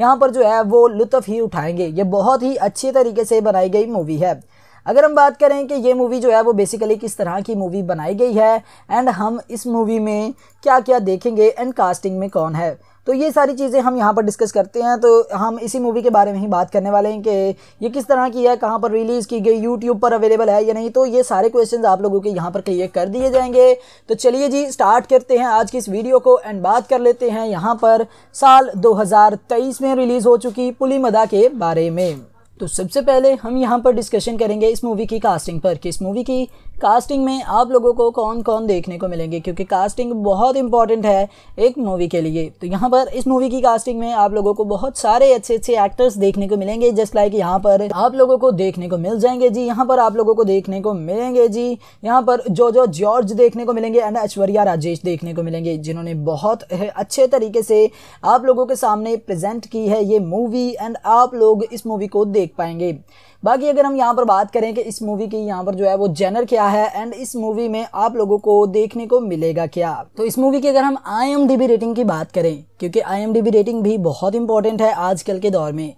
यहाँ पर जो है वो लुत्फ़ ही उठाएंगे ये बहुत ही अच्छे तरीके से बनाई गई मूवी है अगर हम बात करें कि ये मूवी जो है वो बेसिकली किस तरह की मूवी बनाई गई है एंड हम इस मूवी में क्या क्या देखेंगे एंड कास्टिंग में कौन है तो ये सारी चीज़ें हम यहाँ पर डिस्कस करते हैं तो हम इसी मूवी के बारे में ही बात करने वाले हैं कि ये किस तरह की है कहाँ पर रिलीज़ की गई यूट्यूब पर अवेलेबल है या नहीं तो ये सारे क्वेश्चन आप लोगों के यहाँ पर क्लियर कर दिए जाएंगे तो चलिए जी स्टार्ट करते हैं आज की इस वीडियो को एंड बात कर लेते हैं यहाँ पर साल दो में रिलीज़ हो चुकी पुली मदा के बारे में तो सबसे पहले हम यहाँ पर डिस्कशन करेंगे इस मूवी की कास्टिंग पर कि इस मूवी की कास्टिंग में आप लोगों को कौन कौन देखने को मिलेंगे क्योंकि कास्टिंग बहुत इंपॉर्टेंट है एक मूवी के लिए तो यहाँ पर इस मूवी की कास्टिंग में आप लोगों को बहुत सारे अच्छे अच्छे एक्टर्स देखने को मिलेंगे जस्ट लाइक यहाँ पर आप लोगों को देखने को मिल जाएंगे जी यहाँ पर आप लोगों को देखने को मिलेंगे जी यहाँ पर जो जो जॉर्ज देखने को मिलेंगे एंड ऐश्वर्या राजेश देखने को मिलेंगे जिन्होंने बहुत अच्छे तरीके से आप लोगों के सामने प्रेजेंट की है ये मूवी एंड आप लोग इस मूवी को देख पाएंगे बाकी अगर हम यहाँ पर बात करें कि इस मूवी की यहाँ पर जो है वो जेनर क्या है एंड इस मूवी में आप लोगों को देखने को मिलेगा क्या तो इस मूवी की अगर हम आई रेटिंग की बात करें क्योंकि आई रेटिंग भी बहुत इंपॉर्टेंट है आजकल के दौर में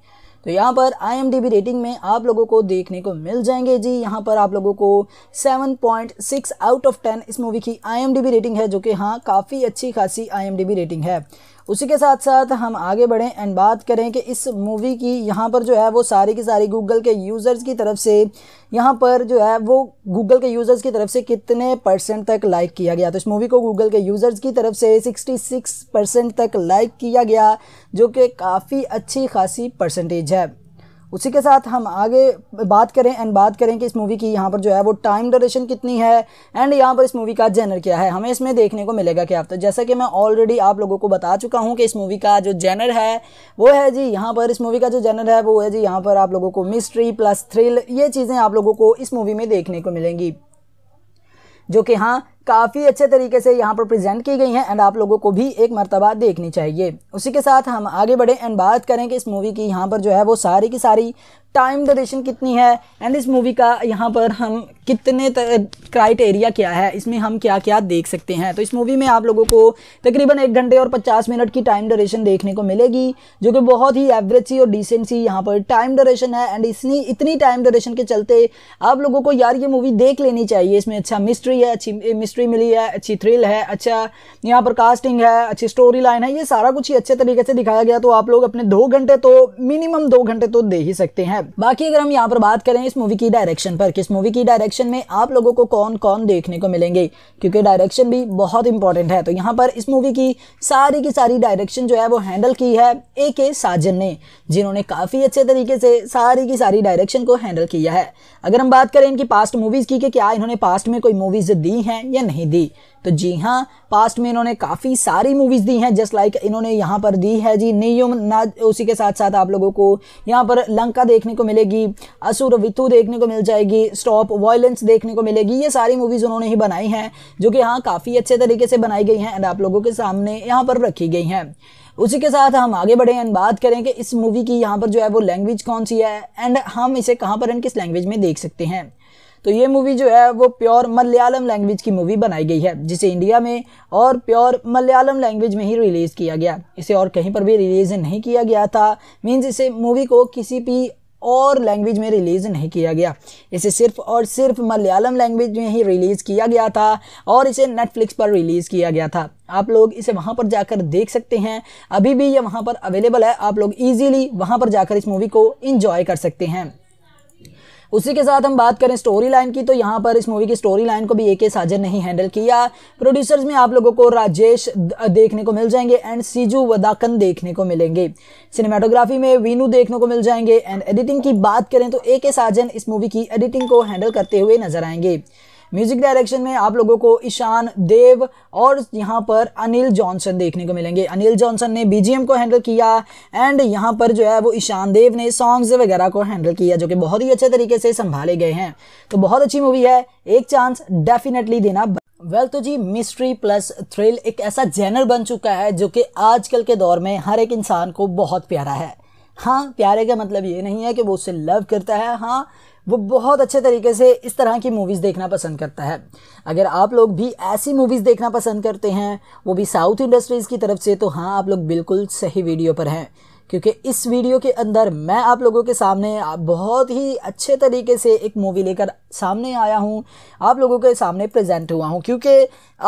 तो यहाँ पर आई रेटिंग में आप लोगों को देखने को मिल जाएंगे जी यहाँ पर आप लोगों को 7.6 आउट ऑफ 10 इस मूवी की आई रेटिंग है जो कि हाँ काफ़ी अच्छी खासी आई रेटिंग है उसी के साथ साथ हम आगे बढ़ें एंड बात करें कि इस मूवी की यहाँ पर जो है वो सारी की सारी गूगल के यूज़र्स की तरफ से यहाँ पर जो है वो गूगल के यूज़र्स की तरफ से कितने परसेंट तक लाइक किया गया तो इस मूवी को गूगल के यूज़र्स की तरफ से 66 परसेंट तक लाइक किया गया जो कि काफ़ी अच्छी खासी परसेंटेज है उसी के साथ हम आगे बात करें एंड बात करें कि इस मूवी की यहाँ पर जो है वो टाइम ड्यूरेशन कितनी है एंड यहाँ पर इस मूवी का जेनर क्या है हमें इसमें देखने को मिलेगा क्या तो जैसा कि मैं ऑलरेडी आप लोगों को बता चुका हूँ कि इस मूवी का जो जेनर है वो है जी यहाँ पर इस मूवी का जो जेनर है वो है जी यहाँ पर आप लोगों को मिस्ट्री प्लस थ्रिल ये चीज़ें आप लोगों को इस मूवी में देखने को मिलेंगी जो कि हाँ काफ़ी अच्छे तरीके से यहाँ पर प्रेजेंट की गई हैं एंड आप लोगों को भी एक मरतबा देखनी चाहिए उसी के साथ हम आगे बढ़ें एंड बात करें कि इस मूवी की यहाँ पर जो है वो सारी की सारी टाइम ड्यूरेशन कितनी है एंड इस मूवी का यहाँ पर हम कितने क्राइटेरिया क्या है इसमें हम क्या क्या देख सकते हैं तो इस मूवी में आप लोगों को तकरीबन एक घंटे और पचास मिनट की टाइम ड्यूरेशन देखने को मिलेगी जो कि बहुत ही एवरेज सी और डिसेंट सी यहाँ पर टाइम ड्यूरेशन है एंड इसनी इतनी टाइम ड्यूरेशन के चलते आप लोगों को यार ये मूवी देख लेनी चाहिए इसमें अच्छा मिस्ट्री है अच्छी मिस्ट्री मिली है अच्छी थ्रिल है अच्छा यहाँ पर कास्टिंग है अच्छी स्टोरी लाइन है ये सारा कुछ ही अच्छे तरीके से दिखाया गया तो आप लोग अपने दो घंटे तो मिनिमम दो घंटे तो दे ही सकते हैं है बाकी अगर हम यहाँ पर बात करें इस मूवी की डायरेक्शन पर किस मूवी की डायरेक्शन में आप लोगों को कौन कौन देखने को मिलेंगे क्योंकि डायरेक्शन भी बहुत इंपॉर्टेंट है तो यहाँ पर इस मूवी की सारी की सारी डायरेक्शन जो है वो हैंडल की है ए के साजन ने जिन्होंने काफ़ी अच्छे तरीके से सारी की सारी डायरेक्शन को हैंडल किया है अगर हम बात करें इनकी पास्ट मूवीज़ की कि क्या इन्होंने पास्ट में कोई मूवीज़ दी हैं या नहीं दी तो जी हाँ पास्ट में इन्होंने काफ़ी सारी मूवीज़ दी हैं जस्ट लाइक इन्होंने यहाँ पर दी है जी नियम ना उसी के साथ साथ आप लोगों को यहाँ पर लंका देखने को मिलेगी असुर वितु देखने को मिल जाएगी स्टॉप वॉयलेंस देखने को मिलेगी ये सारी मूवीज़ उन्होंने ही बनाई हैं जो कि हाँ काफ़ी अच्छे तरीके से बनाई गई हैं एंड आप लोगों के सामने यहाँ पर रखी गई हैं उसी के साथ हम आगे बढ़े एंड बात करें कि इस मूवी की यहाँ पर जो है वो लैंग्वेज कौन सी है एंड हम इसे कहाँ पर एंड किस लैंग्वेज में देख सकते हैं तो ये मूवी जो है वो प्योर मलयालम लैंग्वेज की मूवी बनाई गई है जिसे इंडिया में और प्योर मलयालम लैंग्वेज में ही रिलीज़ किया गया इसे और कहीं पर भी रिलीज़ नहीं किया गया था मीन्स इसे मूवी को किसी भी और लैंग्वेज में रिलीज़ नहीं किया गया इसे सिर्फ और सिर्फ मलयालम लैंग्वेज में ही रिलीज़ किया गया था और इसे नेटफ्लिक्स पर रिलीज़ किया गया था आप लोग इसे वहाँ पर जाकर देख सकते हैं अभी भी ये वहाँ पर अवेलेबल है आप लोग इजीली वहाँ पर जाकर इस मूवी को इंजॉय कर सकते हैं उसी के साथ हम बात करें स्टोरी लाइन की तो यहाँ पर इस मूवी की स्टोरी लाइन को भी ए के साजन ने ही हैंडल किया प्रोड्यूसर्स में आप लोगों को राजेश देखने को मिल जाएंगे एंड सीजू वदाकन देखने को मिलेंगे सिनेमाटोग्राफी में वीनू देखने को मिल जाएंगे एंड एडिटिंग की बात करें तो ए के साजन इस मूवी की एडिटिंग को हैंडल करते हुए नजर आएंगे म्यूजिक डायरेक्शन में आप लोगों को ईशान देव और यहाँ पर अनिल जॉनसन देखने को मिलेंगे अनिल जॉनसन ने बीजीएम को हैंडल किया एंड यहाँ पर जो है वो ईशान देव ने सॉन्ग्स वगैरह को हैंडल किया जो कि बहुत ही अच्छे तरीके से संभाले गए हैं तो बहुत अच्छी मूवी है एक चांस डेफिनेटली देना वेल well, तो जी मिस्ट्री प्लस थ्रिल एक ऐसा जैनर बन चुका है जो कि आजकल के दौर में हर एक इंसान को बहुत प्यारा है हाँ प्यारे का मतलब ये नहीं है कि वो उससे लव करता है हाँ वो बहुत अच्छे तरीके से इस तरह की मूवीज़ देखना पसंद करता है अगर आप लोग भी ऐसी मूवीज़ देखना पसंद करते हैं वो भी साउथ इंडस्ट्रीज़ की तरफ से तो हाँ आप लोग बिल्कुल सही वीडियो पर हैं क्योंकि इस वीडियो के अंदर मैं आप लोगों के सामने बहुत ही अच्छे तरीके से एक मूवी लेकर सामने आया हूँ आप लोगों के सामने प्रेजेंट हुआ हूँ क्योंकि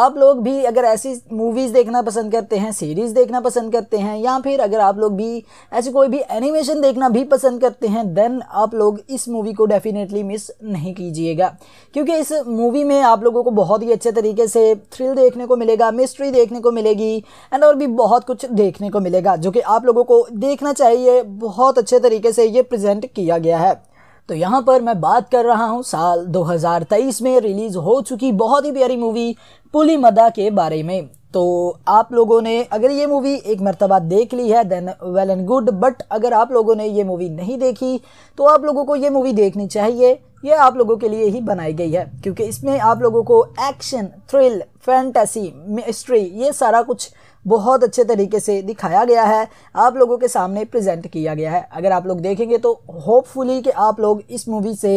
आप लोग भी अगर ऐसी मूवीज़ देखना पसंद करते हैं सीरीज़ देखना पसंद करते हैं या फिर अगर आप लोग भी ऐसी कोई भी एनिमेशन देखना भी पसंद करते हैं देन आप लोग इस मूवी को डेफिनेटली मिस नहीं कीजिएगा क्योंकि इस मूवी में आप लोगों को बहुत ही अच्छे तरीके से थ्रिल देखने को मिलेगा मिस्ट्री देखने को मिलेगी एंड और भी बहुत कुछ देखने को मिलेगा जो कि आप लोगों को देख देखना चाहिए बहुत अच्छे तरीके से ये प्रेजेंट किया गया है तो यहाँ पर मैं बात कर रहा हूँ साल 2023 में रिलीज़ हो चुकी बहुत ही प्यारी मूवी पुली मदा के बारे में तो आप लोगों ने अगर ये मूवी एक मरतबा देख ली है then well and good but अगर आप लोगों ने ये मूवी नहीं देखी तो आप लोगों को ये मूवी देखनी चाहिए ये आप लोगों के लिए ही बनाई गई है क्योंकि इसमें आप लोगों को एक्शन थ्रिल फैंटेसी मिस्ट्री ये सारा कुछ बहुत अच्छे तरीके से दिखाया गया है आप लोगों के सामने प्रेजेंट किया गया है अगर आप लोग देखेंगे तो होपफुली कि आप लोग इस मूवी से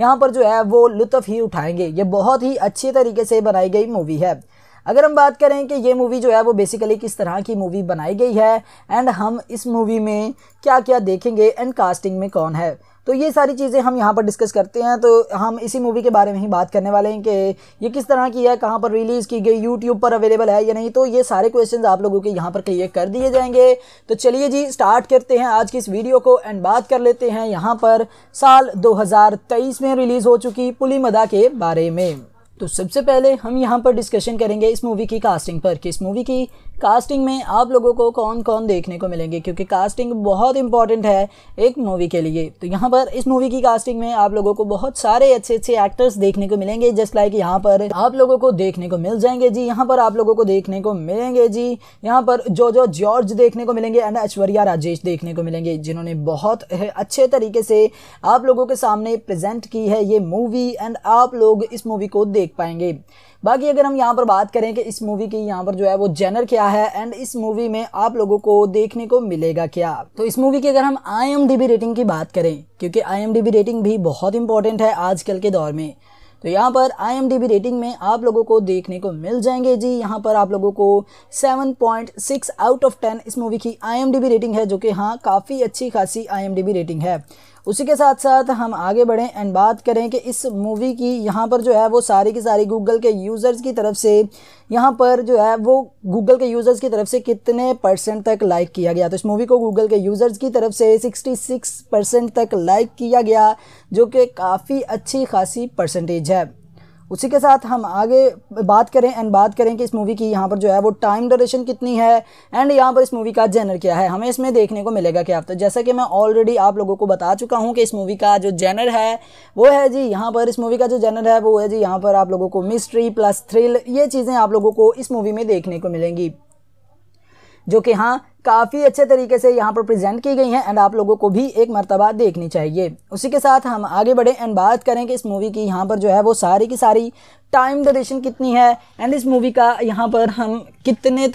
यहाँ पर जो है वो लुत्फ़ ही उठाएंगे ये बहुत ही अच्छे तरीके से बनाई गई मूवी है अगर हम बात करें कि ये मूवी जो है वो बेसिकली किस तरह की मूवी बनाई गई है एंड हम इस मूवी में क्या क्या देखेंगे एंड कास्टिंग में कौन है तो ये सारी चीज़ें हम यहाँ पर डिस्कस करते हैं तो हम इसी मूवी के बारे में ही बात करने वाले हैं कि ये किस तरह की है कहाँ पर रिलीज़ की गई यूट्यूब पर अवेलेबल है या नहीं तो ये सारे क्वेश्चन आप लोगों के यहाँ पर क्लियर कर दिए जाएंगे तो चलिए जी स्टार्ट करते हैं आज की इस वीडियो को एंड बात कर लेते हैं यहाँ पर साल दो में रिलीज़ हो चुकी पुली मदा के बारे में तो सबसे पहले हम यहाँ पर डिस्कशन करेंगे इस मूवी की कास्टिंग पर कि इस मूवी की कास्टिंग में आप लोगों को कौन कौन देखने को मिलेंगे क्योंकि कास्टिंग बहुत इंपॉर्टेंट है एक मूवी के लिए तो यहाँ पर इस मूवी की कास्टिंग में आप लोगों को बहुत सारे अच्छे अच्छे एक्टर्स देखने को मिलेंगे जस्ट लाइक यहाँ पर आप लोगों को देखने को मिल जाएंगे जी यहाँ पर आप लोगों को देखने को मिलेंगे जी यहाँ पर जो जो जॉर्ज देखने को मिलेंगे एंड ऐश्वर्या राजेश देखने को मिलेंगे जिन्होंने बहुत अच्छे तरीके से आप लोगों के सामने प्रेजेंट की है ये मूवी एंड आप लोग इस मूवी को देख पाएंगे बाकी अगर हम यहाँ पर बात करें कि इस मूवी की यहाँ पर जो है वो जेनर क्या है एंड इस मूवी में आप लोगों को देखने को मिलेगा क्या तो इस मूवी की अगर हम आई रेटिंग की बात करें क्योंकि आई रेटिंग भी बहुत इंपॉर्टेंट है आजकल के दौर में तो यहाँ पर आई रेटिंग में आप लोगों को देखने को मिल जाएंगे जी यहाँ पर आप लोगों को 7.6 आउट ऑफ 10 इस मूवी की आई रेटिंग है जो कि हाँ काफ़ी अच्छी खासी आई रेटिंग है उसी के साथ साथ हम आगे बढ़ें एंड बात करें कि इस मूवी की यहाँ पर जो है वो सारी की सारी गूगल के यूज़र्स की तरफ से यहाँ पर जो है वो गूगल के यूज़र्स की तरफ से कितने परसेंट तक लाइक किया गया तो इस मूवी को गूगल के यूज़र्स की तरफ से 66 परसेंट तक लाइक किया गया जो कि काफ़ी अच्छी खासी परसेंटेज है उसी के साथ हम आगे बात करें एंड बात करें कि इस मूवी की यहाँ पर जो है वो टाइम ड्यूरेशन कितनी है एंड यहाँ पर इस मूवी का जेनर क्या है हमें इसमें देखने को मिलेगा क्या तो जैसा कि मैं ऑलरेडी आप लोगों को बता चुका हूँ कि इस मूवी का जो जेनर है वो है जी यहाँ पर इस मूवी का जो जेनर है वो है जी यहाँ पर आप लोगों को मिस्ट्री प्लस थ्रिल ये चीज़ें आप लोगों को इस मूवी में देखने को मिलेंगी जो कि हाँ काफ़ी अच्छे तरीके से यहाँ पर प्रेजेंट की गई हैं एंड आप लोगों को भी एक मरतबा देखनी चाहिए उसी के साथ हम आगे बढ़े एंड बात करें कि इस मूवी की यहाँ पर जो है वो सारी की सारी टाइम ड्यूरेशन कितनी है एंड इस मूवी का यहाँ पर हम कितने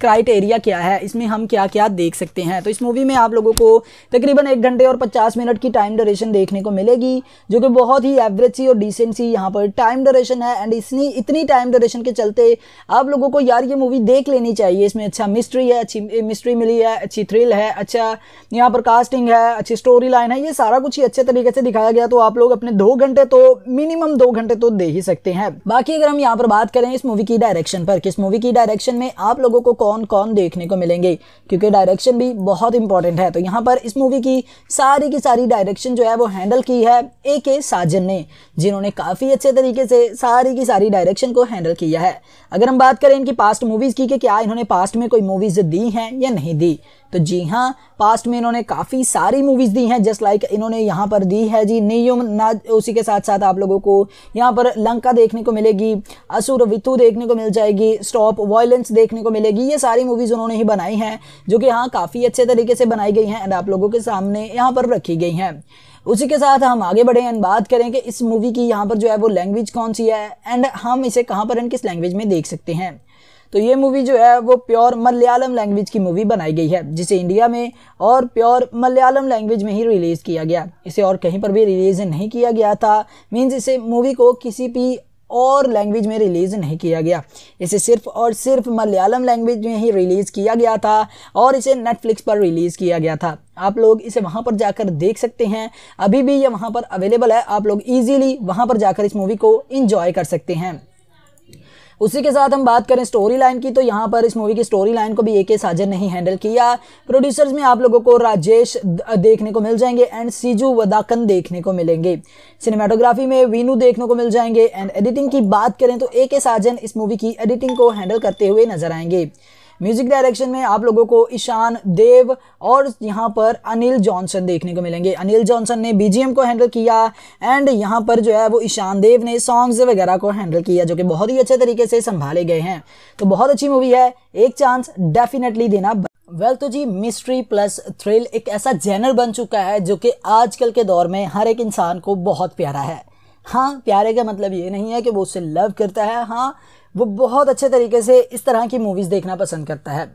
क्राइटेरिया क्या है इसमें हम क्या क्या देख सकते हैं तो इस मूवी में आप लोगों को तकरीबन एक घंटे और पचास मिनट की टाइम ड्यूरेशन देखने को मिलेगी जो कि बहुत ही एवरेज सी और डिसेंट सी यहाँ पर टाइम ड्यूरेशन है एंड इसनी इतनी टाइम ड्यूरेशन के चलते आप लोगों को यार ये मूवी देख लेनी चाहिए इसमें अच्छा मिस्ट्री है अच्छी मिस्ट्री मिली है अच्छी थ्रिल है अच्छा यहाँ पर कास्टिंग है अच्छी स्टोरी लाइन है ये सारा कुछ ही अच्छे तरीके से दिखाया गया तो आप लोग अपने दो घंटे तो मिनिमम दो घंटे तो दे ही सकते हैं है बाकी अगर हम यहाँ पर बात करें इस मूवी की डायरेक्शन पर किस मूवी की डायरेक्शन में आप लोगों को कौन कौन देखने को मिलेंगे क्योंकि डायरेक्शन भी बहुत इंपॉर्टेंट है तो यहाँ पर इस मूवी की सारी की सारी डायरेक्शन जो है वो हैंडल की है ए के साजन ने जिन्होंने काफ़ी अच्छे तरीके से सारी की सारी डायरेक्शन को हैंडल किया है अगर हम बात करें इनकी पास्ट मूवीज़ की कि क्या इन्होंने पास्ट में कोई मूवीज़ दी हैं या नहीं दी तो जी हाँ पास्ट में इन्होंने काफ़ी सारी मूवीज़ दी हैं जस्ट लाइक इन्होंने यहाँ पर दी है जी नियम ना उसी के साथ साथ आप लोगों को यहाँ पर लंका देखने को मिलेगी असुर वितु देखने को मिल जाएगी स्टॉप वॉयलेंस देखने को मिलेगी ये सारी मूवीज़ उन्होंने ही बनाई हैं जो कि हाँ काफ़ी अच्छे तरीके से बनाई गई हैं एंड आप लोगों के सामने यहाँ पर रखी गई हैं उसी के साथ हम आगे बढ़े एंड बात करें कि इस मूवी की यहाँ पर जो है वो लैंग्वेज कौन सी है एंड हम इसे कहाँ पर एंड किस लैंग्वेज में देख सकते हैं तो ये मूवी जो है वो प्योर मलयालम लैंग्वेज की मूवी बनाई गई है जिसे इंडिया में और प्योर मलयालम लैंग्वेज में ही रिलीज़ किया गया इसे और कहीं पर भी रिलीज़ नहीं किया गया था मीन्स इसे मूवी को किसी भी और लैंग्वेज में रिलीज़ नहीं किया गया इसे सिर्फ और सिर्फ मलयालम लैंग्वेज में ही रिलीज़ किया गया था और इसे नेटफ्लिक्स पर रिलीज़ किया गया था आप लोग इसे वहाँ पर जाकर देख सकते हैं अभी भी ये वहाँ पर अवेलेबल है आप लोग इजीली वहाँ पर जाकर इस मूवी को इंजॉय कर सकते हैं उसी के साथ हम बात करें स्टोरी लाइन की तो यहाँ पर इस मूवी की स्टोरी लाइन को भी ए के साजन ने ही हैंडल किया प्रोड्यूसर्स में आप लोगों को राजेश देखने को मिल जाएंगे एंड सीजू वदाकन देखने को मिलेंगे सिनेमाटोग्राफी में वीनू देखने को मिल जाएंगे एंड एडिटिंग की बात करें तो ए के साजन इस मूवी की एडिटिंग को हैंडल करते हुए नजर आएंगे म्यूजिक डायरेक्शन में आप लोगों को ईशान देव और यहाँ पर अनिल जॉनसन देखने को मिलेंगे अनिल जॉनसन ने बीजीएम को हैंडल किया एंड यहाँ पर जो है वो ईशान देव ने सॉन्ग्स वगैरह को हैंडल किया जो कि बहुत ही अच्छे तरीके से संभाले गए हैं तो बहुत अच्छी मूवी है एक चांस डेफिनेटली देना वेल well, तो जी मिस्ट्री प्लस थ्रिल एक ऐसा जैनर बन चुका है जो कि आजकल के दौर में हर एक इंसान को बहुत प्यारा है हाँ प्यारे का मतलब ये नहीं है कि वो उससे लव करता है हाँ वो बहुत अच्छे तरीके से इस तरह की मूवीज़ देखना पसंद करता है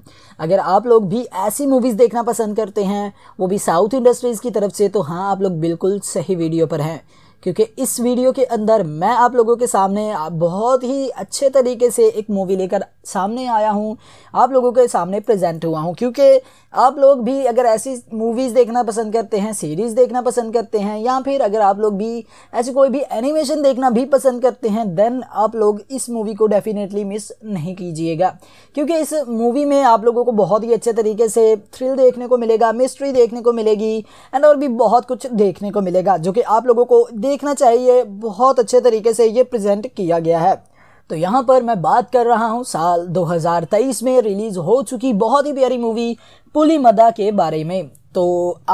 अगर आप लोग भी ऐसी मूवीज़ देखना पसंद करते हैं वो भी साउथ इंडस्ट्रीज़ की तरफ से तो हाँ आप लोग बिल्कुल सही वीडियो पर हैं क्योंकि इस वीडियो के अंदर मैं आप लोगों के सामने बहुत ही अच्छे तरीके से एक मूवी लेकर सामने आया हूँ आप लोगों के सामने प्रेजेंट हुआ हूँ क्योंकि आप लोग भी अगर ऐसी मूवीज़ देखना पसंद करते हैं सीरीज़ देखना पसंद करते हैं या फिर अगर आप लोग भी ऐसे कोई भी एनिमेशन देखना भी पसंद करते हैं देन आप लोग इस मूवी को डेफिनेटली मिस नहीं कीजिएगा क्योंकि इस मूवी में आप लोगों को बहुत ही अच्छे तरीके से थ्रिल देखने को मिलेगा मिस्ट्री देखने को मिलेगी एंड और भी बहुत कुछ देखने को मिलेगा जो कि आप लोगों को देखना चाहिए बहुत अच्छे तरीके से ये प्रेजेंट किया गया है तो यहाँ पर मैं बात कर रहा हूँ साल 2023 में रिलीज़ हो चुकी बहुत ही प्यारी मूवी पुली मदा के बारे में तो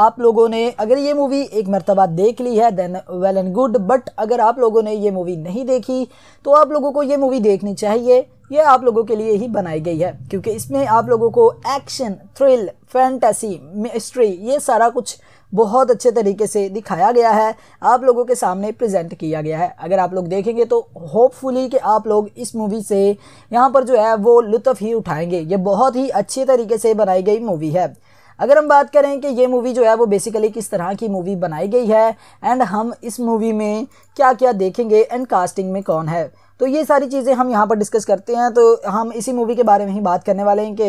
आप लोगों ने अगर ये मूवी एक मरतबा देख ली है then well and good but अगर आप लोगों ने ये मूवी नहीं देखी तो आप लोगों को ये मूवी देखनी चाहिए ये आप लोगों के लिए ही बनाई गई है क्योंकि इसमें आप लोगों को एक्शन थ्रिल फैंटेसी मिस्ट्री ये सारा कुछ बहुत अच्छे तरीके से दिखाया गया है आप लोगों के सामने प्रेजेंट किया गया है अगर आप लोग देखेंगे तो होपफुली कि आप लोग इस मूवी से यहाँ पर जो है वो लुत्फ़ ही उठाएंगे ये बहुत ही अच्छे तरीके से बनाई गई मूवी है अगर हम बात करें कि ये मूवी जो है वो बेसिकली किस तरह की मूवी बनाई गई है एंड हम इस मूवी में क्या क्या देखेंगे एंड कास्टिंग में कौन है तो ये सारी चीज़ें हम यहाँ पर डिस्कस करते हैं तो हम इसी मूवी के बारे में ही बात करने वाले हैं कि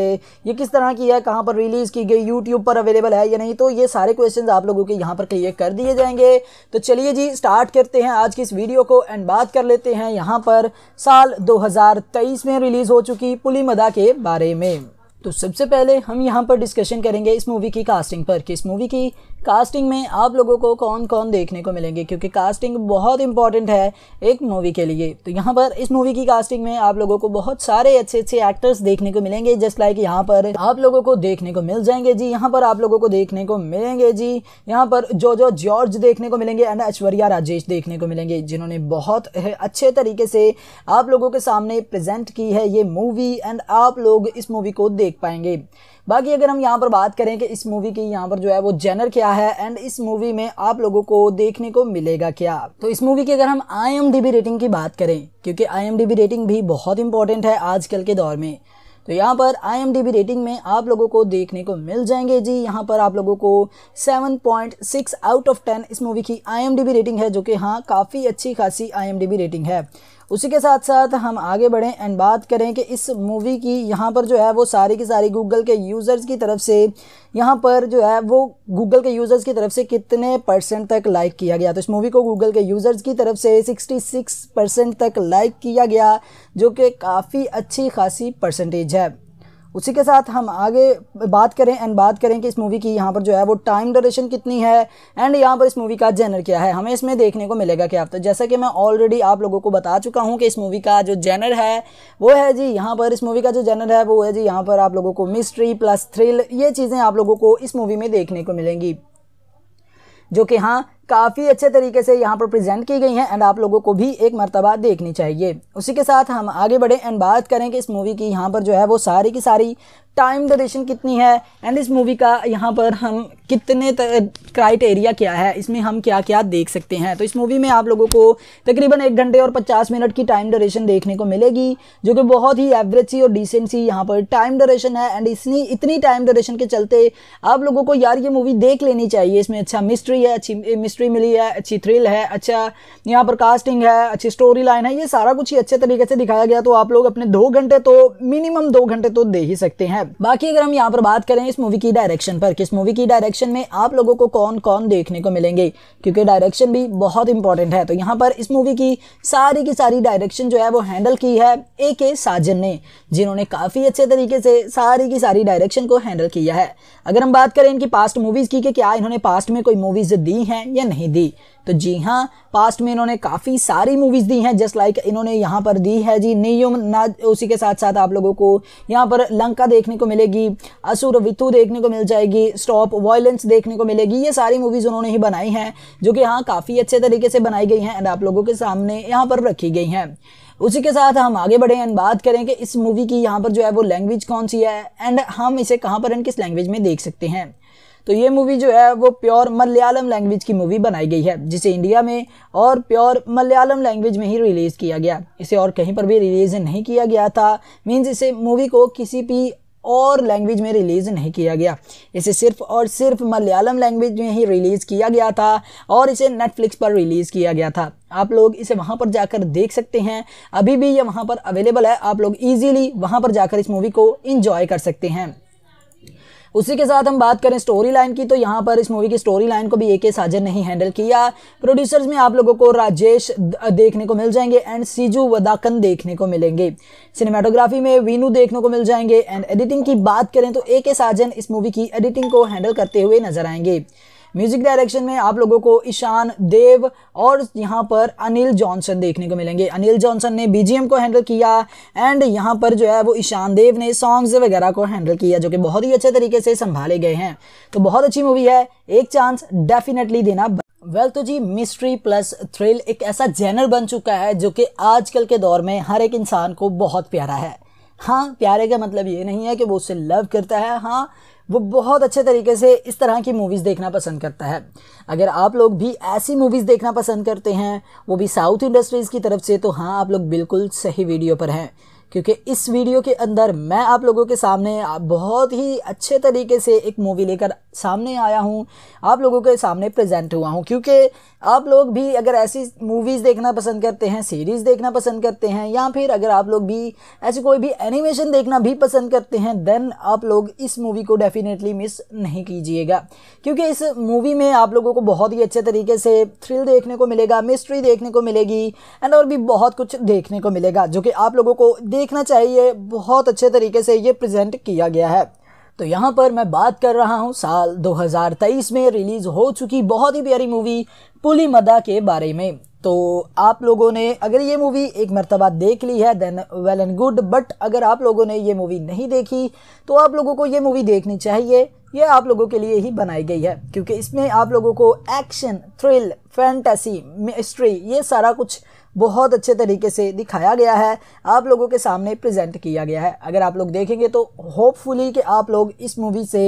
ये किस तरह की है कहाँ पर रिलीज़ की गई यूट्यूब पर अवेलेबल है या नहीं तो ये सारे क्वेश्चन आप लोगों के यहाँ पर क्लियर कर दिए जाएंगे तो चलिए जी स्टार्ट करते हैं आज की इस वीडियो को एंड बात कर लेते हैं यहाँ पर साल दो में रिलीज़ हो चुकी पुली मदा के बारे में तो सबसे पहले हम यहाँ पर डिस्कशन करेंगे इस मूवी की कास्टिंग पर कि इस मूवी की कास्टिंग में आप लोगों को कौन कौन देखने को मिलेंगे क्योंकि कास्टिंग बहुत इंपॉर्टेंट है एक मूवी के लिए तो यहाँ पर इस मूवी की कास्टिंग में आप लोगों को बहुत सारे अच्छे अच्छे एक्टर्स देखने को मिलेंगे जस्ट लाइक यहाँ पर आप लोगों को देखने को मिल जाएंगे जी यहाँ पर आप लोगों को देखने को मिलेंगे जी यहाँ पर जो जो जॉर्ज देखने को मिलेंगे एंड ऐश्वर्या राजेश देखने को मिलेंगे जिन्होंने बहुत अच्छे तरीके से आप लोगों के सामने प्रेजेंट की है ये मूवी एंड आप लोग इस मूवी को देख पाएंगे बाकी अगर हम यहाँ पर बात करें कि इस मूवी की यहाँ पर जो है वो जेनर क्या है एंड इस मूवी में आप लोगों को देखने को मिलेगा क्या तो इस मूवी की अगर हम आई रेटिंग की बात करें क्योंकि आई रेटिंग भी बहुत इंपॉर्टेंट है आजकल के दौर में तो यहाँ पर आई रेटिंग में आप लोगों को देखने को मिल जाएंगे जी यहाँ पर आप लोगों को 7.6 आउट ऑफ 10 इस मूवी की आई रेटिंग है जो कि हाँ काफ़ी अच्छी खासी आई रेटिंग है उसी के साथ साथ हम आगे बढ़ें एंड बात करें कि इस मूवी की यहाँ पर जो है वो सारी की सारी गूगल के यूज़र्स की तरफ से यहाँ पर जो है वो गूगल के यूज़र्स की तरफ से कितने परसेंट तक लाइक किया गया तो इस मूवी को गूगल के यूज़र्स की तरफ से 66 परसेंट तक लाइक किया गया जो कि काफ़ी अच्छी खासी परसेंटेज है उसी के साथ हम आगे बात करें एंड बात करें कि इस मूवी की यहाँ पर जो है वो टाइम ड्यूरेशन कितनी है एंड यहाँ पर इस मूवी का जेनर क्या है हमें इसमें देखने को मिलेगा क्या तो जैसा कि मैं ऑलरेडी आप लोगों को बता चुका हूँ कि इस मूवी का जो जेनर है वो है जी यहाँ पर इस मूवी का जो जेनर है वो है जी यहाँ पर आप लोगों को मिस्ट्री प्लस थ्रिल ये चीज़ें आप लोगों को इस मूवी में देखने को मिलेंगी जो कि हाँ काफ़ी अच्छे तरीके से यहाँ पर प्रेजेंट की गई हैं एंड आप लोगों को भी एक मरतबा देखनी चाहिए उसी के साथ हम आगे बढ़ें एंड बात करें कि इस मूवी की यहाँ पर जो है वो सारी की सारी टाइम ड्यूरेशन कितनी है एंड इस मूवी का यहाँ पर हम कितने क्राइटेरिया क्या है इसमें हम क्या क्या देख सकते हैं तो इस मूवी में आप लोगों को तकरीबन एक घंटे और पचास मिनट की टाइम ड्यूरेशन देखने को मिलेगी जो कि बहुत ही एवरेज सी और डिसेंट सी यहाँ पर टाइम ड्यूरेशन है एंड इसनी इतनी टाइम ड्यूरेशन के चलते आप लोगों को यार ये मूवी देख लेनी चाहिए इसमें अच्छा मिस्ट्री है अच्छी केमिस्ट्री मिली है अच्छी थ्रिल है अच्छा यहाँ पर कास्टिंग है अच्छी स्टोरी लाइन है ये सारा कुछ ही अच्छे तरीके से दिखाया गया तो आप लोग अपने दो घंटे तो मिनिमम दो घंटे तो दे ही सकते हैं बाकी अगर हम यहाँ पर बात करें इस मूवी की डायरेक्शन पर किस मूवी की डायरेक्शन में आप लोगों को कौन कौन देखने को मिलेंगे क्योंकि डायरेक्शन भी बहुत इंपॉर्टेंट है तो यहाँ पर इस मूवी की सारी की सारी डायरेक्शन जो है वो हैंडल की है ए के साजन ने जिन्होंने काफ़ी अच्छे तरीके से सारी की सारी डायरेक्शन को हैंडल किया है अगर हम बात करें इनकी पास्ट मूवीज़ की कि क्या इन्होंने पास्ट में कोई मूवीज़ दी हैं या नहीं दी तो जी हाँ पास्ट में इन्होंने काफ़ी सारी मूवीज़ दी हैं जस्ट लाइक इन्होंने यहाँ पर दी है जी नियम ना उसी के साथ साथ आप लोगों को यहाँ पर लंका देखने को मिलेगी असुर वितु देखने को मिल जाएगी स्टॉप वायलेंस देखने को मिलेगी ये सारी मूवीज़ उन्होंने ही बनाई हैं जो कि हाँ काफ़ी अच्छे तरीके से बनाई गई हैं एंड आप लोगों के सामने यहाँ पर रखी गई हैं उसी के साथ हम आगे बढ़े एंड बात करें कि इस मूवी की यहाँ पर जो है वो लैंग्वेज कौन सी है एंड हम इसे कहाँ पर एंड किस लैंग्वेज में देख सकते हैं तो ये मूवी जो है वो प्योर मलयालम लैंग्वेज की मूवी बनाई गई है जिसे इंडिया में और प्योर मलयालम लैंग्वेज में ही रिलीज़ किया गया इसे और कहीं पर भी रिलीज़ नहीं किया गया था मीन्स इसे मूवी को किसी भी और लैंग्वेज में रिलीज़ नहीं किया गया इसे सिर्फ और सिर्फ मलयालम लैंग्वेज में ही रिलीज़ किया गया था और इसे नेटफ्लिक्स पर रिलीज़ किया गया था आप लोग इसे वहाँ पर जाकर देख सकते हैं अभी भी ये वहाँ पर अवेलेबल है आप लोग ईजिली वहाँ पर जाकर इस मूवी को इन्जॉय कर सकते हैं उसी के साथ हम बात करें स्टोरी लाइन की तो यहाँ पर इस मूवी की स्टोरी लाइन को भी ए के साजन ने ही हैंडल किया प्रोड्यूसर्स में आप लोगों को राजेश देखने को मिल जाएंगे एंड सीजू वदाकन देखने को मिलेंगे सिनेमाटोग्राफी में वीनू देखने को मिल जाएंगे एंड एडिटिंग की बात करें तो ए के साजन इस मूवी की एडिटिंग को हैंडल करते हुए नजर आएंगे म्यूजिक डायरेक्शन में आप लोगों को ईशान देव और यहाँ पर अनिल जॉनसन देखने को मिलेंगे अनिल जॉनसन ने बीजीएम को हैंडल किया एंड यहाँ पर जो है वो ईशान देव ने सॉन्ग्स वगैरह को हैंडल किया जो कि बहुत ही अच्छे तरीके से संभाले गए हैं तो बहुत अच्छी मूवी है एक चांस डेफिनेटली देना वेल well, तो जी मिस्ट्री प्लस थ्रिल एक ऐसा जैनर बन चुका है जो कि आजकल के दौर में हर एक इंसान को बहुत प्यारा है हाँ प्यारे का मतलब ये नहीं है कि वो उससे लव करता है हाँ वो बहुत अच्छे तरीके से इस तरह की मूवीज़ देखना पसंद करता है अगर आप लोग भी ऐसी मूवीज़ देखना पसंद करते हैं वो भी साउथ इंडस्ट्रीज़ की तरफ से तो हाँ आप लोग बिल्कुल सही वीडियो पर हैं क्योंकि इस वीडियो के अंदर मैं आप लोगों के सामने बहुत ही अच्छे तरीके से एक मूवी लेकर सामने आया हूँ आप लोगों के सामने प्रेजेंट हुआ हूँ क्योंकि आप लोग भी अगर ऐसी मूवीज़ देखना पसंद करते हैं सीरीज़ देखना पसंद करते हैं या फिर अगर आप लोग भी ऐसे कोई भी एनिमेशन देखना भी पसंद करते हैं देन आप लोग इस मूवी को डेफिनेटली मिस नहीं कीजिएगा क्योंकि इस मूवी में आप लोगों को बहुत ही अच्छे तरीके से थ्रिल देखने को मिलेगा मिस्ट्री देखने को मिलेगी एंड और भी बहुत कुछ देखने को मिलेगा जो कि आप लोगों को देखना चाहिए बहुत अच्छे तरीके से ये प्रेजेंट किया गया है तो यहाँ पर मैं बात कर रहा हूँ साल 2023 में रिलीज़ हो चुकी बहुत ही प्यारी मूवी पुली मदा के बारे में तो आप लोगों ने अगर ये मूवी एक मरतबा देख ली है then well and good but अगर आप लोगों ने ये मूवी नहीं देखी तो आप लोगों को ये मूवी देखनी चाहिए यह आप लोगों के लिए ही बनाई गई है क्योंकि इसमें आप लोगों को एक्शन थ्रिल फैंटेसी मिस्ट्री ये सारा कुछ बहुत अच्छे तरीके से दिखाया गया है आप लोगों के सामने प्रेजेंट किया गया है अगर आप लोग देखेंगे तो होपफुली कि आप लोग इस मूवी से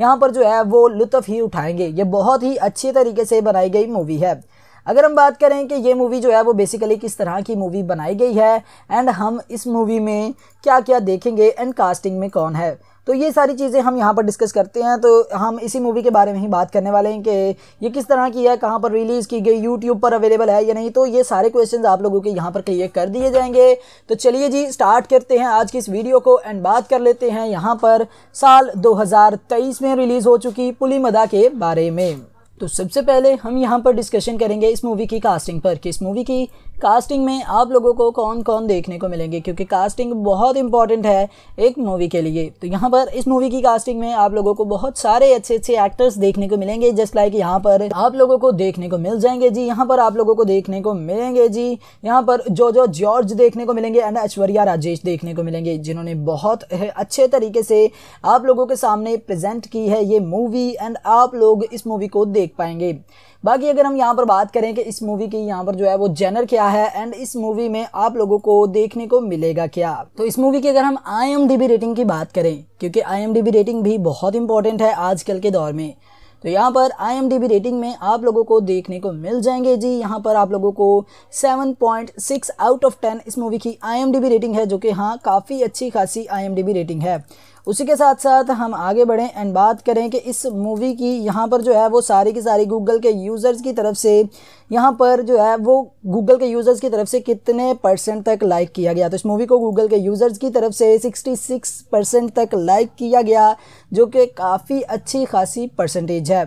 यहाँ पर जो है वो लुत्फ़ ही उठाएंगे ये बहुत ही अच्छे तरीके से बनाई गई मूवी है अगर हम बात करें कि ये मूवी जो है वो बेसिकली किस तरह की मूवी बनाई गई है एंड हम इस मूवी में क्या क्या देखेंगे एंड कास्टिंग में कौन है तो ये सारी चीज़ें हम यहाँ पर डिस्कस करते हैं तो हम इसी मूवी के बारे में ही बात करने वाले हैं कि ये किस तरह की है कहाँ पर रिलीज़ की गई यूट्यूब पर अवेलेबल है या नहीं तो ये सारे क्वेश्चन आप लोगों के यहाँ पर क्लियर कर दिए जाएंगे तो चलिए जी स्टार्ट करते हैं आज की इस वीडियो को एंड बात कर लेते हैं यहाँ पर साल दो में रिलीज़ हो चुकी पुली मदा के बारे में तो सबसे पहले हम यहाँ पर डिस्कशन करेंगे इस मूवी की कास्टिंग पर कि इस मूवी की कास्टिंग में आप लोगों को कौन कौन देखने को मिलेंगे क्योंकि कास्टिंग बहुत इंपॉर्टेंट है एक मूवी के लिए तो यहाँ पर इस मूवी की कास्टिंग में आप लोगों को बहुत सारे अच्छे अच्छे एक्टर्स देखने को मिलेंगे जस्ट लाइक यहाँ पर आप लोगों को देखने को मिल जाएंगे जी यहाँ पर आप लोगों को देखने को मिलेंगे जी यहाँ पर जो जो जॉर्ज देखने को मिलेंगे एंड ऐश्वर्या राजेश देखने को मिलेंगे जिन्होंने बहुत अच्छे तरीके से आप लोगों के सामने प्रेजेंट की है ये मूवी एंड आप लोग इस मूवी को देख पाएंगे बाकी अगर हम यहाँ पर बात करें कि इस मूवी की यहाँ पर जो है वो जेनर क्या है एंड इस मूवी में आप लोगों को देखने को मिलेगा क्या तो इस मूवी की अगर हम आई रेटिंग की बात करें क्योंकि आई रेटिंग भी बहुत इंपॉर्टेंट है आजकल के दौर में तो यहाँ पर आई रेटिंग में आप लोगों को देखने को मिल जाएंगे जी यहाँ पर आप लोगों को 7.6 आउट ऑफ 10 इस मूवी की आई रेटिंग है जो कि हाँ काफ़ी अच्छी खासी आई रेटिंग है उसी के साथ साथ हम आगे बढ़ें एंड बात करें कि इस मूवी की यहाँ पर जो है वो सारी की सारी गूगल के यूज़र्स की तरफ से यहाँ पर जो है वो गूगल के यूज़र्स की तरफ से कितने परसेंट तक लाइक किया गया तो इस मूवी को गूगल के यूज़र्स की तरफ से 66 परसेंट तक लाइक किया गया जो कि काफ़ी अच्छी खासी परसेंटेज है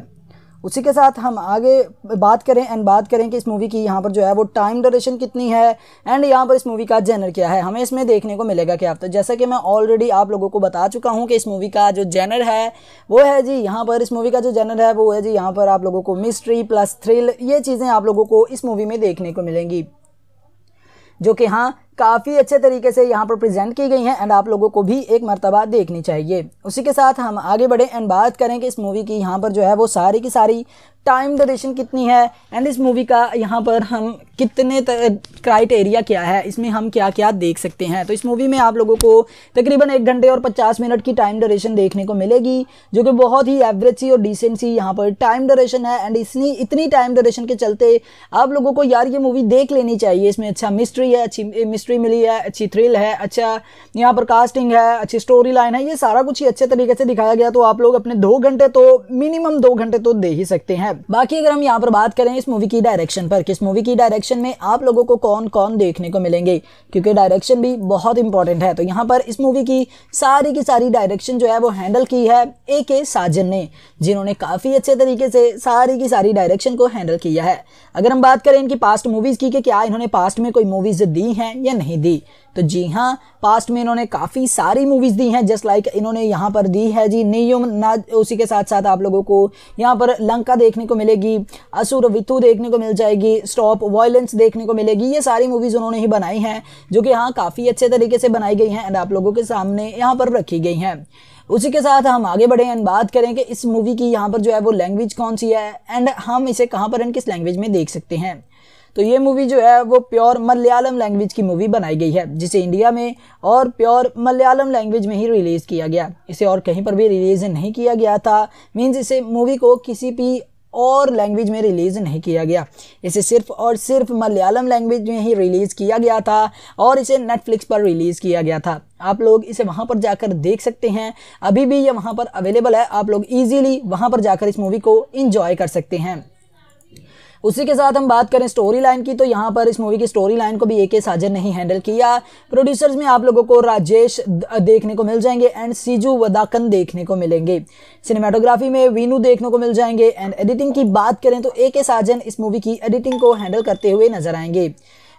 उसी के साथ हम आगे बात करें एंड बात करें कि इस मूवी की यहाँ पर जो है वो टाइम ड्यूरेशन कितनी है एंड यहाँ पर इस मूवी का जेनर क्या है हमें इसमें देखने को मिलेगा क्या तो जैसा कि मैं ऑलरेडी आप लोगों को बता चुका हूँ कि इस मूवी का जो जेनर है वो है जी यहाँ पर इस मूवी का जो जेनर है वो है जी यहाँ पर आप लोगों को मिस्ट्री प्लस थ्रिल ये चीज़ें आप लोगों को इस मूवी में देखने को मिलेंगी जो कि हाँ काफ़ी अच्छे तरीके से यहाँ पर प्रेजेंट की गई हैं एंड आप लोगों को भी एक मरतबा देखनी चाहिए उसी के साथ हम आगे बढ़े एंड बात करें कि इस मूवी की यहाँ पर जो है वो सारी की सारी टाइम ड्यूरेशन कितनी है एंड इस मूवी का यहाँ पर हम कितने क्राइटेरिया क्या है इसमें हम क्या क्या देख सकते हैं तो इस मूवी में आप लोगों को तकरीबन एक घंटे और पचास मिनट की टाइम ड्यूरेशन देखने को मिलेगी जो कि बहुत ही एवरेज सी और डिसेंट सी यहाँ पर टाइम ड्यूरेशन है एंड इसनी इतनी टाइम ड्यूरेशन के चलते आप लोगों को यार ये मूवी देख लेनी चाहिए इसमें अच्छा मिस्ट्री है अच्छी केमिस्ट्री मिली है अच्छी थ्रिल है अच्छा यहाँ पर कास्टिंग है अच्छी स्टोरी लाइन है ये सारा कुछ ही अच्छे तरीके से दिखाया गया तो आप लोग अपने दो घंटे तो मिनिमम दो घंटे तो दे ही सकते हैं बाकी अगर हम यहाँ पर बात करें इस मूवी की डायरेक्शन पर किस मूवी की डायरेक्शन में आप लोगों को कौन कौन देखने को मिलेंगे क्योंकि डायरेक्शन भी बहुत इंपॉर्टेंट है तो यहाँ पर इस मूवी की सारी की सारी डायरेक्शन जो है वो हैंडल की है ए के साजन ने जिन्होंने काफ़ी अच्छे तरीके से सारी की सारी डायरेक्शन को हैंडल किया है अगर हम बात करें इनकी पास्ट मूवीज़ की कि क्या इन्होंने पास्ट में कोई मूवीज़ दी हैं या नहीं दी तो जी हाँ पास्ट में इन्होंने काफ़ी सारी मूवीज़ दी हैं जस्ट लाइक इन्होंने यहाँ पर दी है जी नियम ना उसी के साथ साथ आप लोगों को यहाँ पर लंका देखने को मिलेगी असुर वितु देखने को मिल जाएगी स्टॉप वायलेंस देखने को मिलेगी ये सारी मूवीज़ उन्होंने ही बनाई हैं जो कि हाँ काफ़ी अच्छे तरीके से बनाई गई हैं एंड आप लोगों के सामने यहाँ पर रखी गई हैं उसी के साथ हम आगे बढ़े एंड बात करें कि इस मूवी की यहाँ पर जो है वो लैंग्वेज कौन सी है एंड हम इसे कहाँ पर एंड किस लैंग्वेज में देख सकते हैं तो ये मूवी जो है वो प्योर मलयालम लैंग्वेज की मूवी बनाई गई है जिसे इंडिया में और प्योर मलयालम लैंग्वेज में ही रिलीज़ किया गया इसे और कहीं पर भी रिलीज़ नहीं किया गया था मीन्स इसे मूवी को किसी भी और लैंग्वेज में रिलीज़ नहीं किया गया इसे सिर्फ और सिर्फ मलयालम लैंग्वेज में ही रिलीज़ किया गया था और इसे नेटफ्लिक्स पर रिलीज़ किया गया था आप लोग इसे वहाँ पर जाकर देख सकते हैं अभी भी ये वहाँ पर अवेलेबल है आप लोग इजीली वहाँ पर जाकर इस मूवी को इन्जॉय कर सकते हैं उसी के साथ हम बात करें स्टोरी लाइन की तो यहाँ पर इस मूवी की स्टोरी लाइन को भी ए के साजर ने ही हैंडल किया प्रोड्यूसर्स में आप लोगों को राजेश देखने को मिल जाएंगे एंड सीजू वदाकन देखने को मिलेंगे सिनेमाटोग्राफी में वीनू देखने को मिल जाएंगे एंड एडिटिंग की बात करें तो ए के साजन इस मूवी की एडिटिंग को हैंडल करते हुए नजर आएंगे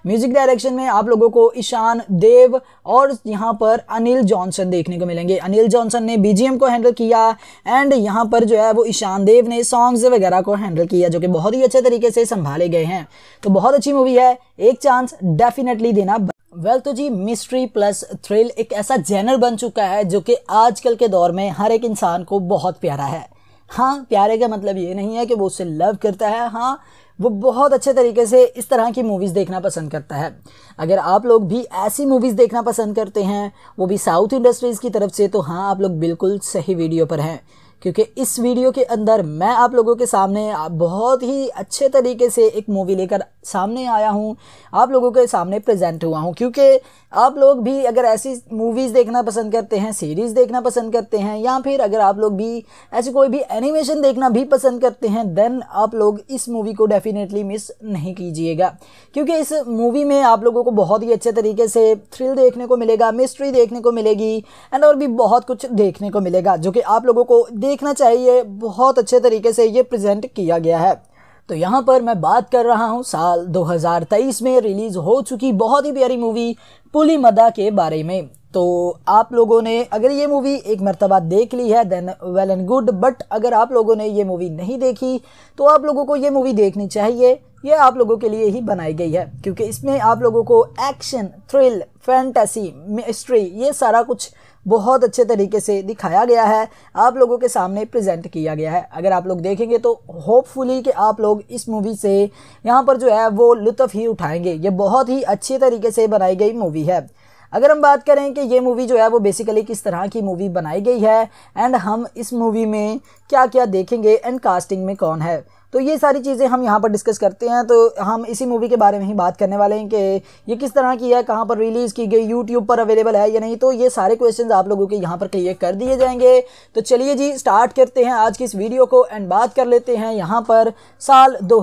म्यूजिक डायरेक्शन में आप लोगों को ईशान देव और यहाँ पर अनिल जॉनसन देखने को मिलेंगे अनिल जॉनसन ने बीजीएम को हैंडल किया एंड यहाँ पर जो है वो ईशान देव ने सॉन्ग्स वगैरह को हैंडल किया जो कि बहुत ही अच्छे तरीके से संभाले गए हैं तो बहुत अच्छी मूवी है एक चांस डेफिनेटली देना वेल well, तो जी मिस्ट्री प्लस थ्रिल एक ऐसा जैनर बन चुका है जो कि आजकल के दौर में हर एक इंसान को बहुत प्यारा है हाँ प्यारे का मतलब ये नहीं है कि वो उससे लव करता है हाँ वो बहुत अच्छे तरीके से इस तरह की मूवीज़ देखना पसंद करता है अगर आप लोग भी ऐसी मूवीज़ देखना पसंद करते हैं वो भी साउथ इंडस्ट्रीज़ की तरफ से तो हाँ आप लोग बिल्कुल सही वीडियो पर हैं क्योंकि इस वीडियो के अंदर मैं आप लोगों के सामने बहुत ही अच्छे तरीके से एक मूवी लेकर सामने आया हूँ आप लोगों के सामने प्रेजेंट हुआ हूँ क्योंकि आप लोग भी अगर ऐसी मूवीज़ देखना पसंद करते हैं सीरीज़ देखना पसंद करते हैं या फिर अगर आप लोग भी ऐसी कोई भी एनिमेशन देखना भी पसंद करते हैं देन आप लोग इस मूवी को डेफिनेटली मिस नहीं कीजिएगा क्योंकि इस मूवी में आप लोगों को बहुत ही अच्छे तरीके से थ्रिल देखने को मिलेगा मिस्ट्री देखने को मिलेगी एंड और भी बहुत कुछ देखने को मिलेगा जो कि आप लोगों को देख देखना चाहिए बहुत अच्छे तरीके से ये प्रेजेंट किया गया है तो यहाँ पर मैं बात कर रहा हूँ साल 2023 में रिलीज़ हो चुकी बहुत ही प्यारी मूवी पुली मदा के बारे में तो आप लोगों ने अगर ये मूवी एक मरतबा देख ली है then well and good but अगर आप लोगों ने ये मूवी नहीं देखी तो आप लोगों को ये मूवी देखनी चाहिए ये आप लोगों के लिए ही बनाई गई है क्योंकि इसमें आप लोगों को एक्शन थ्रिल फैंटेसी मिस्ट्री ये सारा कुछ बहुत अच्छे तरीके से दिखाया गया है आप लोगों के सामने प्रेजेंट किया गया है अगर आप लोग देखेंगे तो होपफुली कि आप लोग इस मूवी से यहाँ पर जो है वो लुत्फ़ ही उठाएंगे ये बहुत ही अच्छे तरीके से बनाई गई मूवी है अगर हम बात करें कि ये मूवी जो है वो बेसिकली किस तरह की मूवी बनाई गई है एंड हम इस मूवी में क्या क्या देखेंगे एंड कास्टिंग में कौन है तो ये सारी चीज़ें हम यहाँ पर डिस्कस करते हैं तो हम इसी मूवी के बारे में ही बात करने वाले हैं कि ये किस तरह की है कहाँ पर रिलीज़ की गई यूट्यूब पर अवेलेबल है या नहीं तो ये सारे क्वेश्चन आप लोगों के यहाँ पर क्लियर कर दिए जाएंगे तो चलिए जी स्टार्ट करते हैं आज की इस वीडियो को एंड बात कर लेते हैं यहाँ पर साल दो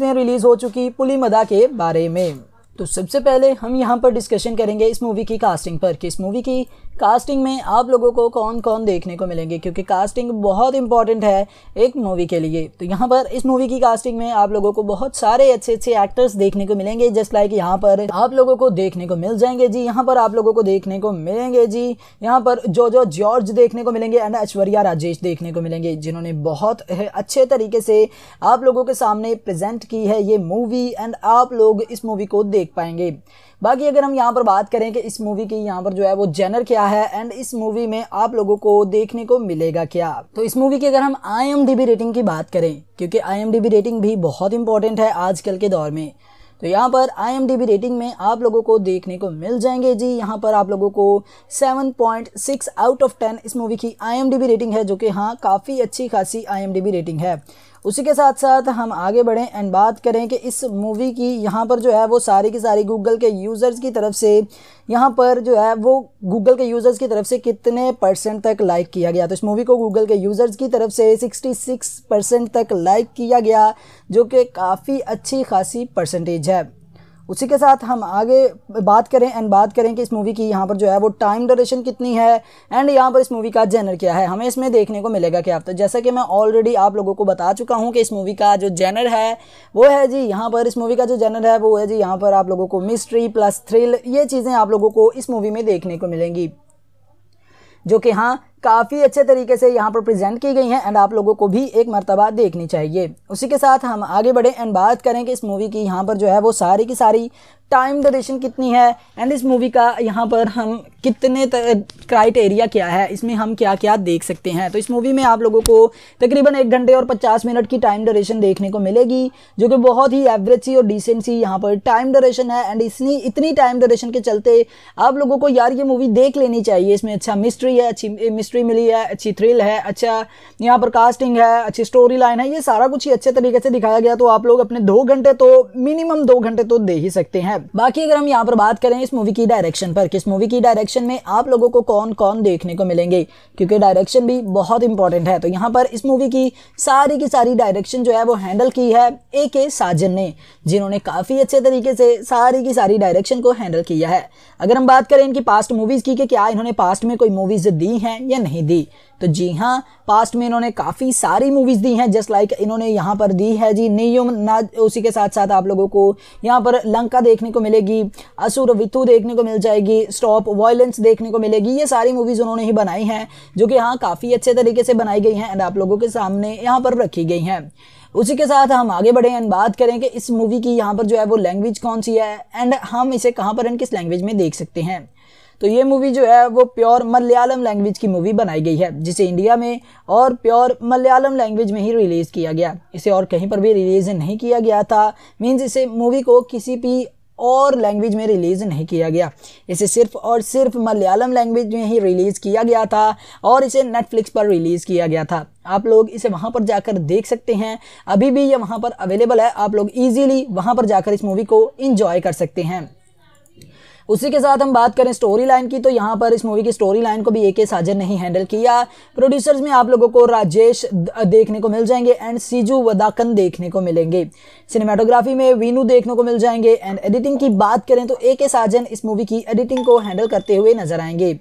में रिलीज़ हो चुकी पुली मदा के बारे में तो सबसे पहले हम यहाँ पर डिस्कशन करेंगे इस मूवी की कास्टिंग पर कि इस मूवी की कास्टिंग में आप लोगों को कौन कौन देखने को मिलेंगे क्योंकि कास्टिंग बहुत इंपॉर्टेंट है एक मूवी के लिए तो यहाँ पर इस मूवी की कास्टिंग में आप लोगों को बहुत सारे अच्छे अच्छे एक्टर्स देखने को मिलेंगे जस्ट लाइक यहाँ पर आप लोगों को देखने को मिल जाएंगे जी यहाँ पर आप लोगों को देखने को मिलेंगे जी यहाँ पर जो जो जॉर्ज देखने को मिलेंगे एंड ऐश्वर्या राजेश देखने को मिलेंगे जिन्होंने बहुत अच्छे तरीके से आप लोगों के सामने प्रेजेंट की है ये मूवी एंड आप लोग इस मूवी को देख पाएंगे बाकी अगर हम यहाँ पर बात करें कि इस मूवी की यहाँ पर जो है वो जेनर क्या है एंड इस मूवी में आप लोगों को देखने को मिलेगा क्या तो इस मूवी की अगर हम आई रेटिंग की बात करें क्योंकि आई रेटिंग भी बहुत इंपॉर्टेंट है आजकल के दौर में तो यहाँ पर आई रेटिंग में आप लोगों को देखने को मिल जाएंगे जी यहाँ पर आप लोगों को 7.6 आउट ऑफ 10 इस मूवी की आई रेटिंग है जो कि हाँ काफ़ी अच्छी खासी आई रेटिंग है उसी के साथ साथ हम आगे बढ़ें एंड बात करें कि इस मूवी की यहाँ पर जो है वो सारी की सारी गूगल के यूज़र्स की तरफ से यहाँ पर जो है वो गूगल के यूज़र्स की तरफ से कितने परसेंट तक लाइक किया गया तो इस मूवी को गूगल के यूज़र्स की तरफ से 66 परसेंट तक लाइक किया गया जो कि काफ़ी अच्छी खासी परसेंटेज है उसी के साथ हम आगे बात करें एंड बात करें कि इस मूवी की यहाँ पर जो है वो टाइम ड्यूरेशन कितनी है एंड यहाँ पर इस मूवी का जेनर क्या है हमें इसमें देखने को मिलेगा क्या तो जैसा कि मैं ऑलरेडी आप लोगों को बता चुका हूँ कि इस मूवी का जो जेनर है वो है जी यहाँ पर इस मूवी का जो जेनर है वो है जी यहाँ पर आप लोगों को मिस्ट्री प्लस थ्रिल ये चीज़ें आप लोगों को इस मूवी में देखने को मिलेंगी जो कि हाँ काफ़ी अच्छे तरीके से यहाँ पर प्रेजेंट की गई हैं एंड आप लोगों को भी एक मरतबा देखनी चाहिए उसी के साथ हम आगे बढ़े एंड बात करें कि इस मूवी की यहाँ पर जो है वो सारी की सारी टाइम ड्यूरेशन कितनी है एंड इस मूवी का यहाँ पर हम कितने क्राइटेरिया क्या है इसमें हम क्या क्या देख सकते हैं तो इस मूवी में आप लोगों को तकरीबन एक घंटे और पचास मिनट की टाइम ड्यूरेशन देखने को मिलेगी जो कि बहुत ही एवरेज सी और डिसेंट सी यहाँ पर टाइम ड्यूरेशन है एंड इसनी इतनी टाइम ड्यूरेशन के चलते आप लोगों को यार ये मूवी देख लेनी चाहिए इसमें अच्छा मिस्ट्री है अच्छी केमिस्ट्री मिली है अच्छी थ्रिल है अच्छा यहाँ पर कास्टिंग है अच्छी स्टोरी लाइन है ये सारा कुछ ही अच्छे तरीके से दिखाया गया तो आप लोग अपने दो घंटे तो मिनिमम दो घंटे तो दे ही सकते हैं बाकी अगर हम यहाँ पर बात करें इस मूवी की डायरेक्शन पर किस मूवी की डायरेक्शन में आप लोगों को कौन कौन देखने को मिलेंगे क्योंकि डायरेक्शन भी बहुत इंपॉर्टेंट है तो यहाँ पर इस मूवी की सारी की सारी डायरेक्शन जो है वो हैंडल की है ए के साजन ने जिन्होंने काफ़ी अच्छे तरीके से सारी की सारी डायरेक्शन को हैंडल किया है अगर हम बात करें इनकी पास्ट मूवीज़ की कि क्या इन्होंने पास्ट में कोई मूवीज़ दी हैं या ये नहीं दी तो जी हाँ पास्ट में इन्होंने काफ़ी सारी मूवीज़ दी हैं जस्ट लाइक इन्होंने यहाँ पर दी है जी नियम ना उसी के साथ साथ आप लोगों को यहाँ पर लंका देखने को मिलेगी असुर वितु देखने को मिल जाएगी स्टॉप वॉयलेंस देखने को मिलेगी ये सारी मूवीज़ उन्होंने ही बनाई हैं जो कि हाँ काफ़ी अच्छे तरीके से बनाई गई हैं एंड आप लोगों के सामने यहाँ पर रखी गई हैं उसी के साथ हम आगे बढ़े एंड बात करें कि इस मूवी की यहाँ पर जो है वो लैंग्वेज कौन सी है एंड हम इसे कहाँ पर एंड किस लैंग्वेज में देख सकते हैं तो ये मूवी जो है वो प्योर मलयालम लैंग्वेज की मूवी बनाई गई है जिसे इंडिया में और प्योर मलयालम लैंग्वेज में ही रिलीज़ किया गया इसे और कहीं पर भी रिलीज़ नहीं किया गया था मीन्स इसे मूवी को किसी भी और लैंग्वेज में रिलीज़ नहीं किया गया इसे सिर्फ और सिर्फ मलयालम लैंग्वेज में ही रिलीज़ किया गया था और इसे नेटफ्लिक्स पर रिलीज़ किया गया था आप लोग इसे वहाँ पर जाकर देख सकते हैं अभी भी ये वहाँ पर अवेलेबल है आप लोग इजीली वहाँ पर जाकर इस मूवी को इन्जॉय कर सकते हैं उसी के साथ हम बात करें स्टोरी लाइन की तो यहाँ पर इस मूवी की स्टोरी लाइन को भी ए के साजन ने ही हैंडल किया प्रोड्यूसर्स में आप लोगों को राजेश देखने को मिल जाएंगे एंड सीजू वदाकन देखने को मिलेंगे सिनेमाटोग्राफी में वीनू देखने को मिल जाएंगे एंड एडिटिंग की बात करें तो ए के साजन इस मूवी की एडिटिंग को हैंडल करते हुए नजर आएंगे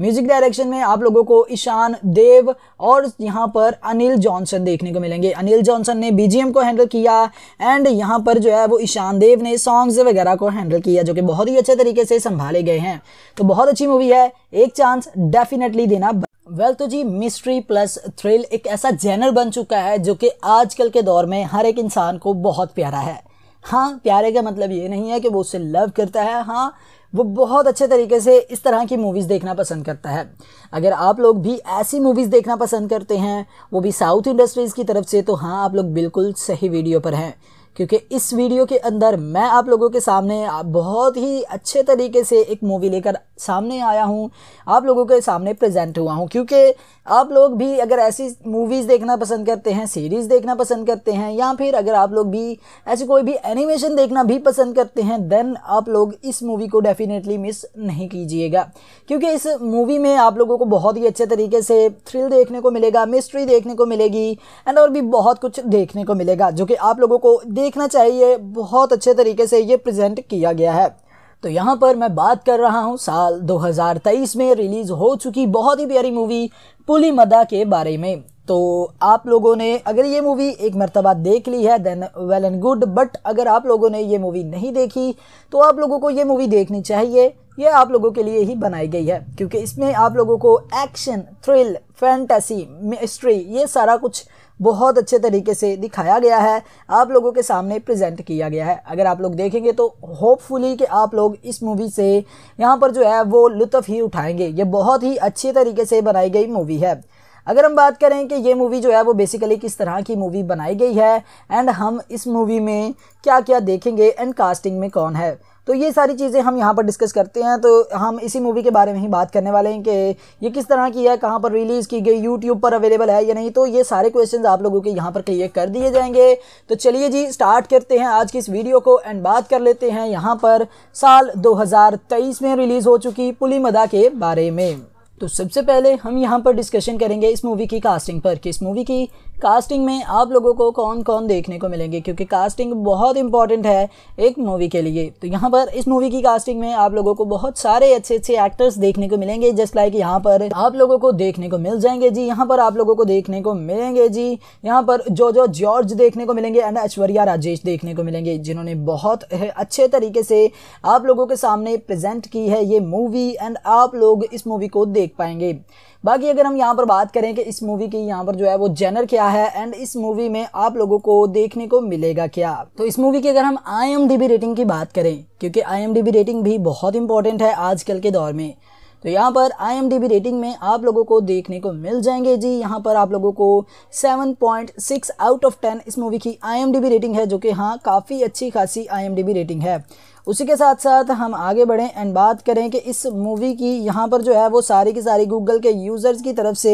म्यूजिक डायरेक्शन में आप लोगों को ईशान देव और यहाँ पर अनिल जॉनसन देखने को मिलेंगे अनिल जॉनसन ने बीजीएम को हैंडल किया एंड यहाँ पर जो है वो ईशान देव ने सॉन्ग्स वगैरह को हैंडल किया जो कि बहुत ही अच्छे तरीके से संभाले गए हैं तो बहुत अच्छी मूवी है एक चांस डेफिनेटली देना वेल well, तो जी मिस्ट्री प्लस थ्रिल एक ऐसा जैनर बन चुका है जो कि आजकल के दौर में हर एक इंसान को बहुत प्यारा है हाँ प्यारे का मतलब ये नहीं है कि वो उससे लव करता है हाँ वो बहुत अच्छे तरीके से इस तरह की मूवीज़ देखना पसंद करता है अगर आप लोग भी ऐसी मूवीज़ देखना पसंद करते हैं वो भी साउथ इंडस्ट्रीज़ की तरफ से तो हाँ आप लोग बिल्कुल सही वीडियो पर हैं क्योंकि इस वीडियो के अंदर मैं आप लोगों के सामने बहुत ही अच्छे तरीके से एक मूवी लेकर सामने आया हूँ आप लोगों के सामने प्रेजेंट हुआ हूँ क्योंकि आप लोग भी अगर ऐसी मूवीज़ देखना पसंद करते हैं सीरीज़ देखना पसंद करते हैं या फिर अगर आप लोग भी ऐसे कोई भी एनिमेशन देखना भी पसंद करते हैं देन आप लोग इस मूवी को डेफिनेटली मिस नहीं कीजिएगा क्योंकि इस मूवी में आप लोगों को बहुत ही अच्छे तरीके से थ्रिल देखने को मिलेगा मिस्ट्री देखने को मिलेगी एंड और भी बहुत कुछ देखने को मिलेगा जो कि आप लोगों को देख देखना चाहिए बहुत अच्छे तरीके से ये प्रेजेंट किया गया है तो यहाँ पर मैं बात कर रहा हूँ साल 2023 में रिलीज़ हो चुकी बहुत ही प्यारी मूवी पुली मदा के बारे में तो आप लोगों ने अगर ये मूवी एक मरतबा देख ली है then well and good but अगर आप लोगों ने ये मूवी नहीं देखी तो आप लोगों को ये मूवी देखनी चाहिए ये आप लोगों के लिए ही बनाई गई है क्योंकि इसमें आप लोगों को एक्शन थ्रिल फैंटेसी मिस्ट्री ये सारा कुछ बहुत अच्छे तरीके से दिखाया गया है आप लोगों के सामने प्रेजेंट किया गया है अगर आप लोग देखेंगे तो होपफुली कि आप लोग इस मूवी से यहाँ पर जो है वो लुत्फ़ ही उठाएंगे ये बहुत ही अच्छे तरीके से बनाई गई मूवी है अगर हम बात करें कि ये मूवी जो है वो बेसिकली किस तरह की मूवी बनाई गई है एंड हम इस मूवी में क्या क्या देखेंगे एंड कास्टिंग में कौन है तो ये सारी चीज़ें हम यहाँ पर डिस्कस करते हैं तो हम इसी मूवी के बारे में ही बात करने वाले हैं कि ये किस तरह की है कहाँ पर रिलीज़ की गई यूट्यूब पर अवेलेबल है या नहीं तो ये सारे क्वेश्चन आप लोगों के यहाँ पर क्लियर कर दिए जाएंगे तो चलिए जी स्टार्ट करते हैं आज की इस वीडियो को एंड बात कर लेते हैं यहाँ पर साल दो में रिलीज़ हो चुकी पुली मदा के बारे में तो सबसे पहले हम यहाँ पर डिस्कशन करेंगे इस मूवी की कास्टिंग पर कि इस मूवी की कास्टिंग में आप लोगों को कौन कौन देखने को मिलेंगे क्योंकि कास्टिंग बहुत इंपॉर्टेंट है एक मूवी के लिए तो यहाँ पर इस मूवी की कास्टिंग में आप लोगों को बहुत सारे अच्छे अच्छे एक्टर्स देखने को मिलेंगे जस्ट लाइक यहाँ पर आप लोगों को देखने को मिल जाएंगे जी यहाँ पर आप लोगों को देखने को मिलेंगे जी यहाँ पर जो जो जॉर्ज देखने को मिलेंगे एंड ऐश्वर्या राजेश देखने को मिलेंगे जिन्होंने बहुत अच्छे तरीके से आप लोगों के सामने प्रेजेंट की है ये मूवी एंड आप लोग इस मूवी को देख पाएंगे बाकी अगर हम यहाँ पर बात करें कि इस मूवी की यहाँ पर जो है वो जेनर क्या है एंड इस मूवी में आप लोगों को देखने को मिलेगा क्या तो इस मूवी की अगर हम आई रेटिंग की बात करें क्योंकि आई रेटिंग भी बहुत इंपॉर्टेंट है आजकल के दौर में तो यहाँ पर आई रेटिंग में आप लोगों को देखने को मिल जाएंगे जी यहाँ पर आप लोगों को 7.6 आउट ऑफ 10 इस मूवी की आई रेटिंग है जो कि हाँ काफ़ी अच्छी खासी आई रेटिंग है उसी के साथ साथ हम आगे बढ़ें एंड बात करें कि इस मूवी की यहाँ पर जो है वो सारी की सारी गूगल के यूज़र्स की तरफ से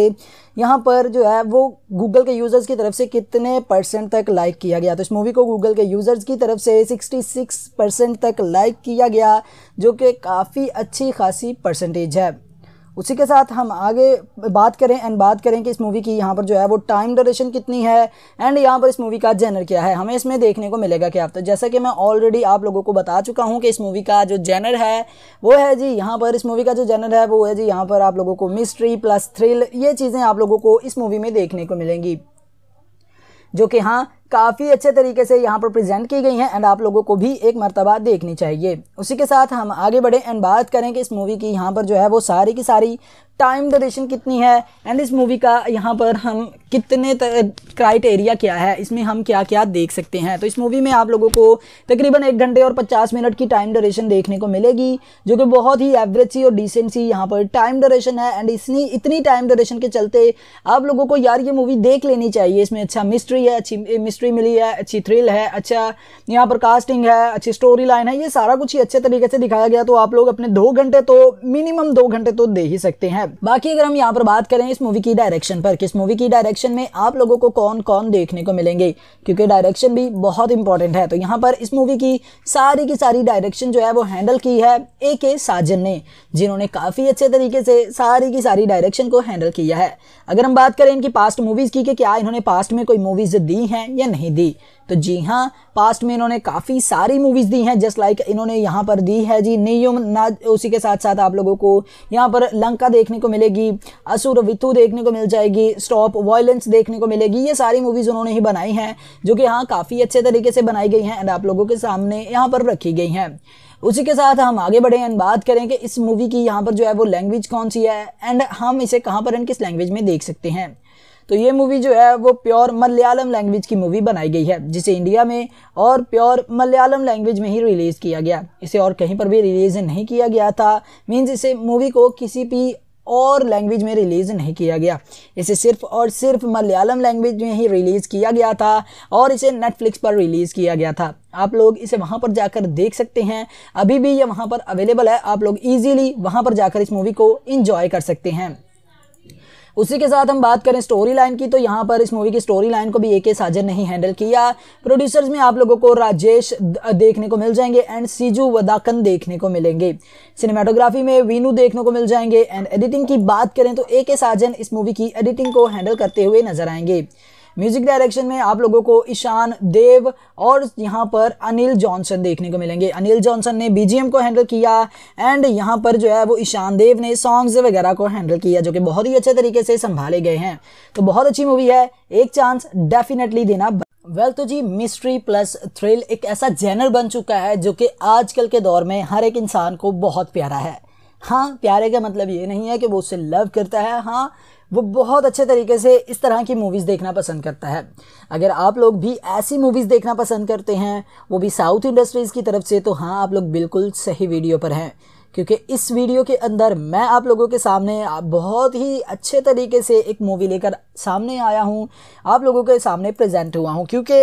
यहाँ पर जो है वो गूगल के यूज़र्स की तरफ से कितने परसेंट तक लाइक किया गया तो इस मूवी को गूगल के यूज़र्स की तरफ से 66 परसेंट तक लाइक किया गया जो कि काफ़ी अच्छी खासी परसेंटेज है उसी के साथ हम आगे बात करें एंड बात करें कि इस मूवी की यहाँ पर जो है वो टाइम ड्यूरेशन कितनी है एंड यहाँ पर इस मूवी का जेनर क्या है हमें इसमें देखने को मिलेगा क्या तो जैसा कि मैं ऑलरेडी आप लोगों को बता चुका हूँ कि इस मूवी का जो जेनर है वो है जी यहाँ पर इस मूवी का जो जेनर है वो है जी यहाँ पर आप लोगों को मिस्ट्री प्लस थ्रिल ये चीज़ें आप लोगों को इस मूवी में देखने को मिलेंगी जो कि हाँ काफ़ी अच्छे तरीके से यहाँ पर प्रेजेंट की गई हैं एंड आप लोगों को भी एक मरतबा देखनी चाहिए उसी के साथ हम आगे बढ़े एंड बात करें कि इस मूवी की यहाँ पर जो है वो सारी की सारी टाइम ड्यूरेशन कितनी है एंड इस मूवी का यहाँ पर हम कितने क्राइटेरिया क्या है इसमें हम क्या क्या देख सकते हैं तो इस मूवी में आप लोगों को तकरीबन एक घंटे और पचास मिनट की टाइम ड्यूरेशन देखने को मिलेगी जो कि बहुत ही एवरेज सी और डिसेंट सी यहाँ पर टाइम ड्यूरेशन है एंड इसनी इतनी टाइम ड्यूरेशन के चलते आप लोगों को यार ये मूवी देख लेनी चाहिए इसमें अच्छा मिस्ट्री है अच्छी मिस्ट्री केमिस्ट्री मिली है अच्छी थ्रिल है अच्छा यहाँ पर कास्टिंग है अच्छी स्टोरी लाइन है ये सारा कुछ ही अच्छे तरीके से दिखाया गया तो आप लोग अपने दो घंटे तो मिनिमम दो घंटे तो दे ही सकते हैं बाकी अगर हम यहाँ पर बात करें इस मूवी की डायरेक्शन पर किस मूवी की डायरेक्शन में आप लोगों को कौन कौन देखने को मिलेंगे क्योंकि डायरेक्शन भी बहुत इंपॉर्टेंट है तो यहाँ पर इस मूवी की सारी की सारी डायरेक्शन जो है वो हैंडल की है ए के साजन ने जिन्होंने काफ़ी अच्छे तरीके से सारी की सारी डायरेक्शन को हैंडल किया है अगर हम बात करें इनकी पास्ट मूवीज़ की कि क्या इन्होंने पास्ट में कोई मूवीज़ दी हैं या या नहीं दी तो जी हाँ पास्ट में इन्होंने काफ़ी सारी मूवीज़ दी हैं जस्ट लाइक इन्होंने यहाँ पर दी है जी नियम ना उसी के साथ साथ आप लोगों को यहाँ पर लंका देखने को मिलेगी असुर वितु देखने को मिल जाएगी स्टॉप वॉयलेंस देखने को मिलेगी ये सारी मूवीज़ उन्होंने ही बनाई हैं जो कि हाँ काफ़ी अच्छे तरीके से बनाई गई हैं एंड आप लोगों के सामने यहाँ पर रखी गई हैं उसी के साथ हम आगे बढ़े एंड बात करें कि इस मूवी की यहाँ पर जो है वो लैंग्वेज कौन सी है एंड हम इसे कहाँ पर एंड किस लैंग्वेज में देख सकते हैं तो ये मूवी जो है वो प्योर मलयालम लैंग्वेज की मूवी बनाई गई है जिसे इंडिया में और प्योर मलयालम लैंग्वेज में ही रिलीज़ किया गया इसे और कहीं पर भी रिलीज़ नहीं किया गया था मीन्स इसे मूवी को किसी भी और लैंग्वेज में रिलीज़ नहीं किया गया इसे सिर्फ और सिर्फ मलयालम लैंग्वेज में ही रिलीज़ किया गया था और इसे नेटफ्लिक्स पर रिलीज़ किया गया था आप लोग इसे वहाँ पर जाकर देख सकते हैं अभी भी ये वहाँ पर अवेलेबल है आप लोग इजीली वहाँ पर जाकर इस मूवी को इंजॉय कर सकते हैं उसी के साथ हम बात करें स्टोरी लाइन की तो यहाँ पर इस मूवी की स्टोरी लाइन को भी ए के साजन ने ही हैंडल किया प्रोड्यूसर्स में आप लोगों को राजेश देखने को मिल जाएंगे एंड सीजू वदाकन देखने को मिलेंगे सिनेमाटोग्राफी में वीनू देखने को मिल जाएंगे एंड एडिटिंग की बात करें तो ए के साजन इस मूवी की एडिटिंग को हैंडल करते हुए नजर आएंगे म्यूजिक डायरेक्शन में आप लोगों को ईशान देव और यहाँ पर अनिल जॉनसन देखने को मिलेंगे अनिल जॉनसन ने बीजीएम को हैंडल किया एंड यहाँ पर जो है वो ईशान देव ने सॉन्ग्स वगैरह को हैंडल किया जो कि बहुत ही अच्छे तरीके से संभाले गए हैं तो बहुत अच्छी मूवी है एक चांस डेफिनेटली देना वेल well, तो जी मिस्ट्री प्लस थ्रिल एक ऐसा जैनर बन चुका है जो कि आजकल के दौर में हर एक इंसान को बहुत प्यारा है हाँ प्यारे का मतलब ये नहीं है कि वो उससे लव करता है हाँ वो बहुत अच्छे तरीके से इस तरह की मूवीज़ देखना पसंद करता है अगर आप लोग भी ऐसी मूवीज़ देखना पसंद करते हैं वो भी साउथ इंडस्ट्रीज़ की तरफ से तो हाँ आप लोग बिल्कुल सही वीडियो पर हैं क्योंकि इस वीडियो के अंदर मैं आप लोगों के सामने बहुत ही अच्छे तरीके से एक मूवी लेकर सामने आया हूँ आप लोगों के सामने प्रेजेंट हुआ हूँ क्योंकि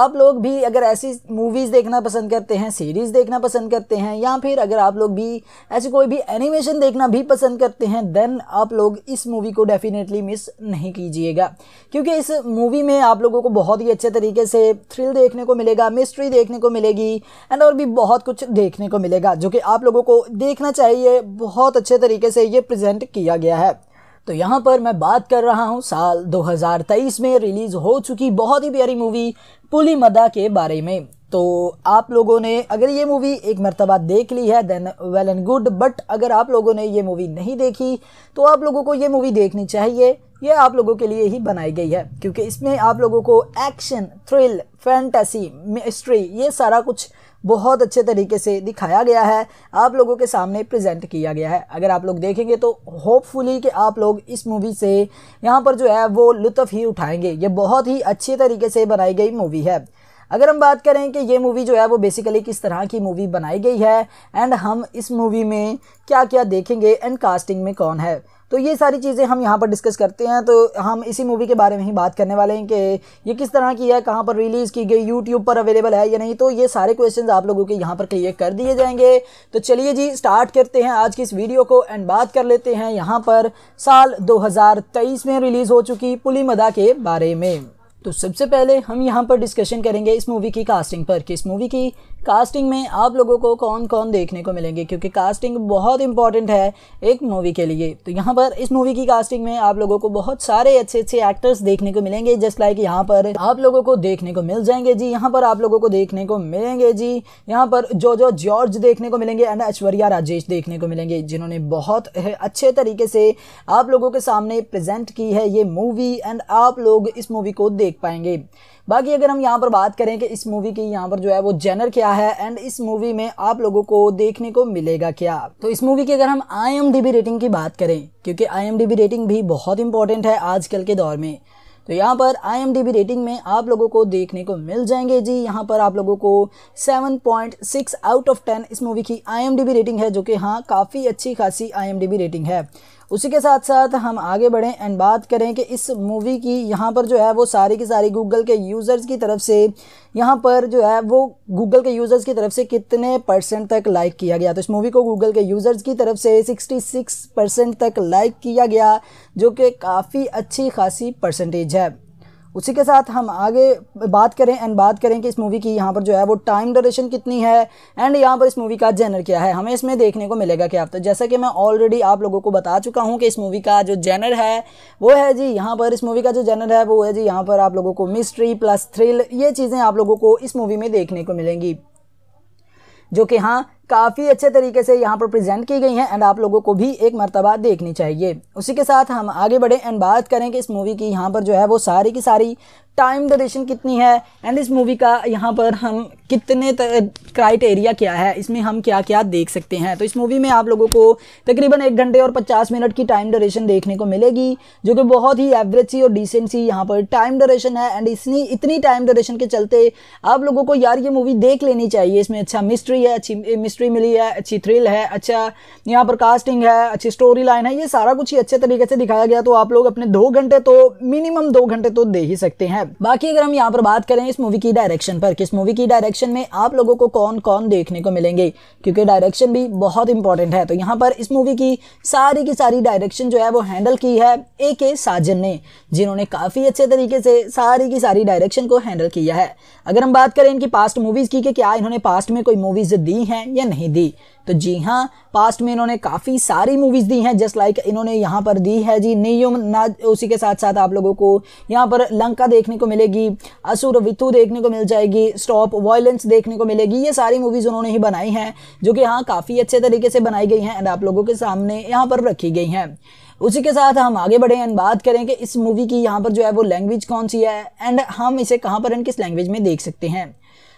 आप लोग भी अगर ऐसी मूवीज़ देखना पसंद करते हैं सीरीज़ देखना पसंद करते हैं या फिर अगर आप लोग भी ऐसी कोई भी एनिमेशन देखना भी पसंद करते हैं देन आप लोग इस मूवी को डेफिनेटली मिस नहीं कीजिएगा क्योंकि इस मूवी में आप लोगों को बहुत ही अच्छे तरीके से थ्रिल देखने को मिलेगा मिस्ट्री देखने को मिलेगी एंड और भी बहुत कुछ देखने को मिलेगा जो कि आप लोगों को देखना चाहिए बहुत अच्छे तरीके से ये प्रजेंट किया गया है तो यहाँ पर मैं बात कर रहा हूँ साल 2023 में रिलीज़ हो चुकी बहुत ही प्यारी मूवी पुली मदा के बारे में तो आप लोगों ने अगर ये मूवी एक मरतबा देख ली है then well and good but अगर आप लोगों ने ये मूवी नहीं देखी तो आप लोगों को ये मूवी देखनी चाहिए ये आप लोगों के लिए ही बनाई गई है क्योंकि इसमें आप लोगों को एक्शन थ्रिल फैंटेसी मिस्ट्री ये सारा कुछ बहुत अच्छे तरीके से दिखाया गया है आप लोगों के सामने प्रेजेंट किया गया है अगर आप लोग देखेंगे तो होपफुली कि आप लोग इस मूवी से यहाँ पर जो है वो लुत्फ़ ही उठाएंगे ये बहुत ही अच्छे तरीके से बनाई गई मूवी है अगर हम बात करें कि ये मूवी जो है वो बेसिकली किस तरह की मूवी बनाई गई है एंड हम इस मूवी में क्या क्या देखेंगे एंड कास्टिंग में कौन है तो ये सारी चीज़ें हम यहाँ पर डिस्कस करते हैं तो हम इसी मूवी के बारे में ही बात करने वाले हैं कि ये किस तरह की है कहाँ पर रिलीज़ की गई यूट्यूब पर अवेलेबल है या नहीं तो ये सारे क्वेश्चन आप लोगों के यहाँ पर क्लियर कर दिए जाएंगे तो चलिए जी स्टार्ट करते हैं आज की इस वीडियो को एंड बात कर लेते हैं यहाँ पर साल दो में रिलीज़ हो चुकी पुली मदा के बारे में तो सबसे पहले हम यहाँ पर डिस्कशन करेंगे इस मूवी की कास्टिंग पर कि इस मूवी की कास्टिंग में आप लोगों को कौन कौन देखने को मिलेंगे क्योंकि कास्टिंग बहुत इंपॉर्टेंट है एक मूवी के लिए तो यहाँ पर इस मूवी की कास्टिंग में आप लोगों को बहुत सारे अच्छे अच्छे एक्टर्स देखने को मिलेंगे जस्ट लाइक यहाँ पर आप लोगों को देखने को मिल जाएंगे जी यहाँ पर आप लोगों को देखने को मिलेंगे जी यहाँ पर जो जो जॉर्ज देखने को मिलेंगे एंड ऐश्वर्या राजेश देखने को मिलेंगे जिन्होंने बहुत अच्छे तरीके से आप लोगों के सामने प्रेजेंट की है ये मूवी एंड आप लोग इस मूवी को देख पाएंगे बाकी अगर हम यहाँ पर बात करें कि इस मूवी की यहाँ पर जो है वो जेनर क्या है एंड इस मूवी में आप लोगों को देखने को मिलेगा क्या तो इस मूवी की अगर हम आई रेटिंग की बात करें क्योंकि आई रेटिंग भी बहुत इंपॉर्टेंट है आजकल के दौर में तो यहाँ पर आई रेटिंग में आप लोगों को देखने को मिल जाएंगे जी यहाँ पर आप लोगों को 7.6 आउट ऑफ 10 इस मूवी की आई रेटिंग है जो कि हाँ काफ़ी अच्छी खासी आई रेटिंग है उसी के साथ साथ हम आगे बढ़ें एंड बात करें कि इस मूवी की यहाँ पर जो है वो सारी की सारी गूगल के यूज़र्स की तरफ से यहाँ पर जो है वो गूगल के यूज़र्स की तरफ से कितने परसेंट तक लाइक किया गया तो इस मूवी को गूगल के यूज़र्स की तरफ से 66 परसेंट तक लाइक किया गया जो कि काफ़ी अच्छी खासी परसेंटेज है उसी के साथ हम आगे बात करें एंड बात करें कि इस मूवी की यहाँ पर जो है वो टाइम ड्यूरेशन कितनी है एंड यहाँ पर इस मूवी का जेनर क्या है हमें इसमें देखने को मिलेगा क्या तो जैसा कि मैं ऑलरेडी आप लोगों को बता चुका हूँ कि इस मूवी का जो जेनर है वो है जी यहाँ पर इस मूवी का जो जेनर है वो है जी यहाँ पर आप लोगों को मिस्ट्री प्लस थ्रिल ये चीज़ें आप लोगों को इस मूवी में देखने को मिलेंगी जो कि हाँ काफ़ी अच्छे तरीके से यहाँ पर प्रेजेंट की गई हैं एंड आप लोगों को भी एक मरतबा देखनी चाहिए उसी के साथ हम आगे बढ़े एंड बात करें कि इस मूवी की यहाँ पर जो है वो सारी की सारी टाइम ड्यूरेशन कितनी है एंड इस मूवी का यहाँ पर हम कितने क्राइटेरिया क्या है इसमें हम क्या क्या देख सकते हैं तो इस मूवी में आप लोगों को तकरीबन एक घंटे और पचास मिनट की टाइम ड्यूरेशन देखने को मिलेगी जो कि बहुत ही एवरेज सी और डिसेंट सी यहाँ पर टाइम ड्यूरेशन है एंड इसनी इतनी टाइम ड्यूरेशन के चलते आप लोगों को यार ये मूवी देख लेनी चाहिए इसमें अच्छा मिस्ट्री है अच्छी मिस्ट्री मिली है अच्छी थ्रिल है अच्छा यहाँ पर कास्टिंग है अच्छी स्टोरी लाइन है ये सारा कुछ ही अच्छे तरीके से दिखाया गया तो आप लोग अपने दो घंटे तो मिनिमम दो घंटे तो दे ही सकते हैं बाकी अगर हम यहाँ पर बात करें इस मूवी की डायरेक्शन पर किस मूवी की डायरेक्शन में आप लोगों को कौन कौन देखने को मिलेंगे क्योंकि डायरेक्शन भी बहुत इंपॉर्टेंट है तो यहाँ पर इस मूवी की सारी की सारी डायरेक्शन जो है वो हैंडल की है ए के साजन ने जिन्होंने काफ़ी अच्छे तरीके से सारी की सारी डायरेक्शन को हैंडल किया है अगर हम बात करें इनकी पास्ट मूवीज़ की कि क्या इन्होंने पास्ट में कोई मूवीज़ दी हैं या नहीं दी तो जी हाँ पास्ट में इन्होंने काफ़ी सारी मूवीज़ दी हैं जस्ट लाइक इन्होंने यहाँ पर दी है जी नियम ना उसी के साथ साथ आप लोगों को यहाँ पर लंका देखने को मिलेगी असुर वितु देखने को मिल जाएगी स्टॉप वॉयलेंस देखने को मिलेगी ये सारी मूवीज़ उन्होंने ही बनाई हैं जो कि हाँ काफ़ी अच्छे तरीके से बनाई गई हैं एंड आप लोगों के सामने यहाँ पर रखी गई हैं उसी के साथ हम आगे बढ़े एंड बात करें कि इस मूवी की यहाँ पर जो है वो लैंग्वेज कौन सी है एंड हम इसे कहाँ पर एंड किस लैंग्वेज में देख सकते हैं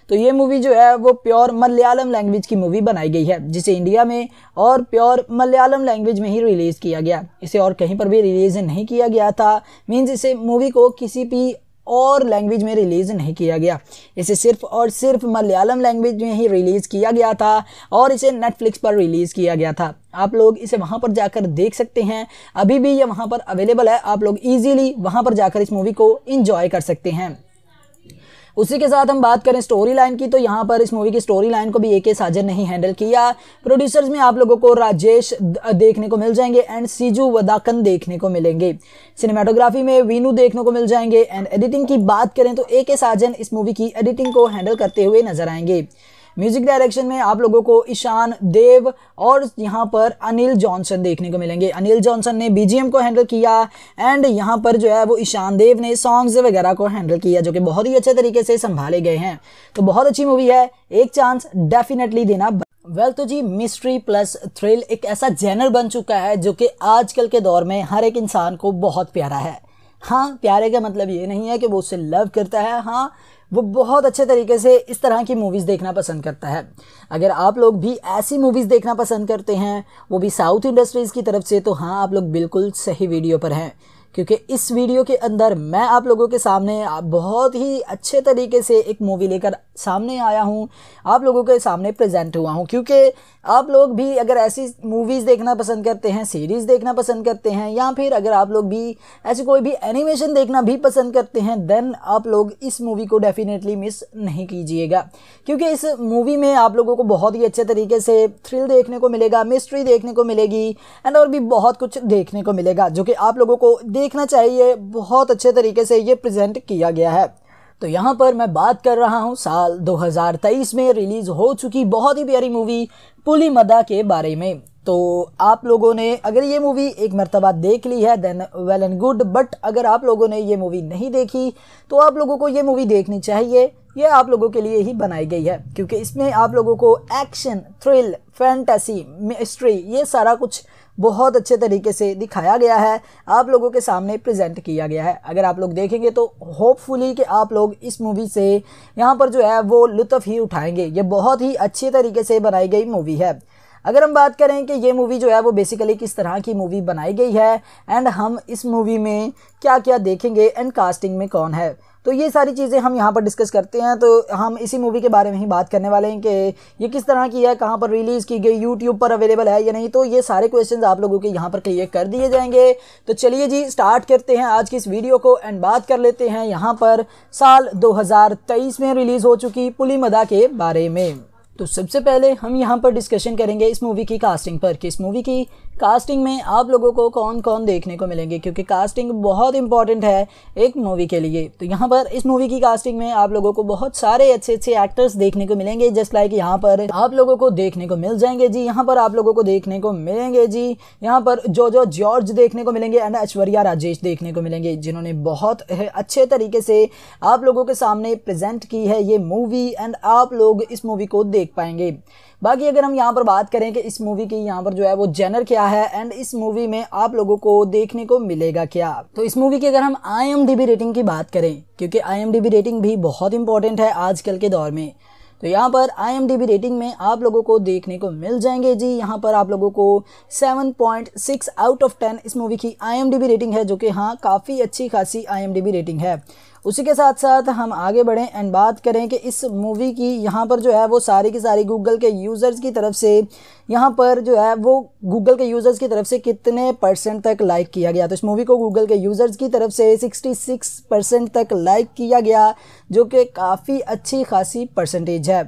तो ये मूवी जो है वो प्योर मलयालम लैंग्वेज की मूवी बनाई गई है जिसे इंडिया में और प्योर मलयालम लैंग्वेज में ही रिलीज़ किया गया इसे और कहीं पर भी रिलीज़ नहीं किया गया था मीन्स इसे मूवी को किसी भी और लैंग्वेज में रिलीज़ नहीं किया गया इसे सिर्फ और सिर्फ मलयालम लैंग्वेज में ही रिलीज़ किया गया था और इसे नेटफ्लिक्स पर रिलीज़ किया गया था आप लोग इसे वहाँ पर जाकर देख सकते हैं अभी भी ये वहाँ पर अवेलेबल है आप लोग इजीली वहाँ पर जाकर इस मूवी को इंजॉय कर सकते हैं उसी के साथ हम बात करें स्टोरी लाइन की तो यहाँ पर इस मूवी की स्टोरी लाइन को भी ए के साजन ने ही हैंडल किया प्रोड्यूसर्स में आप लोगों को राजेश देखने को मिल जाएंगे एंड सीजू वदाकन देखने को मिलेंगे सिनेमाटोग्राफी में वीनू देखने को मिल जाएंगे एंड एडिटिंग की बात करें तो ए के साजन इस मूवी की एडिटिंग को हैंडल करते हुए नजर आएंगे म्यूजिक डायरेक्शन में आप लोगों को ईशान देव और यहाँ पर अनिल जॉनसन देखने को मिलेंगे अनिल जॉनसन ने बीजीएम को हैंडल किया एंड यहाँ पर जो है वो ईशान देव ने सॉन्ग्स वगैरह को हैंडल किया जो कि बहुत ही अच्छे तरीके से संभाले गए हैं तो बहुत अच्छी मूवी है एक चांस डेफिनेटली देना वेल well, तो जी मिस्ट्री प्लस थ्रिल एक ऐसा जैनर बन चुका है जो कि आजकल के दौर में हर एक इंसान को बहुत प्यारा है हाँ प्यारे का मतलब ये नहीं है कि वो उससे लव करता है हाँ वो बहुत अच्छे तरीके से इस तरह की मूवीज़ देखना पसंद करता है अगर आप लोग भी ऐसी मूवीज़ देखना पसंद करते हैं वो भी साउथ इंडस्ट्रीज़ की तरफ से तो हाँ आप लोग बिल्कुल सही वीडियो पर हैं क्योंकि इस वीडियो के अंदर मैं आप लोगों के सामने बहुत ही अच्छे तरीके से एक मूवी लेकर सामने आया हूँ आप लोगों के सामने प्रेजेंट हुआ हूँ क्योंकि आप लोग भी अगर ऐसी मूवीज़ देखना पसंद करते हैं सीरीज़ देखना पसंद करते हैं या फिर अगर आप लोग भी ऐसी कोई भी एनिमेशन देखना भी पसंद करते हैं देन आप लोग इस मूवी को डेफिनेटली मिस नहीं कीजिएगा क्योंकि इस मूवी में आप लोगों को बहुत ही अच्छे तरीके से थ्रिल देखने को मिलेगा मिस्ट्री देखने को मिलेगी एंड और भी बहुत कुछ देखने को मिलेगा जो कि आप लोगों को देखना चाहिए बहुत अच्छे तरीके से ये प्रेजेंट किया गया है तो यहाँ पर मैं बात कर रहा हूँ साल 2023 में रिलीज़ हो चुकी बहुत ही प्यारी मूवी पुली मदा के बारे में तो आप लोगों ने अगर ये मूवी एक मरतबा देख ली है then well and good but अगर आप लोगों ने ये मूवी नहीं देखी तो आप लोगों को ये मूवी देखनी चाहिए ये आप लोगों के लिए ही बनाई गई है क्योंकि इसमें आप लोगों को एक्शन थ्रिल फैंटेसी मिस्ट्री ये सारा कुछ बहुत अच्छे तरीके से दिखाया गया है आप लोगों के सामने प्रेजेंट किया गया है अगर आप लोग देखेंगे तो होपफुली कि आप लोग इस मूवी से यहाँ पर जो है वो लुत्फ़ ही उठाएंगे ये बहुत ही अच्छे तरीके से बनाई गई मूवी है अगर हम बात करें कि ये मूवी जो है वो बेसिकली किस तरह की मूवी बनाई गई है एंड हम इस मूवी में क्या क्या देखेंगे एंड कास्टिंग में कौन है तो ये सारी चीज़ें हम यहाँ पर डिस्कस करते हैं तो हम इसी मूवी के बारे में ही बात करने वाले हैं कि ये किस तरह की है कहाँ पर रिलीज़ की गई यूट्यूब पर अवेलेबल है या नहीं तो ये सारे क्वेश्चन आप लोगों के यहाँ पर क्लियर कर दिए जाएंगे तो चलिए जी स्टार्ट करते हैं आज की इस वीडियो को एंड बात कर लेते हैं यहाँ पर साल दो में रिलीज़ हो चुकी पुली मदा के बारे में तो सबसे पहले हम यहाँ पर डिस्कशन करेंगे इस मूवी की कास्टिंग पर कि इस मूवी की कास्टिंग में आप लोगों को कौन कौन देखने को मिलेंगे क्योंकि कास्टिंग बहुत इंपॉर्टेंट है एक मूवी के लिए तो यहाँ पर इस मूवी की कास्टिंग में आप लोगों को बहुत सारे अच्छे अच्छे एक्टर्स देखने को मिलेंगे जस्ट लाइक यहाँ पर आप लोगों को देखने को मिल जाएंगे जी यहाँ पर आप लोगों को देखने को मिलेंगे जी यहाँ पर जो जो जॉर्ज देखने को मिलेंगे एंड ऐश्वर्या राजेश देखने को मिलेंगे जिन्होंने बहुत अच्छे तरीके से आप लोगों के सामने प्रेजेंट की है ये मूवी एंड आप लोग इस मूवी को देख पाएंगे बाकी अगर हम यहाँ पर बात करें कि इस मूवी की यहाँ पर जो है वो जेनर क्या है एंड इस मूवी में आप लोगों को देखने को मिलेगा क्या तो इस मूवी की अगर हम आई रेटिंग की बात करें क्योंकि आई रेटिंग भी बहुत इंपॉर्टेंट है आजकल के दौर में तो यहाँ पर आई रेटिंग में आप लोगों को देखने को मिल जाएंगे जी यहाँ पर आप लोगों को 7.6 आउट ऑफ 10 इस मूवी की आई रेटिंग है जो कि हाँ काफ़ी अच्छी खासी आई रेटिंग है उसी के साथ साथ हम आगे बढ़ें एंड बात करें कि इस मूवी की यहाँ पर जो है वो सारी की सारी गूगल के यूज़र्स की तरफ से यहाँ पर जो है वो गूगल के यूज़र्स की तरफ से कितने परसेंट तक लाइक किया गया तो इस मूवी को गूगल के यूज़र्स की तरफ से 66 परसेंट तक लाइक किया गया जो कि काफ़ी अच्छी खासी परसेंटेज है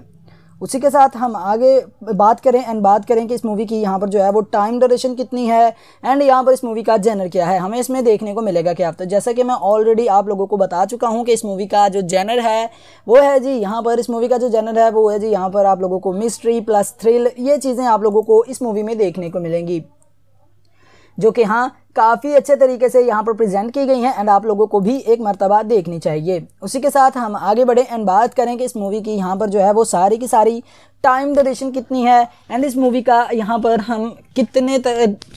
उसी के साथ हम आगे बात करें एंड बात करें कि इस मूवी की यहाँ पर जो है वो टाइम ड्यूरेशन कितनी है एंड यहाँ पर इस मूवी का जेनर क्या है हमें इसमें देखने को मिलेगा क्या तो जैसा कि मैं ऑलरेडी आप लोगों को बता चुका हूँ कि इस मूवी का जो जेनर है वो है जी यहाँ पर इस मूवी का जो जेनर है वो है जी यहाँ पर आप लोगों को मिस्ट्री प्लस थ्रिल ये चीज़ें आप लोगों को इस मूवी में देखने को मिलेंगी जो कि हाँ काफ़ी अच्छे तरीके से यहाँ पर प्रेजेंट की गई हैं एंड आप लोगों को भी एक मरतबा देखनी चाहिए उसी के साथ हम आगे बढ़ें एंड बात करें कि इस मूवी की यहाँ पर जो है वो सारी की सारी टाइम ड्यूरेशन कितनी है एंड इस मूवी का यहाँ पर हम कितने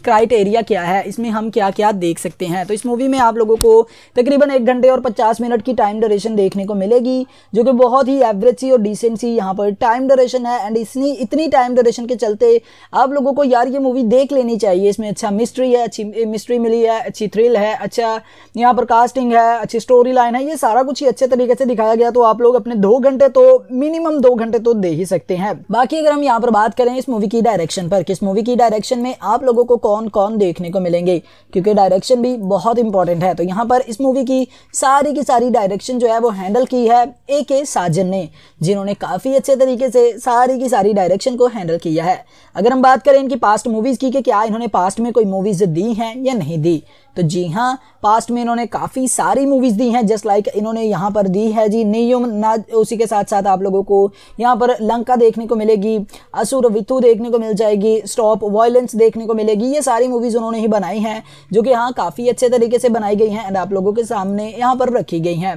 क्राइटेरिया क्या है इसमें हम क्या क्या देख सकते हैं तो इस मूवी में आप लोगों को तकरीबन एक घंटे और पचास मिनट की टाइम ड्यूरेशन देखने को मिलेगी जो कि बहुत ही एवरेज सी और डिसेंट सी यहाँ पर टाइम ड्यूरेशन है एंड इसनी इतनी टाइम ड्यूरेशन के चलते आप लोगों को यार ये मूवी देख लेनी चाहिए इसमें अच्छा मिस्ट्री है अच्छी मिस्ट्री मिली है अच्छी थ्रिल है अच्छा यहाँ पर कास्टिंग है अच्छी स्टोरी लाइन है ये सारा कुछ ही अच्छे तरीके से दिखाया गया तो आप लोग अपने दो घंटे तो मिनिमम दो घंटे तो दे ही सकते हैं बाकी अगर हम यहाँ पर बात करें इस मूवी की डायरेक्शन पर किस मूवी की डायरेक्शन में आप लोगों को कौन कौन देखने को मिलेंगे क्योंकि डायरेक्शन भी बहुत इंपॉर्टेंट है तो यहाँ पर इस मूवी की सारी की सारी डायरेक्शन जो है वो हैंडल की है ए के साजन ने जिन्होंने काफ़ी अच्छे तरीके से सारी की सारी डायरेक्शन को हैंडल किया है अगर हम बात करें इनकी पास्ट मूवीज़ की कि क्या इन्होंने पास्ट में कोई मूवीज़ दी हैं या नहीं दी तो जी हाँ पास्ट में इन्होंने काफ़ी सारी मूवीज़ दी हैं जस्ट लाइक इन्होंने यहाँ पर दी है जी नियम ना उसी के साथ साथ आप लोगों को यहाँ पर लंका देखने को मिलेगी असुर वितु देखने को मिल जाएगी स्टॉप वायलेंस देखने को मिलेगी ये सारी मूवीज़ उन्होंने ही बनाई हैं जो कि हाँ काफ़ी अच्छे तरीके से बनाई गई हैं एंड आप लोगों के सामने यहाँ पर रखी गई हैं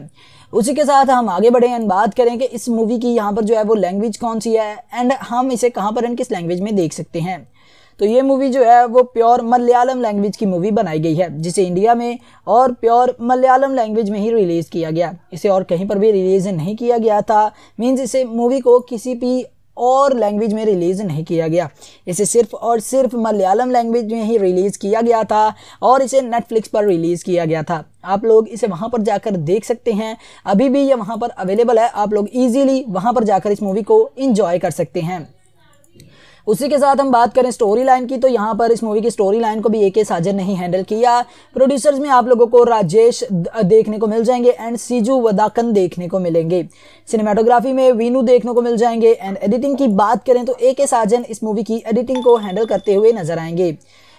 उसी के साथ हम आगे बढ़े एंड बात करें कि इस मूवी की यहाँ पर जो है वो लैंग्वेज कौन सी है एंड हम इसे कहाँ पर एंड किस लैंग्वेज में देख सकते हैं तो ये मूवी जो है वो प्योर मलयालम लैंग्वेज की मूवी बनाई गई है जिसे इंडिया में और प्योर मलयालम लैंग्वेज में ही रिलीज़ किया गया इसे और कहीं पर भी रिलीज़ नहीं किया गया था मीन्स इसे मूवी को किसी भी और लैंग्वेज में रिलीज़ नहीं किया गया इसे सिर्फ और सिर्फ मलयालम लैंग्वेज में ही रिलीज़ किया गया था और इसे नेटफ्लिक्स पर रिलीज़ किया गया था आप लोग इसे वहाँ पर जाकर देख सकते हैं अभी भी ये वहाँ पर अवेलेबल है आप लोग ईजिली वहाँ पर जाकर इस मूवी को इन्जॉय कर सकते हैं उसी के साथ हम बात करें स्टोरी लाइन की तो यहाँ पर इस मूवी की स्टोरी लाइन को भी ए के साजन ने ही हैंडल किया प्रोड्यूसर्स में आप लोगों को राजेश देखने को मिल जाएंगे एंड सीजू वदाकन देखने को मिलेंगे सिनेमाटोग्राफी में वीनू देखने को मिल जाएंगे एंड एडिटिंग की बात करें तो ए के साजन इस मूवी की एडिटिंग को हैंडल करते हुए नजर आएंगे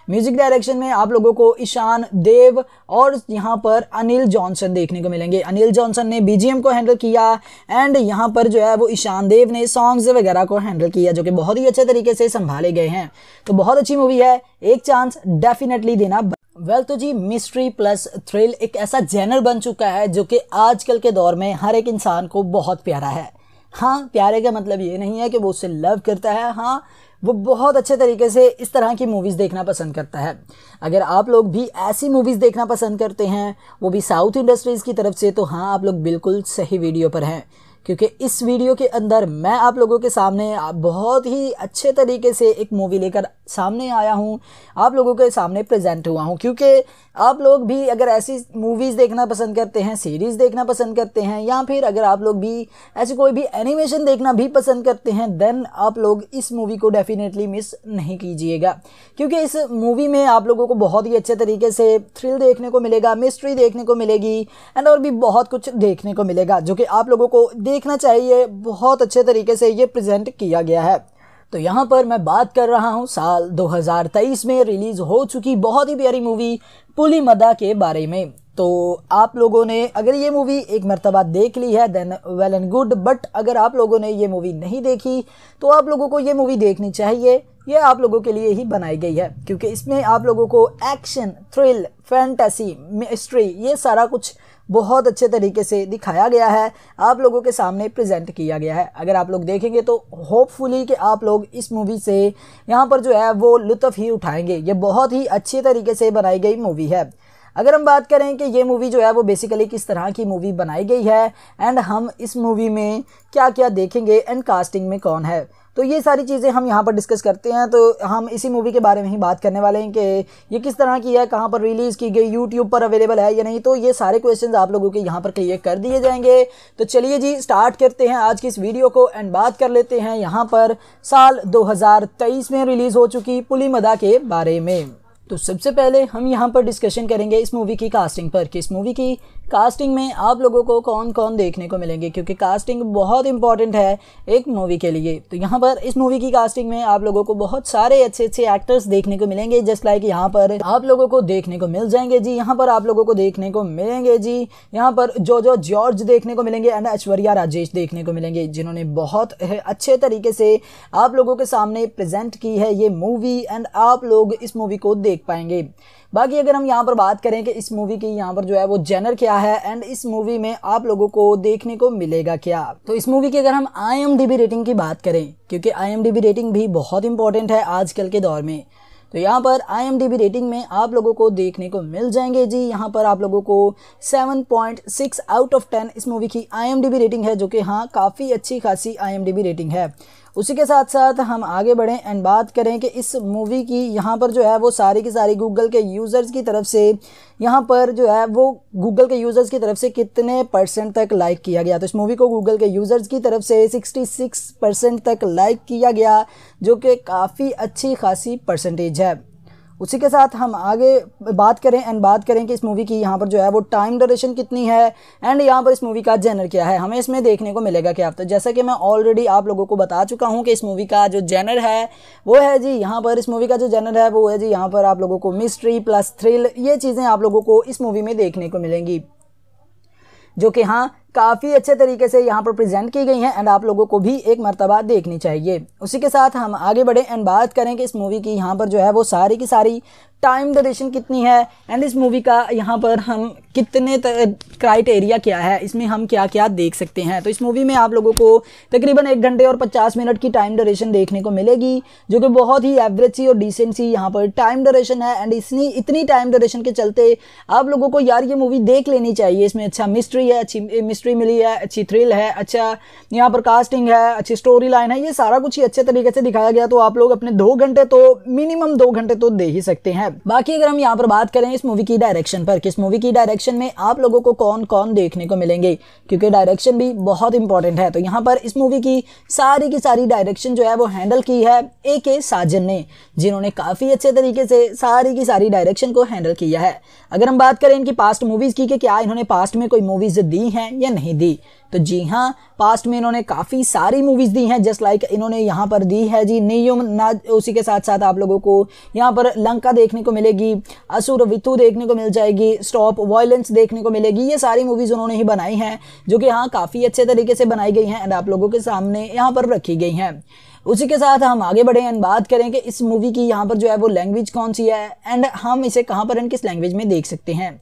म्यूजिक डायरेक्शन में आप लोगों को ईशान देव और यहाँ पर अनिल जॉनसन देखने को मिलेंगे अनिल जॉनसन ने बीजीएम को हैंडल किया एंड यहाँ पर जो है वो ईशान देव ने सॉन्ग्स वगैरह को हैंडल किया जो कि बहुत ही अच्छे तरीके से संभाले गए हैं तो बहुत अच्छी मूवी है एक चांस डेफिनेटली देना वेल well, तो जी मिस्ट्री प्लस थ्रिल एक ऐसा जैनर बन चुका है जो कि आजकल के दौर में हर एक इंसान को बहुत प्यारा है हाँ प्यारे का मतलब ये नहीं है कि वो उससे लव करता है हाँ वो बहुत अच्छे तरीके से इस तरह की मूवीज़ देखना पसंद करता है अगर आप लोग भी ऐसी मूवीज़ देखना पसंद करते हैं वो भी साउथ इंडस्ट्रीज़ की तरफ से तो हाँ आप लोग बिल्कुल सही वीडियो पर हैं क्योंकि इस वीडियो के अंदर मैं आप लोगों के सामने बहुत ही अच्छे तरीके से एक मूवी लेकर सामने आया हूँ आप लोगों के सामने प्रेजेंट हुआ हूँ क्योंकि आप लोग भी अगर ऐसी मूवीज़ देखना पसंद करते हैं सीरीज़ देखना पसंद करते हैं या फिर अगर आप लोग भी ऐसी कोई भी एनिमेशन देखना भी पसंद करते हैं देन आप लोग इस मूवी को डेफिनेटली मिस नहीं कीजिएगा क्योंकि इस मूवी में आप लोगों को बहुत ही अच्छे तरीके से थ्रिल देखने को मिलेगा मिस्ट्री देखने को मिलेगी एंड और भी बहुत कुछ देखने को मिलेगा जो कि आप लोगों को देखना चाहिए बहुत अच्छे तरीके से ये प्रेजेंट किया गया है तो यहाँ पर मैं बात कर रहा हूँ साल 2023 में रिलीज़ हो चुकी बहुत ही प्यारी मूवी पुली मदा के बारे में तो आप लोगों ने अगर ये मूवी एक मरतबा देख ली है then well and good but अगर आप लोगों ने ये मूवी नहीं देखी तो आप लोगों को ये मूवी देखनी चाहिए ये आप लोगों के लिए ही बनाई गई है क्योंकि इसमें आप लोगों को एक्शन थ्रिल फैंटेसी मिस्ट्री ये सारा कुछ बहुत अच्छे तरीके से दिखाया गया है आप लोगों के सामने प्रेजेंट किया गया है अगर आप लोग देखेंगे तो होपफुली कि आप लोग इस मूवी से यहाँ पर जो है वो लुत्फ़ ही उठाएंगे ये बहुत ही अच्छे तरीके से बनाई गई मूवी है अगर हम बात करें कि ये मूवी जो है वो बेसिकली किस तरह की मूवी बनाई गई है एंड हम इस मूवी में क्या क्या देखेंगे एंड कास्टिंग में कौन है तो ये सारी चीज़ें हम यहाँ पर डिस्कस करते हैं तो हम इसी मूवी के बारे में ही बात करने वाले हैं कि ये किस तरह की है कहाँ पर रिलीज़ की गई यूट्यूब पर अवेलेबल है या नहीं तो ये सारे क्वेश्चन आप लोगों के यहाँ पर क्लियर कर दिए जाएंगे तो चलिए जी स्टार्ट करते हैं आज की इस वीडियो को एंड बात कर लेते हैं यहाँ पर साल दो में रिलीज़ हो चुकी पुली मदा के बारे में तो सबसे पहले हम यहाँ पर डिस्कशन करेंगे इस मूवी की कास्टिंग पर कि इस मूवी की कास्टिंग में आप लोगों को कौन कौन देखने को मिलेंगे क्योंकि कास्टिंग बहुत इंपॉर्टेंट है एक मूवी के लिए तो यहाँ पर इस मूवी की कास्टिंग में आप लोगों को बहुत सारे अच्छे अच्छे एक्टर्स देखने को मिलेंगे जस्ट लाइक यहाँ पर आप लोगों को देखने को मिल जाएंगे जी यहाँ पर आप लोगों को देखने को मिलेंगे जी यहाँ पर जो जो जॉर्ज देखने को मिलेंगे एंड ऐश्वर्या राजेश देखने को मिलेंगे जिन्होंने बहुत अच्छे तरीके से आप लोगों के सामने प्रेजेंट की है ये मूवी एंड आप लोग इस मूवी को देख पाएंगे बाकी अगर हम यहाँ पर बात करें कि इस मूवी की यहाँ पर जो है वो जेनर क्या है एंड इस मूवी में आप लोगों को देखने को मिलेगा क्या तो इस मूवी की अगर हम आई रेटिंग की बात करें क्योंकि आई रेटिंग भी बहुत इंपॉर्टेंट है आजकल के दौर में तो यहाँ पर आई रेटिंग में आप लोगों को देखने को मिल जाएंगे जी यहाँ पर आप लोगों को 7.6 आउट ऑफ 10 इस मूवी की आई रेटिंग है जो कि हाँ काफ़ी अच्छी खासी आई रेटिंग है उसी के साथ साथ हम आगे बढ़ें एंड बात करें कि इस मूवी की यहाँ पर जो है वो सारी की सारी गूगल के यूज़र्स की तरफ से यहाँ पर जो है वो गूगल के यूज़र्स की तरफ से कितने परसेंट तक लाइक किया गया तो इस मूवी को गूगल के यूज़र्स की तरफ से 66 परसेंट तक लाइक किया गया जो कि काफ़ी अच्छी खासी परसेंटेज है उसी के साथ हम आगे बात करें एंड बात करें कि इस मूवी की यहाँ पर जो है वो टाइम ड्यूरेशन कितनी है एंड यहाँ पर इस मूवी का जेनर क्या है हमें इसमें देखने को मिलेगा क्या तो जैसा कि मैं ऑलरेडी आप लोगों को बता चुका हूँ कि इस मूवी का जो जेनर है वो है जी यहाँ पर इस मूवी का जो जेनर है वो है जी यहाँ पर आप लोगों को मिस्ट्री प्लस थ्रिल ये चीज़ें आप लोगों को इस मूवी में देखने को मिलेंगी जो कि हाँ काफ़ी अच्छे तरीके से यहाँ पर प्रेजेंट की गई हैं एंड आप लोगों को भी एक मरतबा देखनी चाहिए उसी के साथ हम आगे बढ़ें एंड बात करें कि इस मूवी की यहाँ पर जो है वो सारी की सारी टाइम ड्यूरेशन कितनी है एंड इस मूवी का यहाँ पर हम कितने क्राइटेरिया क्या है इसमें हम क्या क्या देख सकते हैं तो इस मूवी में आप लोगों को तकरीबन एक घंटे और पचास मिनट की टाइम ड्यूरेशन देखने को मिलेगी जो कि बहुत ही एवरेज सी और डिसेंट सी यहाँ पर टाइम ड्यूरेशन है एंड इसनी इतनी टाइम ड्यूरेशन के चलते आप लोगों को यार ये मूवी देख लेनी चाहिए इसमें अच्छा मिस्ट्री है अच्छी केमिस्ट्री मिली है अच्छी थ्रिल है अच्छा यहाँ पर कास्टिंग है अच्छी स्टोरी लाइन है ये सारा कुछ ही अच्छे तरीके से दिखाया गया तो आप लोग अपने दो घंटे तो मिनिमम दो घंटे तो दे ही सकते हैं बाकी अगर हम यहाँ पर बात करें इस मूवी की डायरेक्शन पर किस मूवी की डायरेक्शन में आप लोगों को कौन कौन देखने को मिलेंगे क्योंकि डायरेक्शन भी बहुत इंपॉर्टेंट है तो यहाँ पर इस मूवी की सारी की सारी डायरेक्शन जो है वो हैंडल की है ए के साजन ने जिन्होंने काफ़ी अच्छे तरीके से सारी की सारी डायरेक्शन को हैंडल किया है अगर हम बात करें इनकी पास्ट मूवीज़ की कि क्या इन्होंने पास्ट में कोई मूवीज़ दी हैं या नहीं दी तो जी हाँ पास्ट में इन्होंने काफ़ी सारी मूवीज़ दी हैं जस्ट लाइक इन्होंने यहाँ पर दी है जी नियम ना उसी के साथ साथ आप लोगों को यहाँ पर लंका देखने को मिलेगी असुर वितु देखने को मिल जाएगी स्टॉप वायलेंस देखने को मिलेगी ये सारी मूवीज़ उन्होंने ही बनाई हैं जो कि हाँ काफ़ी अच्छे तरीके से बनाई गई हैं एंड आप लोगों के सामने यहाँ पर रखी गई हैं उसी के साथ हम आगे बढ़े एंड बात करें कि इस मूवी की यहाँ पर जो है वो लैंग्वेज कौन सी है एंड हम इसे कहाँ पर एंड किस लैंग्वेज में देख सकते हैं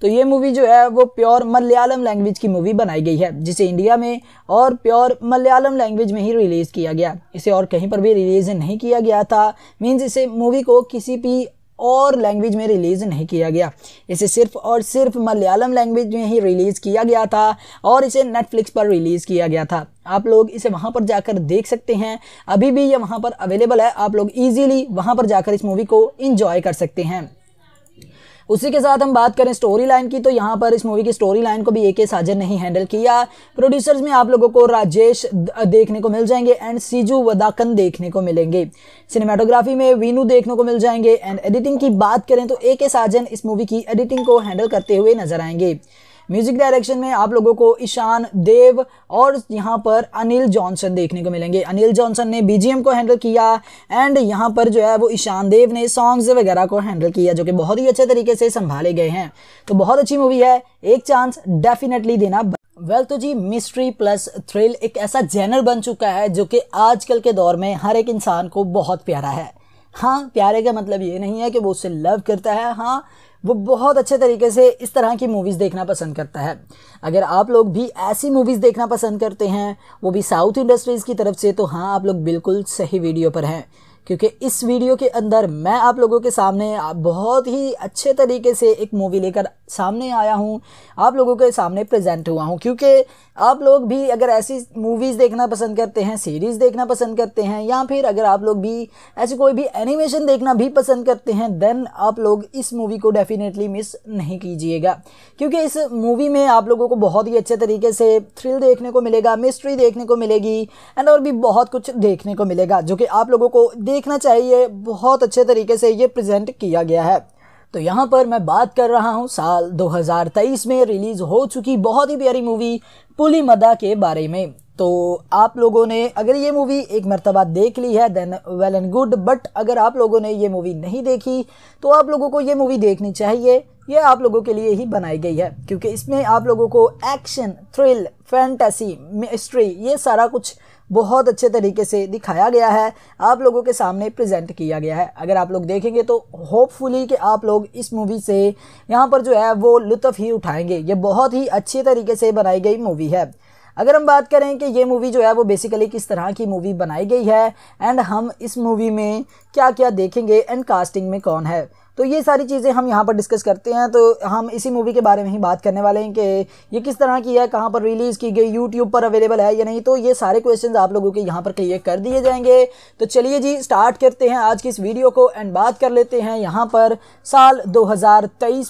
तो ये मूवी जो है वो प्योर मलयालम लैंग्वेज की मूवी बनाई गई है जिसे इंडिया में और प्योर मलयालम लैंग्वेज में ही रिलीज़ किया गया इसे और कहीं पर भी रिलीज़ नहीं किया गया था मीन्स इसे मूवी को किसी भी और लैंग्वेज में रिलीज़ नहीं किया गया इसे सिर्फ और सिर्फ मलयालम लैंग्वेज में ही रिलीज़ किया गया था और इसे नेटफ्लिक्स पर रिलीज़ किया गया था आप लोग इसे वहाँ पर जाकर देख सकते हैं अभी भी ये वहाँ पर अवेलेबल है आप लोग इजीली वहाँ पर जाकर इस मूवी को इन्जॉय कर सकते हैं उसी के साथ हम बात करें स्टोरी लाइन की तो यहाँ पर इस मूवी की स्टोरी लाइन को भी ए के साजन ने ही हैंडल किया प्रोड्यूसर्स में आप लोगों को राजेश देखने को मिल जाएंगे एंड सीजू वदाकन देखने को मिलेंगे सिनेमाटोग्राफी में वीनू देखने को मिल जाएंगे एंड एडिटिंग की बात करें तो ए के साजन इस मूवी की एडिटिंग को हैंडल करते हुए नजर आएंगे म्यूजिक डायरेक्शन में आप लोगों को ईशान देव और यहाँ पर अनिल जॉनसन देखने को मिलेंगे अनिल जॉनसन ने बीजीएम को हैंडल किया एंड यहाँ पर जो है वो ईशान देव ने सॉन्ग्स वगैरह को हैंडल किया जो कि बहुत ही अच्छे तरीके से संभाले गए हैं तो बहुत अच्छी मूवी है एक चांस डेफिनेटली देना वेल well, तो जी मिस्ट्री प्लस थ्रिल एक ऐसा जैनर बन चुका है जो कि आजकल के दौर में हर एक इंसान को बहुत प्यारा है हाँ प्यारे का मतलब ये नहीं है कि वो उससे लव करता है हाँ वो बहुत अच्छे तरीके से इस तरह की मूवीज़ देखना पसंद करता है अगर आप लोग भी ऐसी मूवीज़ देखना पसंद करते हैं वो भी साउथ इंडस्ट्रीज़ की तरफ से तो हाँ आप लोग बिल्कुल सही वीडियो पर हैं क्योंकि इस वीडियो के अंदर मैं आप लोगों के सामने बहुत ही अच्छे तरीके से एक मूवी लेकर सामने आया हूँ आप लोगों के सामने प्रेजेंट हुआ हूँ क्योंकि आप लोग भी अगर ऐसी मूवीज़ देखना पसंद करते हैं सीरीज़ देखना पसंद करते हैं या फिर अगर आप लोग भी ऐसी कोई भी एनिमेशन देखना भी पसंद करते हैं देन आप लोग इस मूवी को डेफिनेटली मिस नहीं कीजिएगा क्योंकि इस मूवी में आप लोगों को बहुत ही अच्छे तरीके से थ्रिल देखने को मिलेगा मिस्ट्री देखने को मिलेगी एंड और भी बहुत कुछ देखने को मिलेगा जो कि आप लोगों को देखना चाहिए बहुत अच्छे तरीके से ये प्रेजेंट किया गया है तो यहाँ पर मैं बात कर रहा हूँ साल 2023 में रिलीज़ हो चुकी बहुत ही प्यारी मूवी पुली मदा के बारे में तो आप लोगों ने अगर ये मूवी एक मरतबा देख ली है then well and good but अगर आप लोगों ने ये मूवी नहीं देखी तो आप लोगों को ये मूवी देखनी चाहिए ये आप लोगों के लिए ही बनाई गई है क्योंकि इसमें आप लोगों को एक्शन थ्रिल फैंटेसी मिस्ट्री ये सारा कुछ बहुत अच्छे तरीके से दिखाया गया है आप लोगों के सामने प्रेजेंट किया गया है अगर आप लोग देखेंगे तो होपफुली कि आप लोग इस मूवी से यहाँ पर जो है वो लुत्फ़ ही उठाएंगे ये बहुत ही अच्छे तरीके से बनाई गई मूवी है अगर हम बात करें कि ये मूवी जो है वो बेसिकली किस तरह की मूवी बनाई गई है एंड हम इस मूवी में क्या क्या देखेंगे एंड कास्टिंग में कौन है तो ये सारी चीज़ें हम यहाँ पर डिस्कस करते हैं तो हम इसी मूवी के बारे में ही बात करने वाले हैं कि ये किस तरह की है कहाँ पर रिलीज़ की गई यूट्यूब पर अवेलेबल है या नहीं तो ये सारे क्वेश्चन आप लोगों के यहाँ पर क्लियर कर दिए जाएंगे तो चलिए जी स्टार्ट करते हैं आज की इस वीडियो को एंड बात कर लेते हैं यहाँ पर साल दो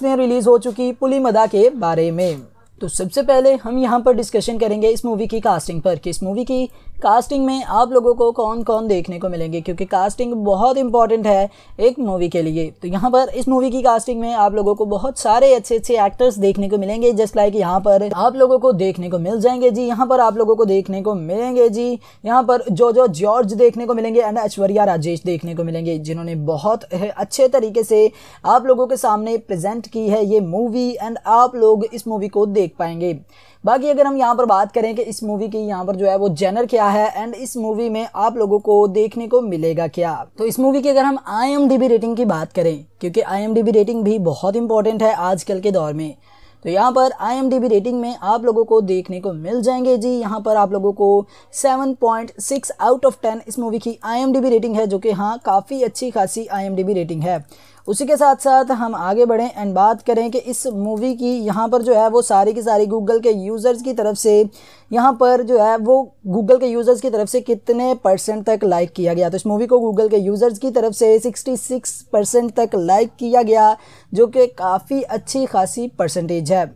में रिलीज़ हो चुकी पुली मदा के बारे में तो सबसे पहले हम यहाँ पर डिस्कशन करेंगे इस मूवी की कास्टिंग पर कि इस मूवी की कास्टिंग में आप लोगों को कौन कौन देखने को मिलेंगे क्योंकि कास्टिंग बहुत इंपॉर्टेंट है एक मूवी के लिए तो यहाँ पर इस मूवी की कास्टिंग में आप लोगों को बहुत सारे अच्छे अच्छे एक्टर्स देखने को मिलेंगे जस्ट लाइक यहाँ पर आप लोगों को देखने को मिल जाएंगे जी यहाँ पर आप लोगों को देखने को मिलेंगे जी यहाँ पर जो जो जॉर्ज देखने को मिलेंगे एंड ऐश्वर्या राजेश देखने को मिलेंगे जिन्होंने बहुत अच्छे तरीके से आप लोगों के सामने प्रेजेंट की है ये मूवी एंड आप लोग इस मूवी को देख पाएंगे बाकी अगर हम यहाँ पर बात करें कि इस मूवी की यहाँ पर जो है वो जेनर क्या है एंड इस मूवी में आप लोगों को देखने को मिलेगा क्या तो इस मूवी की अगर हम आई रेटिंग की बात करें क्योंकि आई रेटिंग भी बहुत इंपॉर्टेंट है आजकल के दौर में तो यहाँ पर आई रेटिंग में आप लोगों को देखने को मिल जाएंगे जी यहाँ पर आप लोगों को 7.6 आउट ऑफ 10 इस मूवी की आई रेटिंग है जो कि हाँ काफ़ी अच्छी खासी आई रेटिंग है उसी के साथ साथ हम आगे बढ़ें एंड बात करें कि इस मूवी की यहाँ पर जो है वो सारी की सारी गूगल के यूज़र्स की तरफ से यहाँ पर जो है वो गूगल के यूज़र्स की तरफ से कितने परसेंट तक लाइक किया गया तो इस मूवी को गूगल के यूज़र्स की तरफ से 66 परसेंट तक लाइक किया गया जो कि काफ़ी अच्छी खासी परसेंटेज है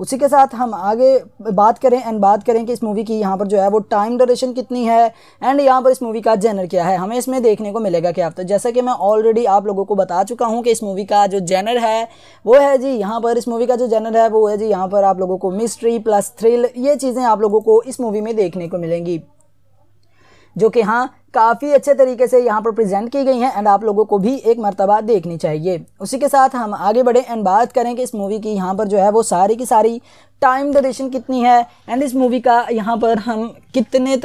उसी के साथ हम आगे बात करें एंड बात करें कि इस मूवी की यहाँ पर जो है वो टाइम ड्यूरेशन कितनी है एंड यहाँ पर इस मूवी का जेनर क्या है हमें इसमें देखने को मिलेगा क्या तो जैसा कि मैं ऑलरेडी आप लोगों को बता चुका हूँ कि इस मूवी का जो जेनर है वो है जी यहाँ पर इस मूवी का जो जेनर है वो है जी यहाँ पर आप लोगों को मिस्ट्री प्लस थ्रिल ये चीज़ें आप लोगों को इस मूवी में देखने को मिलेंगी जो कि हाँ काफ़ी अच्छे तरीके से यहाँ पर प्रेजेंट की गई हैं एंड आप लोगों को भी एक मरतबा देखनी चाहिए उसी के साथ हम आगे बढ़ें एंड बात करें कि इस मूवी की यहाँ पर जो है वो सारी की सारी टाइम ड्यूरेशन कितनी है एंड इस मूवी का यहाँ पर हम कितने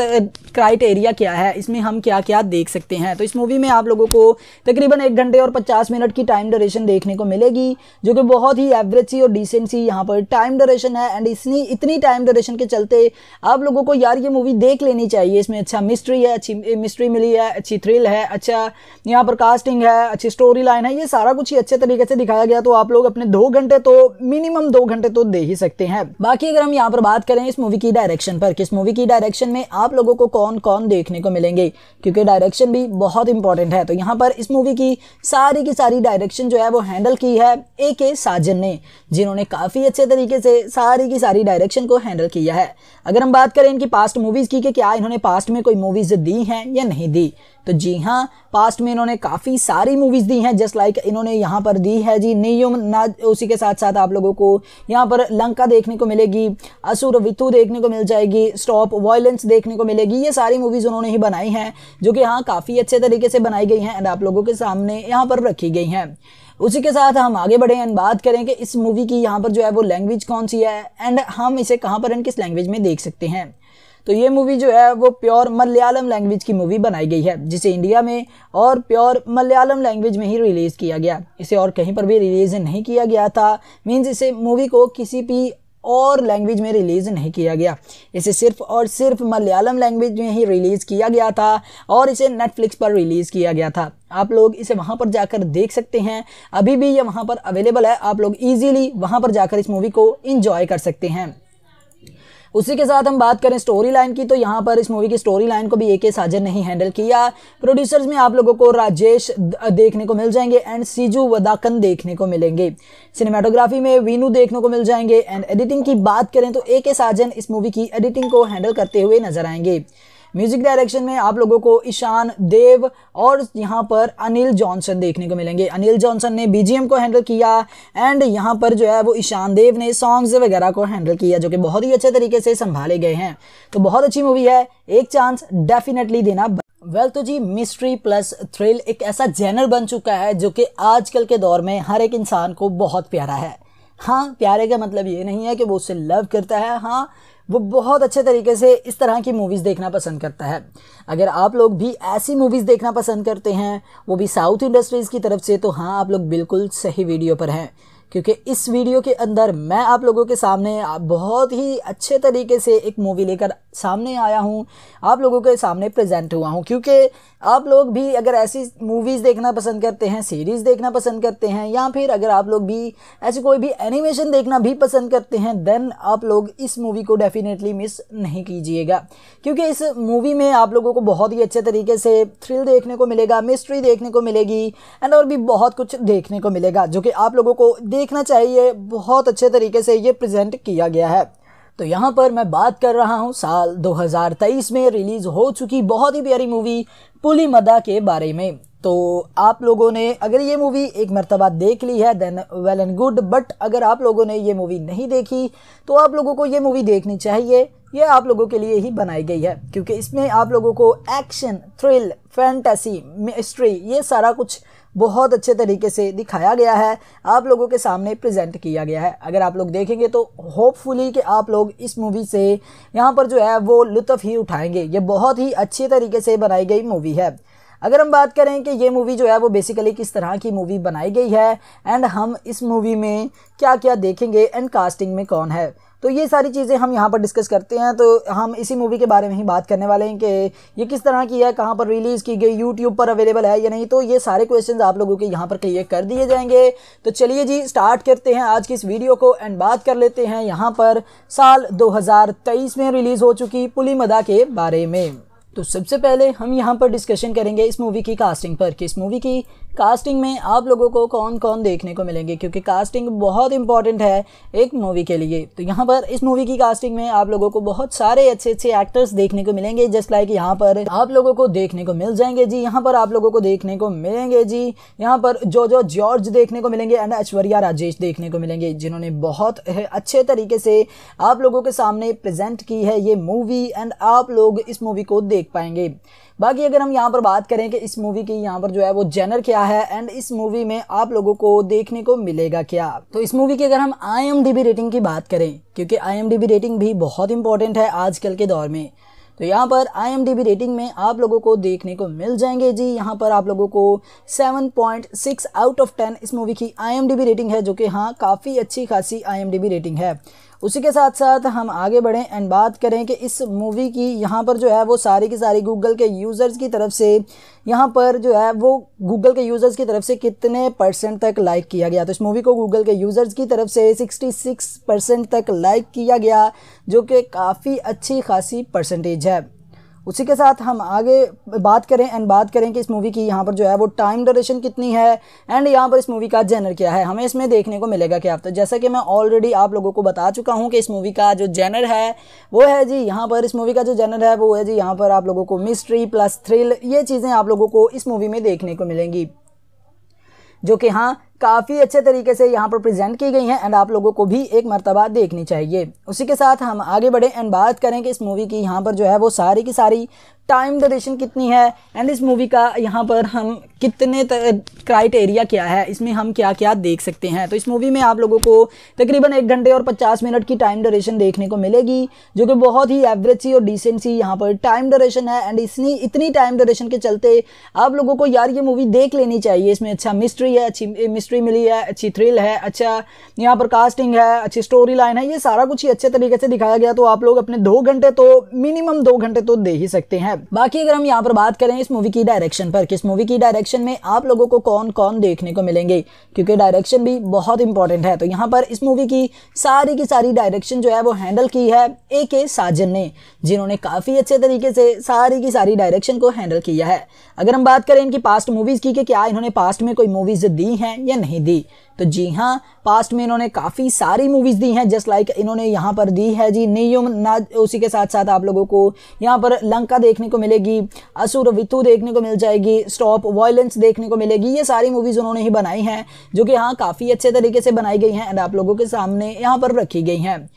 क्राइटेरिया क्या है इसमें हम क्या क्या देख सकते हैं तो इस मूवी में आप लोगों को तकरीबन एक घंटे और पचास मिनट की टाइम ड्यूरेशन देखने को मिलेगी जो कि बहुत ही एवरेज सी और डिसेंट सी यहाँ पर टाइम ड्यूरेशन है एंड इसनी इतनी टाइम ड्यूरेशन के चलते आप लोगों को यार ये मूवी देख लेनी चाहिए इसमें अच्छा मिस्ट्री है अच्छी मिस्ट्री मिली है अच्छी थ्रिल है अच्छा यहाँ पर कास्टिंग है अच्छी स्टोरी लाइन है ये सारा कुछ ही अच्छे तरीके से दिखाया गया तो आप लोग अपने दो घंटे तो मिनिमम दो घंटे तो दे ही सकते हैं है बाकी अगर हम यहाँ पर बात करें इस मूवी की डायरेक्शन पर किस मूवी की डायरेक्शन में आप लोगों को कौन कौन देखने को मिलेंगे क्योंकि डायरेक्शन भी बहुत इंपॉर्टेंट है तो यहाँ पर इस मूवी की सारी की सारी डायरेक्शन जो है वो हैंडल की है ए के साजन ने जिन्होंने काफ़ी अच्छे तरीके से सारी की सारी डायरेक्शन को हैंडल किया है अगर हम बात करें इनकी पास्ट मूवीज़ की कि क्या इन्होंने पास्ट में कोई मूवीज़ दी हैं या नहीं दी तो जी हाँ पास्ट में इन्होंने काफ़ी सारी मूवीज़ दी हैं जस्ट लाइक इन्होंने यहाँ पर दी है जी नियम ना उसी के साथ साथ आप लोगों को यहाँ पर लंका देखने को मिलेगी असुर वितु देखने को मिल जाएगी स्टॉप वॉयलेंस देखने को मिलेगी ये सारी मूवीज़ उन्होंने ही बनाई हैं जो कि हाँ काफ़ी अच्छे तरीके से बनाई गई हैं एंड आप लोगों के सामने यहाँ पर रखी गई हैं उसी के साथ हम आगे बढ़े एंड बात करें कि इस मूवी की यहाँ पर जो है वो लैंग्वेज कौन सी है एंड हम इसे कहाँ पर एंड किस लैंग्वेज में देख सकते हैं तो ये मूवी जो है वो प्योर मलयालम लैंग्वेज की मूवी बनाई गई है जिसे इंडिया में और प्योर मलयालम लैंग्वेज में ही रिलीज़ किया गया इसे और कहीं पर भी रिलीज़ नहीं किया गया था मीन्स इसे मूवी को किसी भी और लैंग्वेज में रिलीज़ नहीं किया गया इसे सिर्फ और सिर्फ मलयालम लैंग्वेज में ही रिलीज़ किया गया था और इसे नेटफ्लिक्स पर रिलीज़ किया गया था आप लोग इसे वहाँ पर जाकर देख सकते हैं अभी भी ये वहाँ पर अवेलेबल है आप लोग ईजिली वहाँ पर जाकर इस मूवी को इंजॉय कर सकते हैं उसी के साथ हम बात करें स्टोरी लाइन की तो यहाँ पर इस मूवी की स्टोरी लाइन को भी ए के साजन ने ही हैंडल किया प्रोड्यूसर्स में आप लोगों को राजेश देखने को मिल जाएंगे एंड सीजू वदाकन देखने को मिलेंगे सिनेमाटोग्राफी में वीनू देखने को मिल जाएंगे एंड एडिटिंग की बात करें तो ए के साजन इस मूवी की एडिटिंग को हैंडल करते हुए नजर आएंगे म्यूजिक डायरेक्शन में आप लोगों को ईशान देव और यहाँ पर अनिल जॉनसन देखने को मिलेंगे अनिल जॉनसन ने बीजीएम को हैंडल किया एंड यहाँ पर जो है वो ईशान देव ने सॉन्ग्स वगैरह को हैंडल किया जो कि बहुत ही अच्छे तरीके से संभाले गए हैं तो बहुत अच्छी मूवी है एक चांस डेफिनेटली देना वेल well, तो जी मिस्ट्री प्लस थ्रिल एक ऐसा जैनर बन चुका है जो कि आजकल के दौर में हर एक इंसान को बहुत प्यारा है हाँ प्यारे का मतलब ये नहीं है कि वो उससे लव करता है हाँ वो बहुत अच्छे तरीके से इस तरह की मूवीज़ देखना पसंद करता है अगर आप लोग भी ऐसी मूवीज़ देखना पसंद करते हैं वो भी साउथ इंडस्ट्रीज़ की तरफ से तो हाँ आप लोग बिल्कुल सही वीडियो पर हैं क्योंकि इस वीडियो के अंदर मैं आप लोगों के सामने बहुत ही अच्छे तरीके से एक मूवी लेकर सामने आया हूँ आप लोगों के सामने प्रेजेंट हुआ हूँ क्योंकि आप लोग भी अगर ऐसी मूवीज़ देखना पसंद करते हैं सीरीज़ देखना पसंद करते हैं या फिर अगर आप लोग भी ऐसी कोई भी एनिमेशन देखना भी पसंद करते हैं देन आप लोग इस मूवी को डेफिनेटली मिस नहीं कीजिएगा क्योंकि इस मूवी में आप लोगों को बहुत ही अच्छे तरीके से थ्रिल देखने को मिलेगा मिस्ट्री देखने को मिलेगी एंड और भी बहुत कुछ देखने को मिलेगा जो कि आप लोगों को देखना चाहिए बहुत अच्छे तरीके से ये प्रजेंट किया गया है तो यहाँ पर मैं बात कर रहा हूँ साल 2023 में रिलीज़ हो चुकी बहुत ही प्यारी मूवी पुली मदा के बारे में तो आप लोगों ने अगर ये मूवी एक मरतबा देख ली है then well and good but अगर आप लोगों ने ये मूवी नहीं देखी तो आप लोगों को ये मूवी देखनी चाहिए ये आप लोगों के लिए ही बनाई गई है क्योंकि इसमें आप लोगों को एक्शन थ्रिल फैंटेसी मिस्ट्री ये सारा कुछ बहुत अच्छे तरीके से दिखाया गया है आप लोगों के सामने प्रेजेंट किया गया है अगर आप लोग देखेंगे तो होपफुली कि आप लोग इस मूवी से यहाँ पर जो है वो लुत्फ़ ही उठाएंगे ये बहुत ही अच्छे तरीके से बनाई गई मूवी है अगर हम बात करें कि ये मूवी जो है वो बेसिकली किस तरह की मूवी बनाई गई है एंड हम इस मूवी में क्या क्या देखेंगे एंड कास्टिंग में कौन है तो ये सारी चीज़ें हम यहाँ पर डिस्कस करते हैं तो हम इसी मूवी के बारे में ही बात करने वाले हैं कि ये किस तरह की है कहाँ पर रिलीज़ की गई यूट्यूब पर अवेलेबल है या नहीं तो ये सारे क्वेश्चन आप लोगों के यहाँ पर क्लियर कर दिए जाएंगे तो चलिए जी स्टार्ट करते हैं आज की इस वीडियो को एंड बात कर लेते हैं यहाँ पर साल दो में रिलीज़ हो चुकी पुली मदा के बारे में तो सबसे पहले हम यहाँ पर डिस्कशन करेंगे इस मूवी की कास्टिंग पर कि इस मूवी की कास्टिंग में आप लोगों को कौन कौन देखने को मिलेंगे क्योंकि कास्टिंग बहुत इंपॉर्टेंट है एक मूवी के लिए तो यहाँ पर इस मूवी की कास्टिंग में आप लोगों को बहुत सारे अच्छे अच्छे एक्टर्स देखने को मिलेंगे जस्ट लाइक यहाँ पर आप लोगों को देखने को मिल जाएंगे जी यहाँ पर आप लोगों को देखने को मिलेंगे जी यहाँ पर जो जो जॉर्ज देखने को मिलेंगे एंड ऐश्वर्या राजेश देखने को मिलेंगे जिन्होंने बहुत अच्छे तरीके से आप लोगों के सामने प्रेजेंट की है ये मूवी एंड आप लोग इस मूवी को देख देख पाएंगे बाकी अगर हम यहाँ पर बात करें कि इस मूवी की यहाँ पर जो है वो जेनर क्या है एंड इस मूवी में आप लोगों को देखने को मिलेगा क्या तो इस मूवी की अगर हम आई रेटिंग की बात करें क्योंकि आई रेटिंग भी बहुत इंपॉर्टेंट है आजकल के दौर में तो यहाँ पर आई रेटिंग में आप लोगों को देखने को मिल जाएंगे जी यहाँ पर आप लोगों को 7.6 आउट ऑफ 10 इस मूवी की आई रेटिंग है जो कि हाँ काफ़ी अच्छी खासी आई रेटिंग है उसी के साथ साथ हम आगे बढ़ें एंड बात करें कि इस मूवी की यहाँ पर जो है वो सारी की सारी गूगल के यूज़र्स की तरफ से यहाँ पर जो है वो गूगल के यूज़र्स की तरफ से कितने परसेंट तक लाइक किया गया तो इस मूवी को गूगल के यूज़र्स की तरफ से 66 परसेंट तक लाइक किया गया जो कि काफ़ी अच्छी खासी परसेंटेज है उसी के साथ हम आगे बात करें एंड बात करें कि इस मूवी की यहाँ पर जो है वो टाइम ड्यूरेशन कितनी है एंड यहाँ पर इस मूवी का जेनर क्या है हमें इसमें देखने को मिलेगा क्या तो जैसा कि मैं ऑलरेडी आप लोगों को बता चुका हूँ कि इस मूवी का जो जेनर है वो है जी यहाँ पर इस मूवी का जो जेनर है वो है जी यहाँ पर आप लोगों को मिस्ट्री प्लस थ्रिल ये चीज़ें आप लोगों को इस मूवी में देखने को मिलेंगी जो कि हाँ काफ़ी अच्छे तरीके से यहाँ पर प्रेजेंट की गई हैं एंड आप लोगों को भी एक मरतबा देखनी चाहिए उसी के साथ हम आगे बढ़ें एंड बात करें कि इस मूवी की यहाँ पर जो है वो सारी की सारी टाइम ड्यूरेशन कितनी है एंड इस मूवी का यहाँ पर हम कितने क्राइटेरिया क्या है इसमें हम क्या क्या देख सकते हैं तो इस मूवी में आप लोगों को तकरीबन एक घंटे और पचास मिनट की टाइम ड्यूरेशन देखने को मिलेगी जो कि बहुत ही एवरेज सी और डिसेंट सी यहाँ पर टाइम ड्यूरेशन है एंड इसनी इतनी टाइम ड्यूरेशन के चलते आप लोगों को यार ये मूवी देख लेनी चाहिए इसमें अच्छा मिस्ट्री है अच्छी मिस्ट्री मिली है अच्छी थ्रिल है अच्छा यहाँ पर कास्टिंग है अच्छी स्टोरी लाइन है ये सारा कुछ ही अच्छे तरीके से दिखाया गया तो आप लोग अपने दो घंटे तो मिनिमम दो घंटे तो दे ही सकते हैं है बाकी अगर हम यहाँ पर बात करें इस मूवी की डायरेक्शन पर किस मूवी की डायरेक्शन में आप लोगों को कौन कौन देखने को मिलेंगे क्योंकि डायरेक्शन भी बहुत इंपॉर्टेंट है तो यहाँ पर इस मूवी की सारी की सारी डायरेक्शन जो है वो हैंडल की है ए के साजन ने जिन्होंने काफ़ी अच्छे तरीके से सारी की सारी डायरेक्शन को हैंडल किया है अगर हम बात करें इनकी पास्ट मूवीज़ की कि क्या इन्होंने पास्ट में कोई मूवीज़ दी हैं या नहीं दी तो जी हाँ पास्ट में इन्होंने काफ़ी सारी मूवीज़ दी हैं जस्ट लाइक इन्होंने यहाँ पर दी है जी नियम ना उसी के साथ साथ आप लोगों को यहाँ पर लंका देखने को मिलेगी असुर वितु देखने को मिल जाएगी स्टॉप वॉयलेंस देखने को मिलेगी ये सारी मूवीज़ उन्होंने ही बनाई हैं जो कि हाँ काफ़ी अच्छे तरीके से बनाई गई हैं एंड आप लोगों के सामने यहाँ पर रखी गई हैं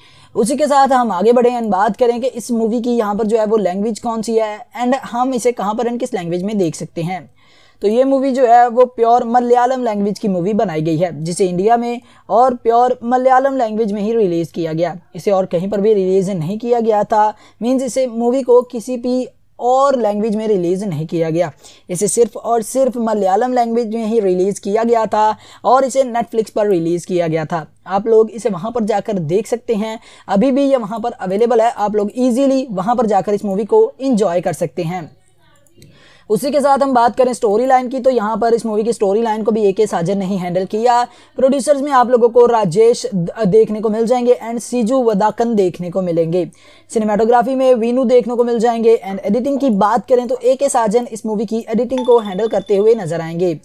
उसी के साथ हम आगे बढ़े एंड बात करें कि इस मूवी की यहाँ पर जो है वो लैंग्वेज कौन सी है एंड हम इसे कहाँ पर एंड किस लैंग्वेज में देख सकते हैं तो ये मूवी जो है वो प्योर मलयालम लैंग्वेज की मूवी बनाई गई है जिसे इंडिया में और प्योर मलयालम लैंग्वेज में ही रिलीज़ किया गया इसे और कहीं पर भी रिलीज़ नहीं किया गया था मीन्स इसे मूवी को किसी भी और लैंग्वेज में रिलीज़ नहीं किया गया इसे सिर्फ और सिर्फ मलयालम लैंग्वेज में ही रिलीज़ किया गया था और इसे नेटफ्लिक्स पर रिलीज़ किया गया था आप लोग इसे वहाँ पर जाकर देख सकते हैं अभी भी ये वहाँ पर अवेलेबल है आप लोग इजीली वहाँ पर जाकर इस मूवी को इंजॉय कर सकते हैं उसी के साथ हम बात करें स्टोरी लाइन की तो यहाँ पर इस मूवी की स्टोरी लाइन को भी ए के साजन ने हैंडल किया प्रोड्यूसर्स में आप लोगों को राजेश देखने को मिल जाएंगे एंड सीजू वदाकन देखने को मिलेंगे सिनेमाटोग्राफी में वीनू देखने को मिल जाएंगे एंड एडिटिंग की बात करें तो ए के साजन इस मूवी की एडिटिंग को हैंडल करते हुए नजर आएंगे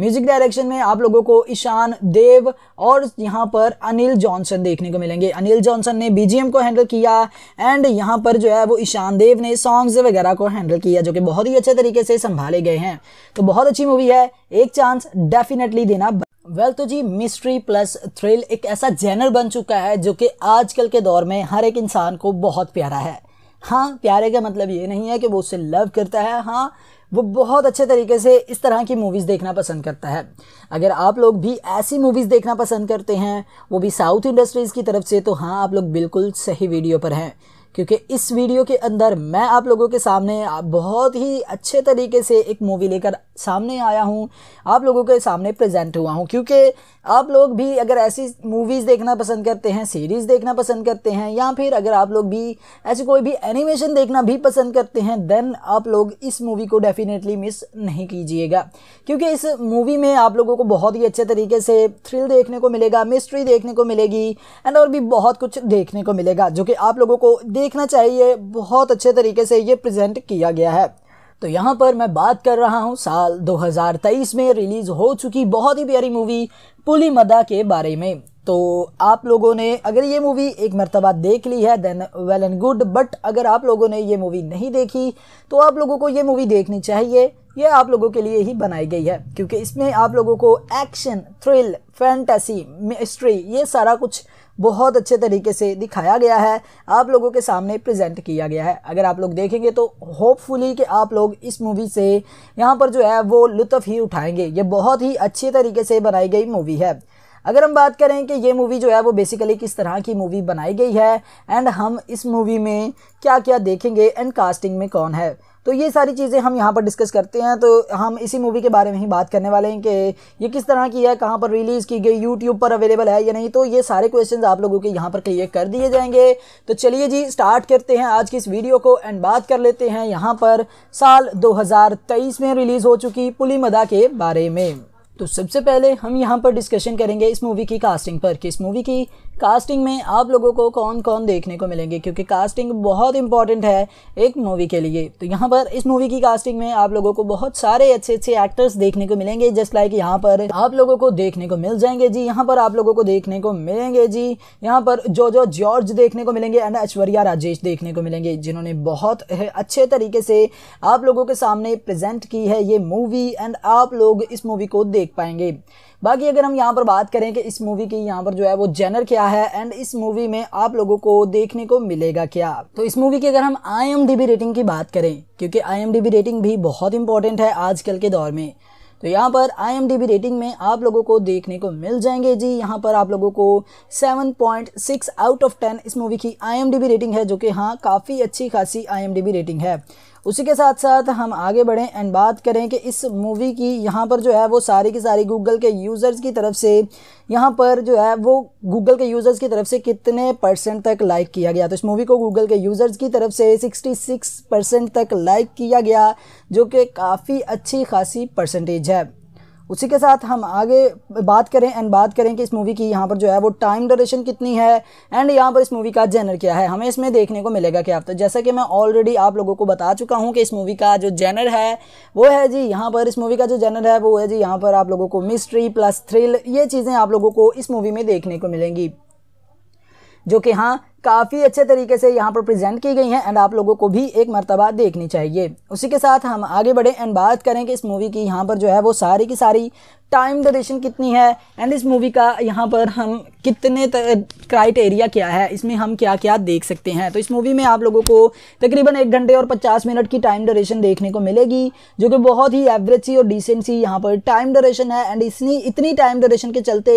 म्यूजिक डायरेक्शन में आप लोगों को ईशान देव और यहाँ पर अनिल जॉनसन देखने को मिलेंगे अनिल जॉनसन ने बीजीएम को हैंडल किया एंड यहाँ पर जो है वो ईशान देव ने सॉन्ग्स वगैरह को हैंडल किया जो कि बहुत ही अच्छे तरीके से संभाले गए हैं तो बहुत अच्छी मूवी है एक चांस डेफिनेटली देना वेल well, तो जी मिस्ट्री प्लस थ्रिल एक ऐसा जैनर बन चुका है जो कि आजकल के दौर में हर एक इंसान को बहुत प्यारा है हाँ प्यारे का मतलब ये नहीं है कि वो उससे लव करता है हाँ वो बहुत अच्छे तरीके से इस तरह की मूवीज़ देखना पसंद करता है अगर आप लोग भी ऐसी मूवीज़ देखना पसंद करते हैं वो भी साउथ इंडस्ट्रीज़ की तरफ से तो हाँ आप लोग बिल्कुल सही वीडियो पर हैं क्योंकि इस वीडियो के अंदर मैं आप लोगों के सामने बहुत ही अच्छे तरीके से एक मूवी लेकर सामने आया हूँ आप लोगों के सामने प्रेजेंट हुआ हूँ क्योंकि आप लोग भी अगर ऐसी मूवीज़ देखना पसंद करते हैं सीरीज़ देखना पसंद करते हैं या फिर अगर आप लोग भी ऐसी कोई भी एनिमेशन देखना भी पसंद करते हैं देन आप लोग इस मूवी को डेफिनेटली मिस नहीं कीजिएगा क्योंकि इस मूवी में आप लोगों को बहुत ही अच्छे तरीके से थ्रिल देखने को मिलेगा मिस्ट्री देखने को मिलेगी एंड और भी बहुत कुछ देखने को मिलेगा जो कि आप लोगों को देखना चाहिए बहुत अच्छे तरीके से ये प्रजेंट किया गया है तो यहाँ पर मैं बात कर रहा हूँ साल 2023 में रिलीज़ हो चुकी बहुत ही प्यारी मूवी पुली मदा के बारे में तो आप लोगों ने अगर ये मूवी एक मरतबा देख ली है then well and good but अगर आप लोगों ने ये मूवी नहीं देखी तो आप लोगों को ये मूवी देखनी चाहिए ये आप लोगों के लिए ही बनाई गई है क्योंकि इसमें आप लोगों को एक्शन थ्रिल फैंटेसी मिस्ट्री ये सारा कुछ बहुत अच्छे तरीके से दिखाया गया है आप लोगों के सामने प्रेजेंट किया गया है अगर आप लोग देखेंगे तो होपफुली कि आप लोग इस मूवी से यहाँ पर जो है वो लुत्फ़ ही उठाएंगे ये बहुत ही अच्छे तरीके से बनाई गई मूवी है अगर हम बात करें कि ये मूवी जो है वो बेसिकली किस तरह की मूवी बनाई गई है एंड हम इस मूवी में क्या क्या देखेंगे एंड कास्टिंग में कौन है तो ये सारी चीज़ें हम यहाँ पर डिस्कस करते हैं तो हम इसी मूवी के बारे में ही बात करने वाले हैं कि ये किस तरह की है कहाँ पर रिलीज़ की गई यूट्यूब पर अवेलेबल है या नहीं तो ये सारे क्वेश्चन आप लोगों के यहाँ पर क्लियर कर दिए जाएंगे तो चलिए जी स्टार्ट करते हैं आज की इस वीडियो को एंड बात कर लेते हैं यहाँ पर साल दो में रिलीज़ हो चुकी पुली मदा के बारे में तो सबसे पहले हम यहाँ पर डिस्कशन करेंगे इस मूवी की कास्टिंग पर कि इस मूवी की कास्टिंग में आप लोगों को कौन कौन देखने को मिलेंगे क्योंकि कास्टिंग बहुत इंपॉर्टेंट है एक मूवी के लिए तो यहाँ पर इस मूवी की कास्टिंग में आप लोगों को बहुत सारे अच्छे अच्छे एक्टर्स देखने को मिलेंगे जस्ट लाइक यहाँ पर आप लोगों को देखने को मिल जाएंगे जी यहाँ पर आप लोगों को देखने को मिलेंगे जी यहाँ पर जो जो जॉर्ज देखने को मिलेंगे एंड ऐश्वर्या राजेश देखने को मिलेंगे जिन्होंने बहुत अच्छे तरीके से आप लोगों के सामने प्रेजेंट की है ये मूवी एंड आप लोग इस मूवी को देख देख पाएंगे बाकी अगर हम यहाँ पर बात करें कि इस मूवी की यहाँ पर जो है वो जेनर क्या है एंड इस मूवी में आप लोगों को देखने को मिलेगा क्या तो इस मूवी की अगर हम आई रेटिंग की बात करें क्योंकि आई रेटिंग भी बहुत इंपॉर्टेंट है आजकल के दौर में तो यहाँ पर आई रेटिंग में आप लोगों को देखने को मिल जाएंगे जी यहाँ पर आप लोगों को 7.6 आउट ऑफ 10 इस मूवी की आई रेटिंग है जो कि हाँ काफ़ी अच्छी खासी आई रेटिंग है उसी के साथ साथ हम आगे बढ़ें एंड बात करें कि इस मूवी की यहाँ पर जो है वो सारी की सारी गूगल के यूज़र्स की तरफ से यहाँ पर जो है वो गूगल के यूज़र्स की तरफ से कितने परसेंट तक लाइक किया गया तो इस मूवी को गूगल के यूज़र्स की तरफ से 66 परसेंट तक लाइक किया गया जो कि काफ़ी अच्छी खासी परसेंटेज है उसी के साथ हम आगे बात करें एंड बात करें कि इस मूवी की यहाँ पर जो है वो टाइम ड्यूरेशन कितनी है एंड यहाँ पर इस मूवी का जेनर क्या है हमें इसमें देखने को मिलेगा क्या तो जैसा कि मैं ऑलरेडी आप लोगों को बता चुका हूँ कि इस मूवी का जो जेनर है वो है जी यहाँ पर इस मूवी का जो जेनर है वो है जी यहाँ पर आप लोगों को मिस्ट्री प्लस थ्रिल ये चीज़ें आप लोगों को इस मूवी में देखने को मिलेंगी जो कि हाँ काफ़ी अच्छे तरीके से यहाँ पर प्रेजेंट की गई हैं एंड आप लोगों को भी एक मरतबा देखनी चाहिए उसी के साथ हम आगे बढ़े एंड बात करें कि इस मूवी की यहाँ पर जो है वो सारी की सारी टाइम ड्यूरेशन कितनी है एंड इस मूवी का यहाँ पर हम कितने क्राइटेरिया क्या है इसमें हम क्या क्या देख सकते हैं तो इस मूवी में आप लोगों को तकरीबन एक घंटे और पचास मिनट की टाइम ड्यूरेशन देखने को मिलेगी जो कि बहुत ही एवरेज सी और डिसेंट सी यहाँ पर टाइम ड्यूरेशन है एंड इसनी इतनी टाइम ड्यूरेशन के चलते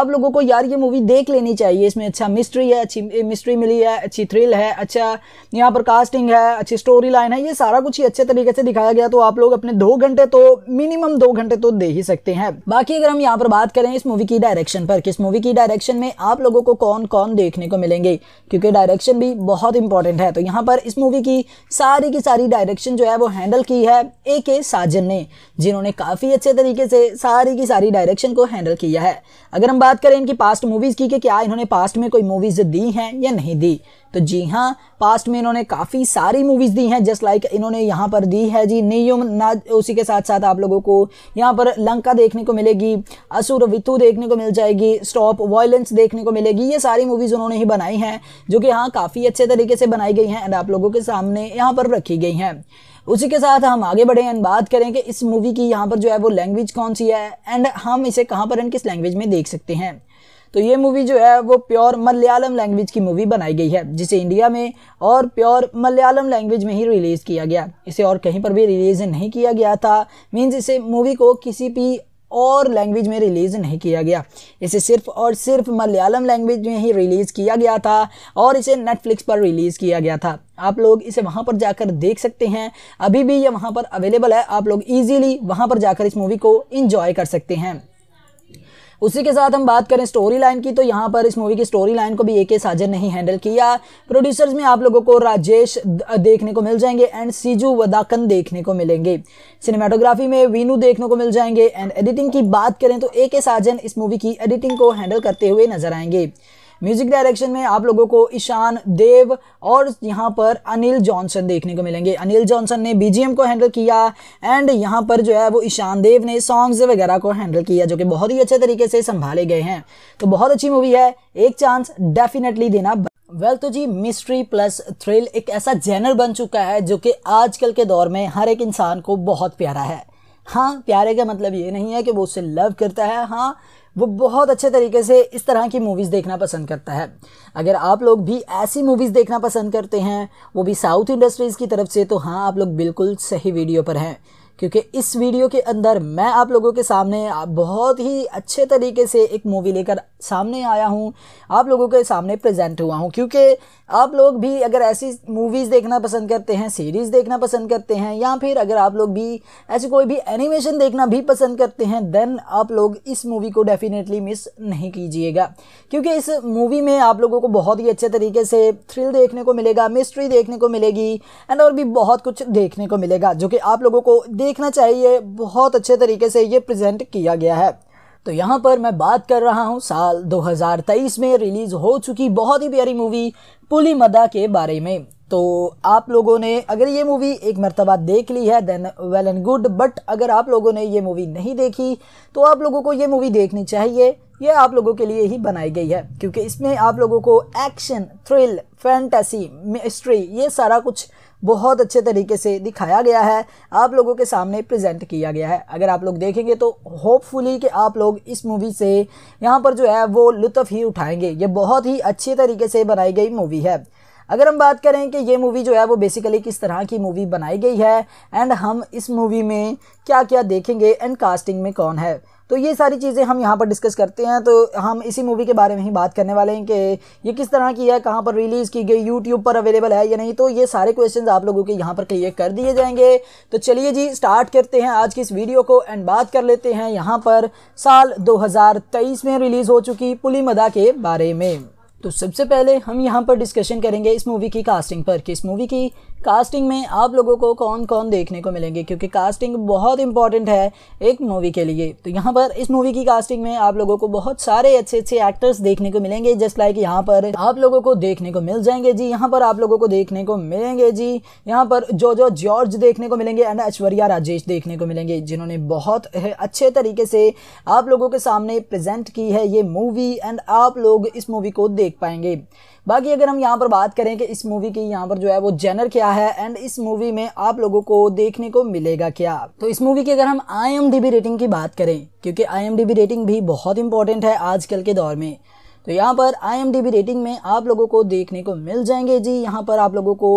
आप लोगों को यार ये मूवी देख लेनी चाहिए इसमें अच्छा मिस्ट्री है अच्छी मिस्ट्री मिली है अच्छी थ्रिल है अच्छा यहाँ पर कास्टिंग है अच्छी स्टोरी लाइन है ये सारा कुछ ही अच्छे तरीके से दिखाया गया तो आप लोग अपने दो घंटे तो मिनिमम दो घंटे तो दे ही सकते हैं बाकी अगर हम यहाँ पर बात करें इस मूवी की डायरेक्शन पर किस मूवी की डायरेक्शन में आप लोगों को कौन कौन देखने को मिलेंगे क्योंकि डायरेक्शन भी बहुत इंपॉर्टेंट है तो यहाँ पर इस मूवी की सारी की सारी डायरेक्शन जो है वो हैंडल की है ए के साजन ने जिन्होंने काफ़ी अच्छे तरीके से सारी की सारी डायरेक्शन को हैंडल किया है अगर हम बात करें इनकी पास्ट मूवीज़ की कि क्या इन्होंने पास्ट में कोई मूवीज़ दी हैं या नहीं दी तो जी हाँ पास्ट में इन्होंने काफ़ी सारी मूवीज़ दी हैं जस्ट लाइक इन्होंने यहाँ पर दी है जी नियम ना उसी के साथ साथ आप लोगों को यहाँ पर लंका देखने को मिलेगी असुर वितु देखने को मिल जाएगी स्टॉप वायलेंस देखने को मिलेगी ये सारी मूवीज़ उन्होंने ही बनाई हैं जो कि हाँ काफ़ी अच्छे तरीके से बनाई गई हैं एंड आप लोगों के सामने यहाँ पर रखी गई हैं उसी के साथ हम आगे बढ़े एंड बात करें कि इस मूवी की यहाँ पर जो है वो लैंग्वेज कौन सी है एंड हम इसे कहाँ पर एंड किस लैंग्वेज में देख सकते हैं तो ये मूवी जो है वो प्योर मलयालम लैंग्वेज की मूवी बनाई गई है जिसे इंडिया में और प्योर मलयालम लैंग्वेज में ही रिलीज़ किया गया इसे और कहीं पर भी रिलीज़ नहीं किया गया था मीन्स इसे मूवी को किसी भी और लैंग्वेज में रिलीज़ नहीं किया गया इसे सिर्फ और सिर्फ मलयालम लैंग्वेज में ही रिलीज़ किया गया था और इसे नेटफ्लिक्स पर रिलीज़ किया गया था आप लोग इसे वहाँ पर जाकर देख सकते हैं अभी भी ये वहाँ पर अवेलेबल है आप लोग इजीली वहाँ पर जाकर इस मूवी को इंजॉय कर सकते हैं उसी के साथ हम बात करें स्टोरी लाइन की तो यहाँ पर इस मूवी की स्टोरी लाइन को भी ए के साजन ने ही हैंडल किया प्रोड्यूसर्स में आप लोगों को राजेश देखने को मिल जाएंगे एंड सीजू वदाकन देखने को मिलेंगे सिनेमाटोग्राफी में वीनू देखने को मिल जाएंगे एंड एडिटिंग की बात करें तो ए के साजन इस मूवी की एडिटिंग को हैंडल करते हुए नजर आएंगे म्यूजिक डायरेक्शन में आप लोगों को ईशान देव और यहाँ पर अनिल जॉनसन देखने को मिलेंगे अनिल जॉनसन ने बीजीएम को हैंडल किया एंड यहाँ पर जो है वो ईशान देव ने सॉन्ग्स वगैरह को हैंडल किया जो कि बहुत ही अच्छे तरीके से संभाले गए हैं तो बहुत अच्छी मूवी है एक चांस डेफिनेटली देना वेल well, तो जी मिस्ट्री प्लस थ्रिल एक ऐसा जैनर बन चुका है जो कि आजकल के दौर में हर एक इंसान को बहुत प्यारा है हाँ प्यारे का मतलब ये नहीं है कि वो उससे लव करता है हाँ वो बहुत अच्छे तरीके से इस तरह की मूवीज़ देखना पसंद करता है अगर आप लोग भी ऐसी मूवीज़ देखना पसंद करते हैं वो भी साउथ इंडस्ट्रीज़ की तरफ से तो हाँ आप लोग बिल्कुल सही वीडियो पर हैं क्योंकि इस वीडियो के अंदर मैं आप लोगों के सामने बहुत ही अच्छे तरीके से एक मूवी लेकर सामने आया हूँ आप लोगों के सामने प्रेजेंट हुआ हूँ क्योंकि आप लोग भी अगर ऐसी मूवीज़ देखना पसंद करते हैं सीरीज़ देखना पसंद करते हैं या फिर अगर आप लोग भी ऐसी कोई भी एनिमेशन देखना भी पसंद करते हैं देन आप लोग इस मूवी को डेफिनेटली मिस नहीं कीजिएगा क्योंकि इस मूवी में आप लोगों को बहुत ही अच्छे तरीके से थ्रिल देखने को मिलेगा मिस्ट्री देखने को मिलेगी एंड और भी बहुत कुछ देखने को मिलेगा जो कि आप लोगों को देखना चाहिए बहुत अच्छे तरीके से ये प्रजेंट किया गया है तो यहाँ पर मैं बात कर रहा हूँ साल 2023 में रिलीज़ हो चुकी बहुत ही प्यारी मूवी पुली मदा के बारे में तो आप लोगों ने अगर ये मूवी एक मरतबा देख ली है then well and good but अगर आप लोगों ने ये मूवी नहीं देखी तो आप लोगों को ये मूवी देखनी चाहिए ये आप लोगों के लिए ही बनाई गई है क्योंकि इसमें आप लोगों को एक्शन थ्रिल फैंटेसी मिस्ट्री ये सारा कुछ बहुत अच्छे तरीके से दिखाया गया है आप लोगों के सामने प्रेजेंट किया गया है अगर आप लोग देखेंगे तो होपफुली कि आप लोग इस मूवी से यहाँ पर जो है वो लुत्फ़ ही उठाएंगे ये बहुत ही अच्छे तरीके से बनाई गई मूवी है अगर हम बात करें कि ये मूवी जो है वो बेसिकली किस तरह की मूवी बनाई गई है एंड हम इस मूवी में क्या क्या देखेंगे एंड कास्टिंग में कौन है तो ये सारी चीज़ें हम यहाँ पर डिस्कस करते हैं तो हम इसी मूवी के बारे में ही बात करने वाले हैं कि ये किस तरह की है कहाँ पर रिलीज़ की गई यूट्यूब पर अवेलेबल है या नहीं तो ये सारे क्वेश्चन आप लोगों के यहाँ पर क्लियर कर दिए जाएंगे तो चलिए जी स्टार्ट करते हैं आज की इस वीडियो को एंड बात कर लेते हैं यहाँ पर साल दो में रिलीज़ हो चुकी पुली मदा के बारे में तो सबसे पहले हम यहाँ पर डिस्कशन करेंगे इस मूवी की कास्टिंग पर कि इस मूवी की कास्टिंग में आप लोगों को कौन कौन देखने को मिलेंगे क्योंकि कास्टिंग बहुत इंपॉर्टेंट है एक मूवी के लिए तो यहाँ पर इस मूवी की कास्टिंग में आप लोगों को बहुत सारे अच्छे अच्छे एक्टर्स देखने को मिलेंगे जस्ट लाइक यहाँ पर आप लोगों को देखने को मिल जाएंगे जी यहाँ पर आप लोगों को देखने को मिलेंगे जी यहाँ पर जो जो जॉर्ज देखने को मिलेंगे एंड ऐश्वर्या राजेश देखने को मिलेंगे जिन्होंने बहुत अच्छे तरीके से आप लोगों के सामने प्रेजेंट की है ये मूवी एंड आप लोग इस मूवी को देख देख पाएंगे बाकी अगर हम यहाँ पर बात करें कि इस मूवी की यहाँ पर जो है वो जेनर क्या है एंड इस मूवी में आप लोगों को देखने को मिलेगा क्या तो इस मूवी की अगर हम आई रेटिंग की बात करें क्योंकि आई रेटिंग भी बहुत इंपॉर्टेंट है आजकल के दौर में तो यहाँ पर आई रेटिंग में आप लोगों को देखने को मिल जाएंगे जी यहाँ पर आप लोगों को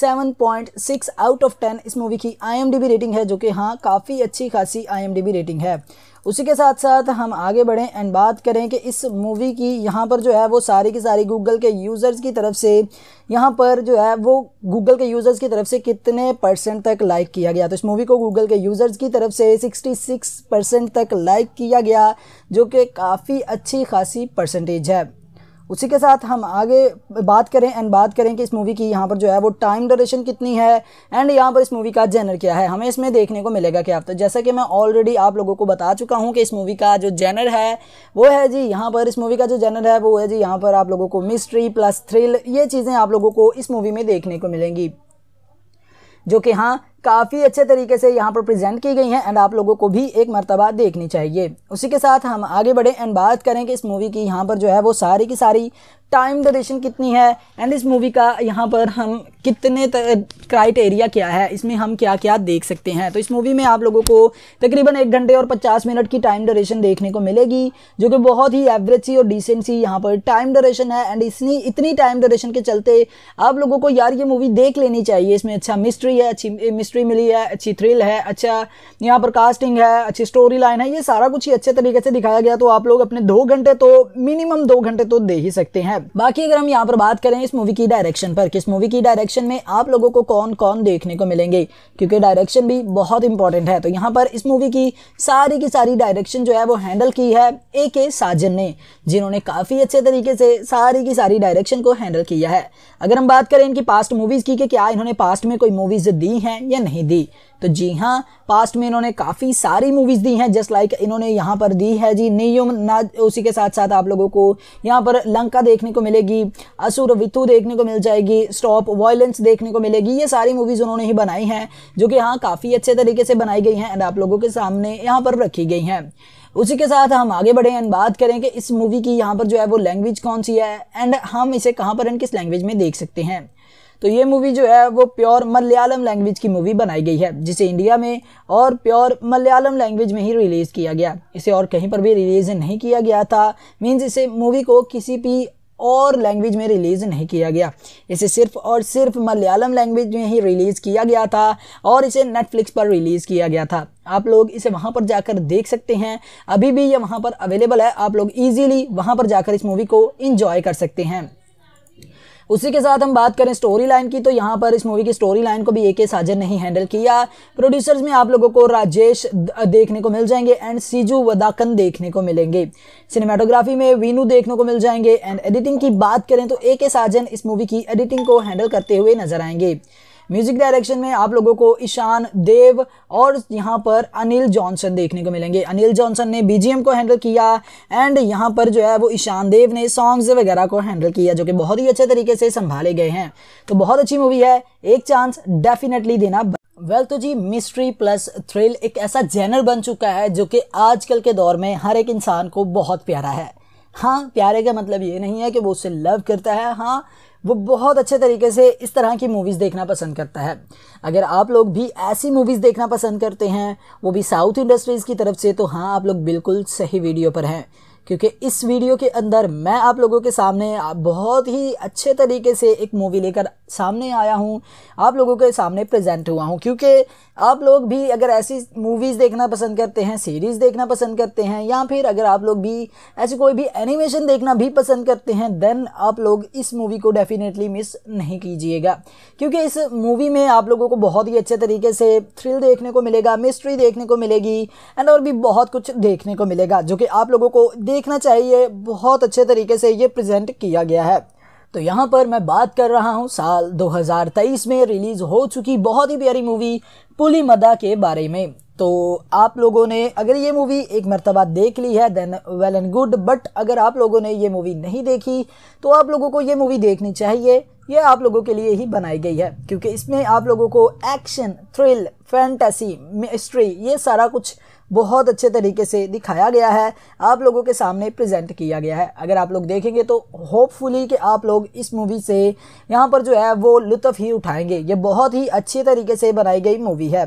7.6 आउट ऑफ 10 इस मूवी की आई रेटिंग है जो कि हाँ काफ़ी अच्छी खासी आई रेटिंग है उसी के साथ साथ हम आगे बढ़ें एंड बात करें कि इस मूवी की यहाँ पर जो है वो सारी की सारी गूगल के यूज़र्स की तरफ से यहाँ पर जो है वो गूगल के यूज़र्स की तरफ से कितने परसेंट तक लाइक किया गया तो इस मूवी को गूगल के यूज़र्स की तरफ से 66 परसेंट तक लाइक किया गया जो कि काफ़ी अच्छी खासी परसेंटेज है उसी के साथ हम आगे बात करें एंड बात करें कि इस मूवी की यहाँ पर जो है वो टाइम ड्यूरेशन कितनी है एंड यहाँ पर इस मूवी का जेनर क्या है हमें इसमें देखने को मिलेगा क्या तो जैसा कि मैं ऑलरेडी आप लोगों को बता चुका हूँ कि इस मूवी का जो जेनर है वो है जी यहाँ पर इस मूवी का जो जेनर है वो है जी यहाँ पर आप लोगों को मिस्ट्री प्लस थ्रिल ये चीज़ें आप लोगों को इस मूवी में देखने को मिलेंगी जो कि हाँ काफ़ी अच्छे तरीके से यहाँ पर प्रेजेंट की गई हैं एंड आप लोगों को भी एक मरतबा देखनी चाहिए उसी के साथ हम आगे बढ़ें एंड बात करें कि इस मूवी की यहाँ पर जो है वो सारी की सारी टाइम ड्यूरेशन कितनी है एंड इस मूवी का यहाँ पर हम कितने क्राइटेरिया क्या है इसमें हम क्या क्या देख सकते हैं तो इस मूवी में आप लोगों को तकरीबन एक घंटे और पचास मिनट की टाइम ड्यूरेशन देखने को मिलेगी जो कि बहुत ही एवरेज सी और डिसेंट सी यहाँ पर टाइम ड्यूरेशन है एंड इसनी इतनी टाइम ड्यूरेशन के चलते आप लोगों को यार ये मूवी देख लेनी चाहिए इसमें अच्छा मिस्ट्री है अच्छी मिस्ट्री मिली है अच्छी थ्रिल है अच्छा यहाँ पर कास्टिंग है अच्छी स्टोरी लाइन है ये सारा कुछ ही अच्छे तरीके से दिखाया गया तो आप लोग अपने दो घंटे तो मिनिमम दो घंटे तो दे ही सकते हैं बाद बाकी अगर हम यहाँ पर बात करें इस मूवी की डायरेक्शन पर किस मूवी की डायरेक्शन में आप लोगों को कौन कौन देखने को मिलेंगे क्योंकि डायरेक्शन भी बहुत इंपॉर्टेंट है तो यहाँ पर इस मूवी की सारी की सारी डायरेक्शन जो है वो हैंडल की है ए के साजन ने जिन्होंने काफ़ी अच्छे तरीके से सारी की सारी डायरेक्शन को हैंडल किया है अगर हम बात करें इनकी पास्ट मूवीज़ की कि क्या इन्होंने पास्ट में कोई मूवीज़ दी हैं या नहीं दी तो जी हाँ पास्ट में इन्होंने काफ़ी सारी मूवीज़ दी हैं जस्ट लाइक इन्होंने यहाँ पर दी है जी नियम ना उसी के साथ साथ आप लोगों को यहाँ पर लंका देखने को मिलेगी असुर वितु देखने को मिल जाएगी स्टॉप वायलेंस देखने को मिलेगी ये सारी मूवीज़ उन्होंने ही बनाई हैं जो कि हाँ काफ़ी अच्छे तरीके से बनाई गई हैं एंड आप लोगों के सामने यहाँ पर रखी गई हैं उसी के साथ हम आगे बढ़े एंड बात करें कि इस मूवी की यहाँ पर जो है वो लैंग्वेज कौन सी है एंड हम इसे कहाँ पर एंड किस लैंग्वेज में देख सकते हैं तो ये मूवी जो है वो प्योर मलयालम लैंग्वेज की मूवी बनाई गई है जिसे इंडिया में और प्योर मलयालम लैंग्वेज में ही रिलीज़ किया गया इसे और कहीं पर भी रिलीज़ नहीं किया गया था मीन्स इसे मूवी को किसी भी और लैंग्वेज में रिलीज़ नहीं किया गया इसे सिर्फ और सिर्फ मलयालम लैंग्वेज में ही रिलीज़ किया गया था और इसे नेटफ्लिक्स पर रिलीज़ किया गया था आप लोग इसे वहाँ पर जाकर देख सकते हैं अभी भी ये वहाँ पर अवेलेबल है आप लोग ईजिली वहाँ पर जाकर इस मूवी को इंजॉय कर सकते हैं उसी के साथ हम बात करें स्टोरी लाइन की तो यहाँ पर इस मूवी की स्टोरी लाइन को भी ए के साजन ने ही हैंडल किया प्रोड्यूसर्स में आप लोगों को राजेश देखने को मिल जाएंगे एंड सीजू वदाकन देखने को मिलेंगे सिनेमाटोग्राफी में वीनू देखने को मिल जाएंगे एंड एडिटिंग की बात करें तो ए के साजन इस मूवी की एडिटिंग को हैंडल करते हुए नजर आएंगे म्यूजिक डायरेक्शन में आप लोगों को ईशान देव और यहाँ पर अनिल जॉनसन देखने को मिलेंगे अनिल जॉनसन ने बीजीएम को हैंडल किया एंड यहाँ पर जो है वो ईशान देव ने सॉन्ग्स वगैरह को हैंडल किया जो कि बहुत ही अच्छे तरीके से संभाले गए हैं तो बहुत अच्छी मूवी है एक चांस डेफिनेटली देना वेल well, तो जी मिस्ट्री प्लस थ्रिल एक ऐसा जैनर बन चुका है जो कि आजकल के दौर में हर एक इंसान को बहुत प्यारा है हाँ प्यारे का मतलब ये नहीं है कि वो उससे लव करता है हाँ वो बहुत अच्छे तरीके से इस तरह की मूवीज़ देखना पसंद करता है अगर आप लोग भी ऐसी मूवीज़ देखना पसंद करते हैं वो भी साउथ इंडस्ट्रीज़ की तरफ से तो हाँ आप लोग बिल्कुल सही वीडियो पर हैं क्योंकि इस वीडियो के अंदर मैं आप लोगों के सामने बहुत ही अच्छे तरीके से एक मूवी लेकर सामने आया हूँ आप लोगों के सामने प्रेजेंट हुआ हूँ क्योंकि आप लोग भी अगर ऐसी मूवीज़ देखना पसंद करते हैं सीरीज़ देखना पसंद करते हैं या फिर अगर आप लोग भी ऐसी कोई भी एनिमेशन देखना भी पसंद करते हैं देन आप लोग इस मूवी को डेफिनेटली मिस नहीं कीजिएगा क्योंकि इस मूवी में आप लोगों को बहुत ही अच्छे तरीके से थ्रिल देखने को मिलेगा मिस्ट्री देखने को मिलेगी एंड और भी बहुत कुछ देखने को मिलेगा जो कि आप लोगों को देखना चाहिए बहुत अच्छे तरीके से ये प्रजेंट किया गया है तो यहाँ पर मैं बात कर रहा हूँ साल 2023 में रिलीज़ हो चुकी बहुत ही प्यारी मूवी पुली मदा के बारे में तो आप लोगों ने अगर ये मूवी एक मरतबा देख ली है then well and good but अगर आप लोगों ने ये मूवी नहीं देखी तो आप लोगों को ये मूवी देखनी चाहिए ये आप लोगों के लिए ही बनाई गई है क्योंकि इसमें आप लोगों को एक्शन थ्रिल फैंटेसी मिस्ट्री ये सारा कुछ बहुत अच्छे तरीके से दिखाया गया है आप लोगों के सामने प्रेजेंट किया गया है अगर आप लोग देखेंगे तो होपफुली कि आप लोग इस मूवी से यहाँ पर जो है वो लुत्फ़ ही उठाएंगे ये बहुत ही अच्छे तरीके से बनाई गई मूवी है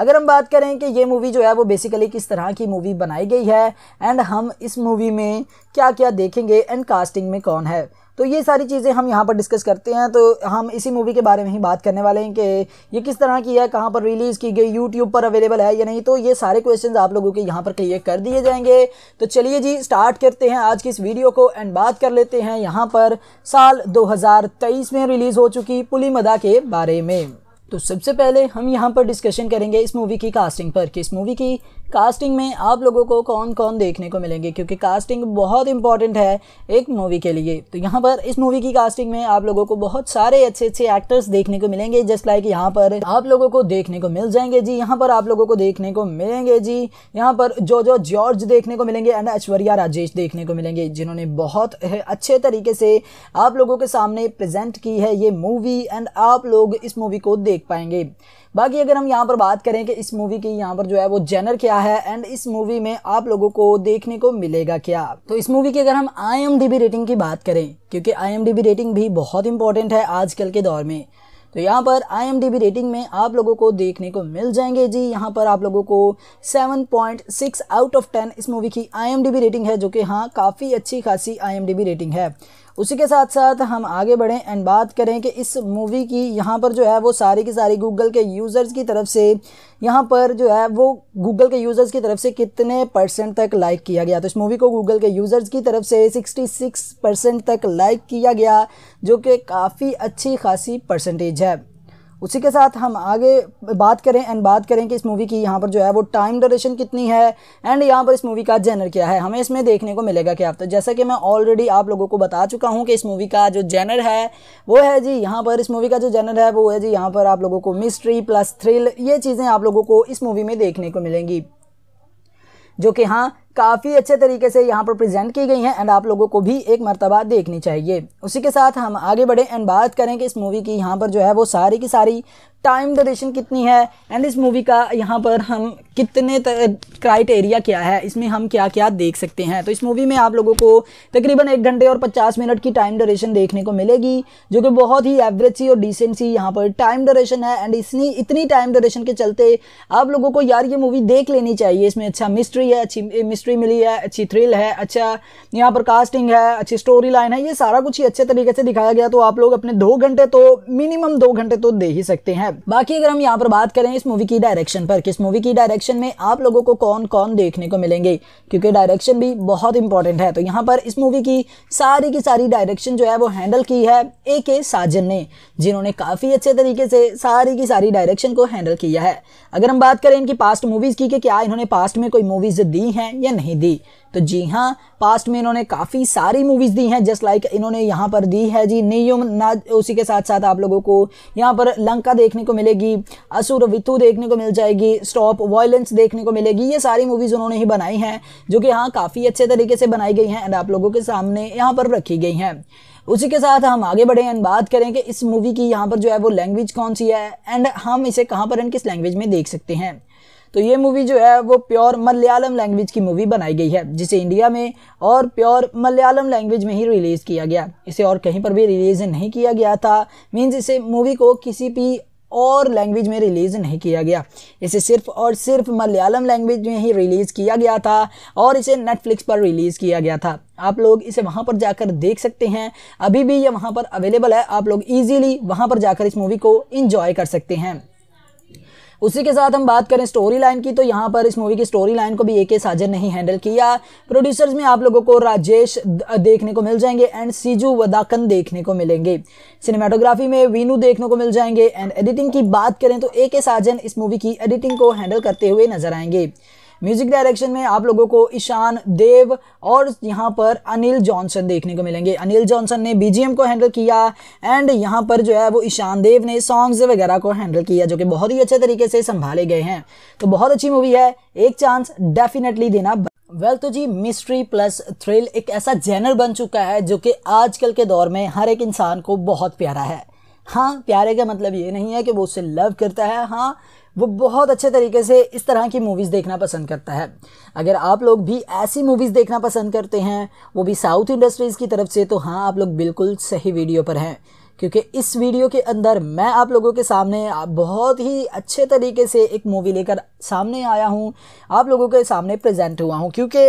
अगर हम बात करें कि ये मूवी जो है वो बेसिकली किस तरह की मूवी बनाई गई है एंड हम इस मूवी में क्या क्या देखेंगे एंड कास्टिंग में कौन है तो ये सारी चीज़ें हम यहाँ पर डिस्कस करते हैं तो हम इसी मूवी के बारे में ही बात करने वाले हैं कि ये किस तरह की है कहाँ पर रिलीज़ की गई यूट्यूब पर अवेलेबल है या नहीं तो ये सारे क्वेश्चंस आप लोगों के यहाँ पर क्लियर कर दिए जाएंगे तो चलिए जी स्टार्ट करते हैं आज की इस वीडियो को एंड बात कर लेते हैं यहाँ पर साल दो में रिलीज़ हो चुकी पुली मदा के बारे में तो सबसे पहले हम यहाँ पर डिस्कशन करेंगे इस मूवी की कास्टिंग पर कि इस मूवी की कास्टिंग में आप लोगों को कौन कौन देखने को मिलेंगे क्योंकि कास्टिंग बहुत इंपॉर्टेंट है एक मूवी के लिए तो यहाँ पर इस मूवी की कास्टिंग में आप लोगों को बहुत सारे अच्छे अच्छे एक्टर्स देखने को मिलेंगे जस्ट लाइक यहाँ पर आप लोगों को देखने को मिल जाएंगे जी यहाँ पर आप लोगों को देखने को मिलेंगे जी यहाँ पर जो जो जॉर्ज देखने को मिलेंगे एंड ऐश्वर्या राजेश देखने को मिलेंगे जिन्होंने बहुत अच्छे तरीके से आप लोगों के सामने प्रजेंट की है ये मूवी एंड आप लोग इस मूवी को देख देख पाएंगे बाकी अगर हम यहाँ पर बात करें कि इस मूवी की यहाँ पर जो है वो जेनर क्या है एंड इस मूवी में आप लोगों को देखने को मिलेगा क्या तो इस मूवी की अगर हम आई रेटिंग की बात करें क्योंकि आई रेटिंग भी बहुत इंपॉर्टेंट है आजकल के दौर में तो यहाँ पर आई रेटिंग में आप लोगों को देखने को मिल जाएंगे जी यहाँ पर आप लोगों को 7.6 आउट ऑफ 10 इस मूवी की आई रेटिंग है जो कि हाँ काफ़ी अच्छी खासी आई रेटिंग है उसी के साथ साथ हम आगे बढ़ें एंड बात करें कि इस मूवी की यहाँ पर जो है वो सारी की सारी गूगल के यूज़र्स की तरफ से यहाँ पर जो है वो गूगल के यूज़र्स की तरफ से कितने परसेंट तक लाइक किया गया तो इस मूवी को गूगल के यूज़र्स की तरफ से 66 परसेंट तक लाइक किया गया जो कि काफ़ी अच्छी खासी परसेंटेज है उसी के साथ हम आगे बात करें एंड बात करें कि इस मूवी की यहाँ पर जो है वो टाइम ड्यूरेशन कितनी है एंड यहाँ पर इस मूवी का जेनर क्या है हमें इसमें देखने को मिलेगा क्या तो जैसा कि मैं ऑलरेडी आप लोगों को बता चुका हूँ कि इस मूवी का जो जेनर है वो है जी यहाँ पर इस मूवी का जो जेनर है वो है जी यहाँ पर आप लोगों को मिस्ट्री प्लस थ्रिल ये चीज़ें आप लोगों को इस मूवी में देखने को मिलेंगी जो कि हाँ काफ़ी अच्छे तरीके से यहाँ पर प्रेजेंट की गई हैं एंड आप लोगों को भी एक मरतबा देखनी चाहिए उसी के साथ हम आगे बढ़ें एंड बात करें कि इस मूवी की यहाँ पर जो है वो सारी की सारी टाइम ड्यूरेशन कितनी है एंड इस मूवी का यहाँ पर हम कितने क्राइटेरिया क्या है इसमें हम क्या क्या देख सकते हैं तो इस मूवी में आप लोगों को तकरीबन एक घंटे और पचास मिनट की टाइम ड्यूरेशन देखने को मिलेगी जो कि बहुत ही एवरेज सी और डिसेंट सी यहाँ पर टाइम ड्यूरेशन है एंड इसनी इतनी टाइम ड्यूरेशन के चलते आप लोगों को यार ये मूवी देख लेनी चाहिए इसमें अच्छा मिस्ट्री है अच्छी केमिस्ट्री मिली है अच्छी थ्रिल है अच्छा यहाँ पर कास्टिंग है अच्छी स्टोरी लाइन है ये सारा कुछ ही अच्छे तरीके से दिखाया गया तो आप लोग अपने दो घंटे तो मिनिमम दो घंटे तो दे ही सकते हैं बाकी अगर हम यहाँ पर बात करें इस मूवी की डायरेक्शन पर किस मूवी की डायरेक्शन में आप लोगों को कौन कौन देखने को मिलेंगे क्योंकि डायरेक्शन भी बहुत इंपॉर्टेंट है तो यहाँ पर इस मूवी की सारी की सारी डायरेक्शन जो है वो हैंडल की है ए के साजन ने जिन्होंने काफ़ी अच्छे तरीके से सारी की सारी डायरेक्शन को हैंडल किया है अगर हम बात करें इनकी पास्ट मूवीज़ की कि क्या इन्होंने पास्ट में कोई मूवीज़ दी हैं या नहीं दी तो जी हाँ पास्ट में इन्होंने काफ़ी सारी मूवीज़ दी हैं जस्ट लाइक इन्होंने यहाँ पर दी है जी नियम ना उसी के साथ साथ आप लोगों को यहाँ पर लंका देखने को मिलेगी असुर वितु देखने को मिल जाएगी स्टॉप वायलेंस देखने को मिलेगी ये सारी मूवीज़ उन्होंने ही बनाई हैं जो कि हाँ काफ़ी अच्छे तरीके से बनाई गई हैं एंड आप लोगों के सामने यहाँ पर रखी गई हैं उसी के साथ हम आगे बढ़े एंड बात करें कि इस मूवी की यहाँ पर जो है वो लैंग्वेज कौन सी है एंड हम इसे कहाँ पर एंड किस लैंग्वेज में देख सकते हैं तो ये मूवी जो है वो प्योर मलयालम लैंग्वेज की मूवी बनाई गई है जिसे इंडिया में और प्योर मलयालम लैंग्वेज में ही रिलीज़ किया गया इसे और कहीं पर भी रिलीज़ नहीं किया गया था मीन्स इसे मूवी को किसी भी और लैंग्वेज में रिलीज़ नहीं किया गया इसे सिर्फ और सिर्फ मलयालम लैंग्वेज में ही रिलीज़ किया गया था और इसे नेटफ्लिक्स पर रिलीज़ किया गया था आप लोग इसे वहाँ पर जाकर देख सकते हैं अभी भी ये वहाँ पर अवेलेबल है आप लोग इजीली वहाँ पर जाकर इस मूवी को इन्जॉय कर सकते हैं उसी के साथ हम बात करें स्टोरी लाइन की तो यहाँ पर इस मूवी की स्टोरी लाइन को भी ए के साजन ने ही हैंडल किया प्रोड्यूसर्स में आप लोगों को राजेश देखने को मिल जाएंगे एंड सीजू वदाकन देखने को मिलेंगे सिनेमाटोग्राफी में वीनू देखने को मिल जाएंगे एंड एडिटिंग की बात करें तो ए के साजन इस मूवी की एडिटिंग को हैंडल करते हुए नजर आएंगे म्यूजिक डायरेक्शन में आप लोगों को ईशान देव और यहाँ पर अनिल जॉनसन देखने को मिलेंगे अनिल जॉनसन ने बीजीएम को हैंडल किया एंड यहाँ पर जो है वो ईशान देव ने सॉन्ग्स वगैरह को हैंडल किया जो कि बहुत ही अच्छे तरीके से संभाले गए हैं तो बहुत अच्छी मूवी है एक चांस डेफिनेटली देना वेल well, तो जी मिस्ट्री प्लस थ्रिल एक ऐसा जैनर बन चुका है जो कि आजकल के दौर में हर एक इंसान को बहुत प्यारा है हाँ प्यारे का मतलब ये नहीं है कि वो उससे लव करता है हाँ वो बहुत अच्छे तरीके से इस तरह की मूवीज़ देखना पसंद करता है अगर आप लोग भी ऐसी मूवीज़ देखना पसंद करते हैं वो भी साउथ इंडस्ट्रीज़ की तरफ से तो हाँ आप लोग बिल्कुल सही वीडियो पर हैं क्योंकि इस वीडियो के अंदर मैं आप लोगों के सामने बहुत ही अच्छे तरीके से एक मूवी लेकर सामने आया हूँ आप लोगों के सामने प्रेजेंट हुआ हूँ क्योंकि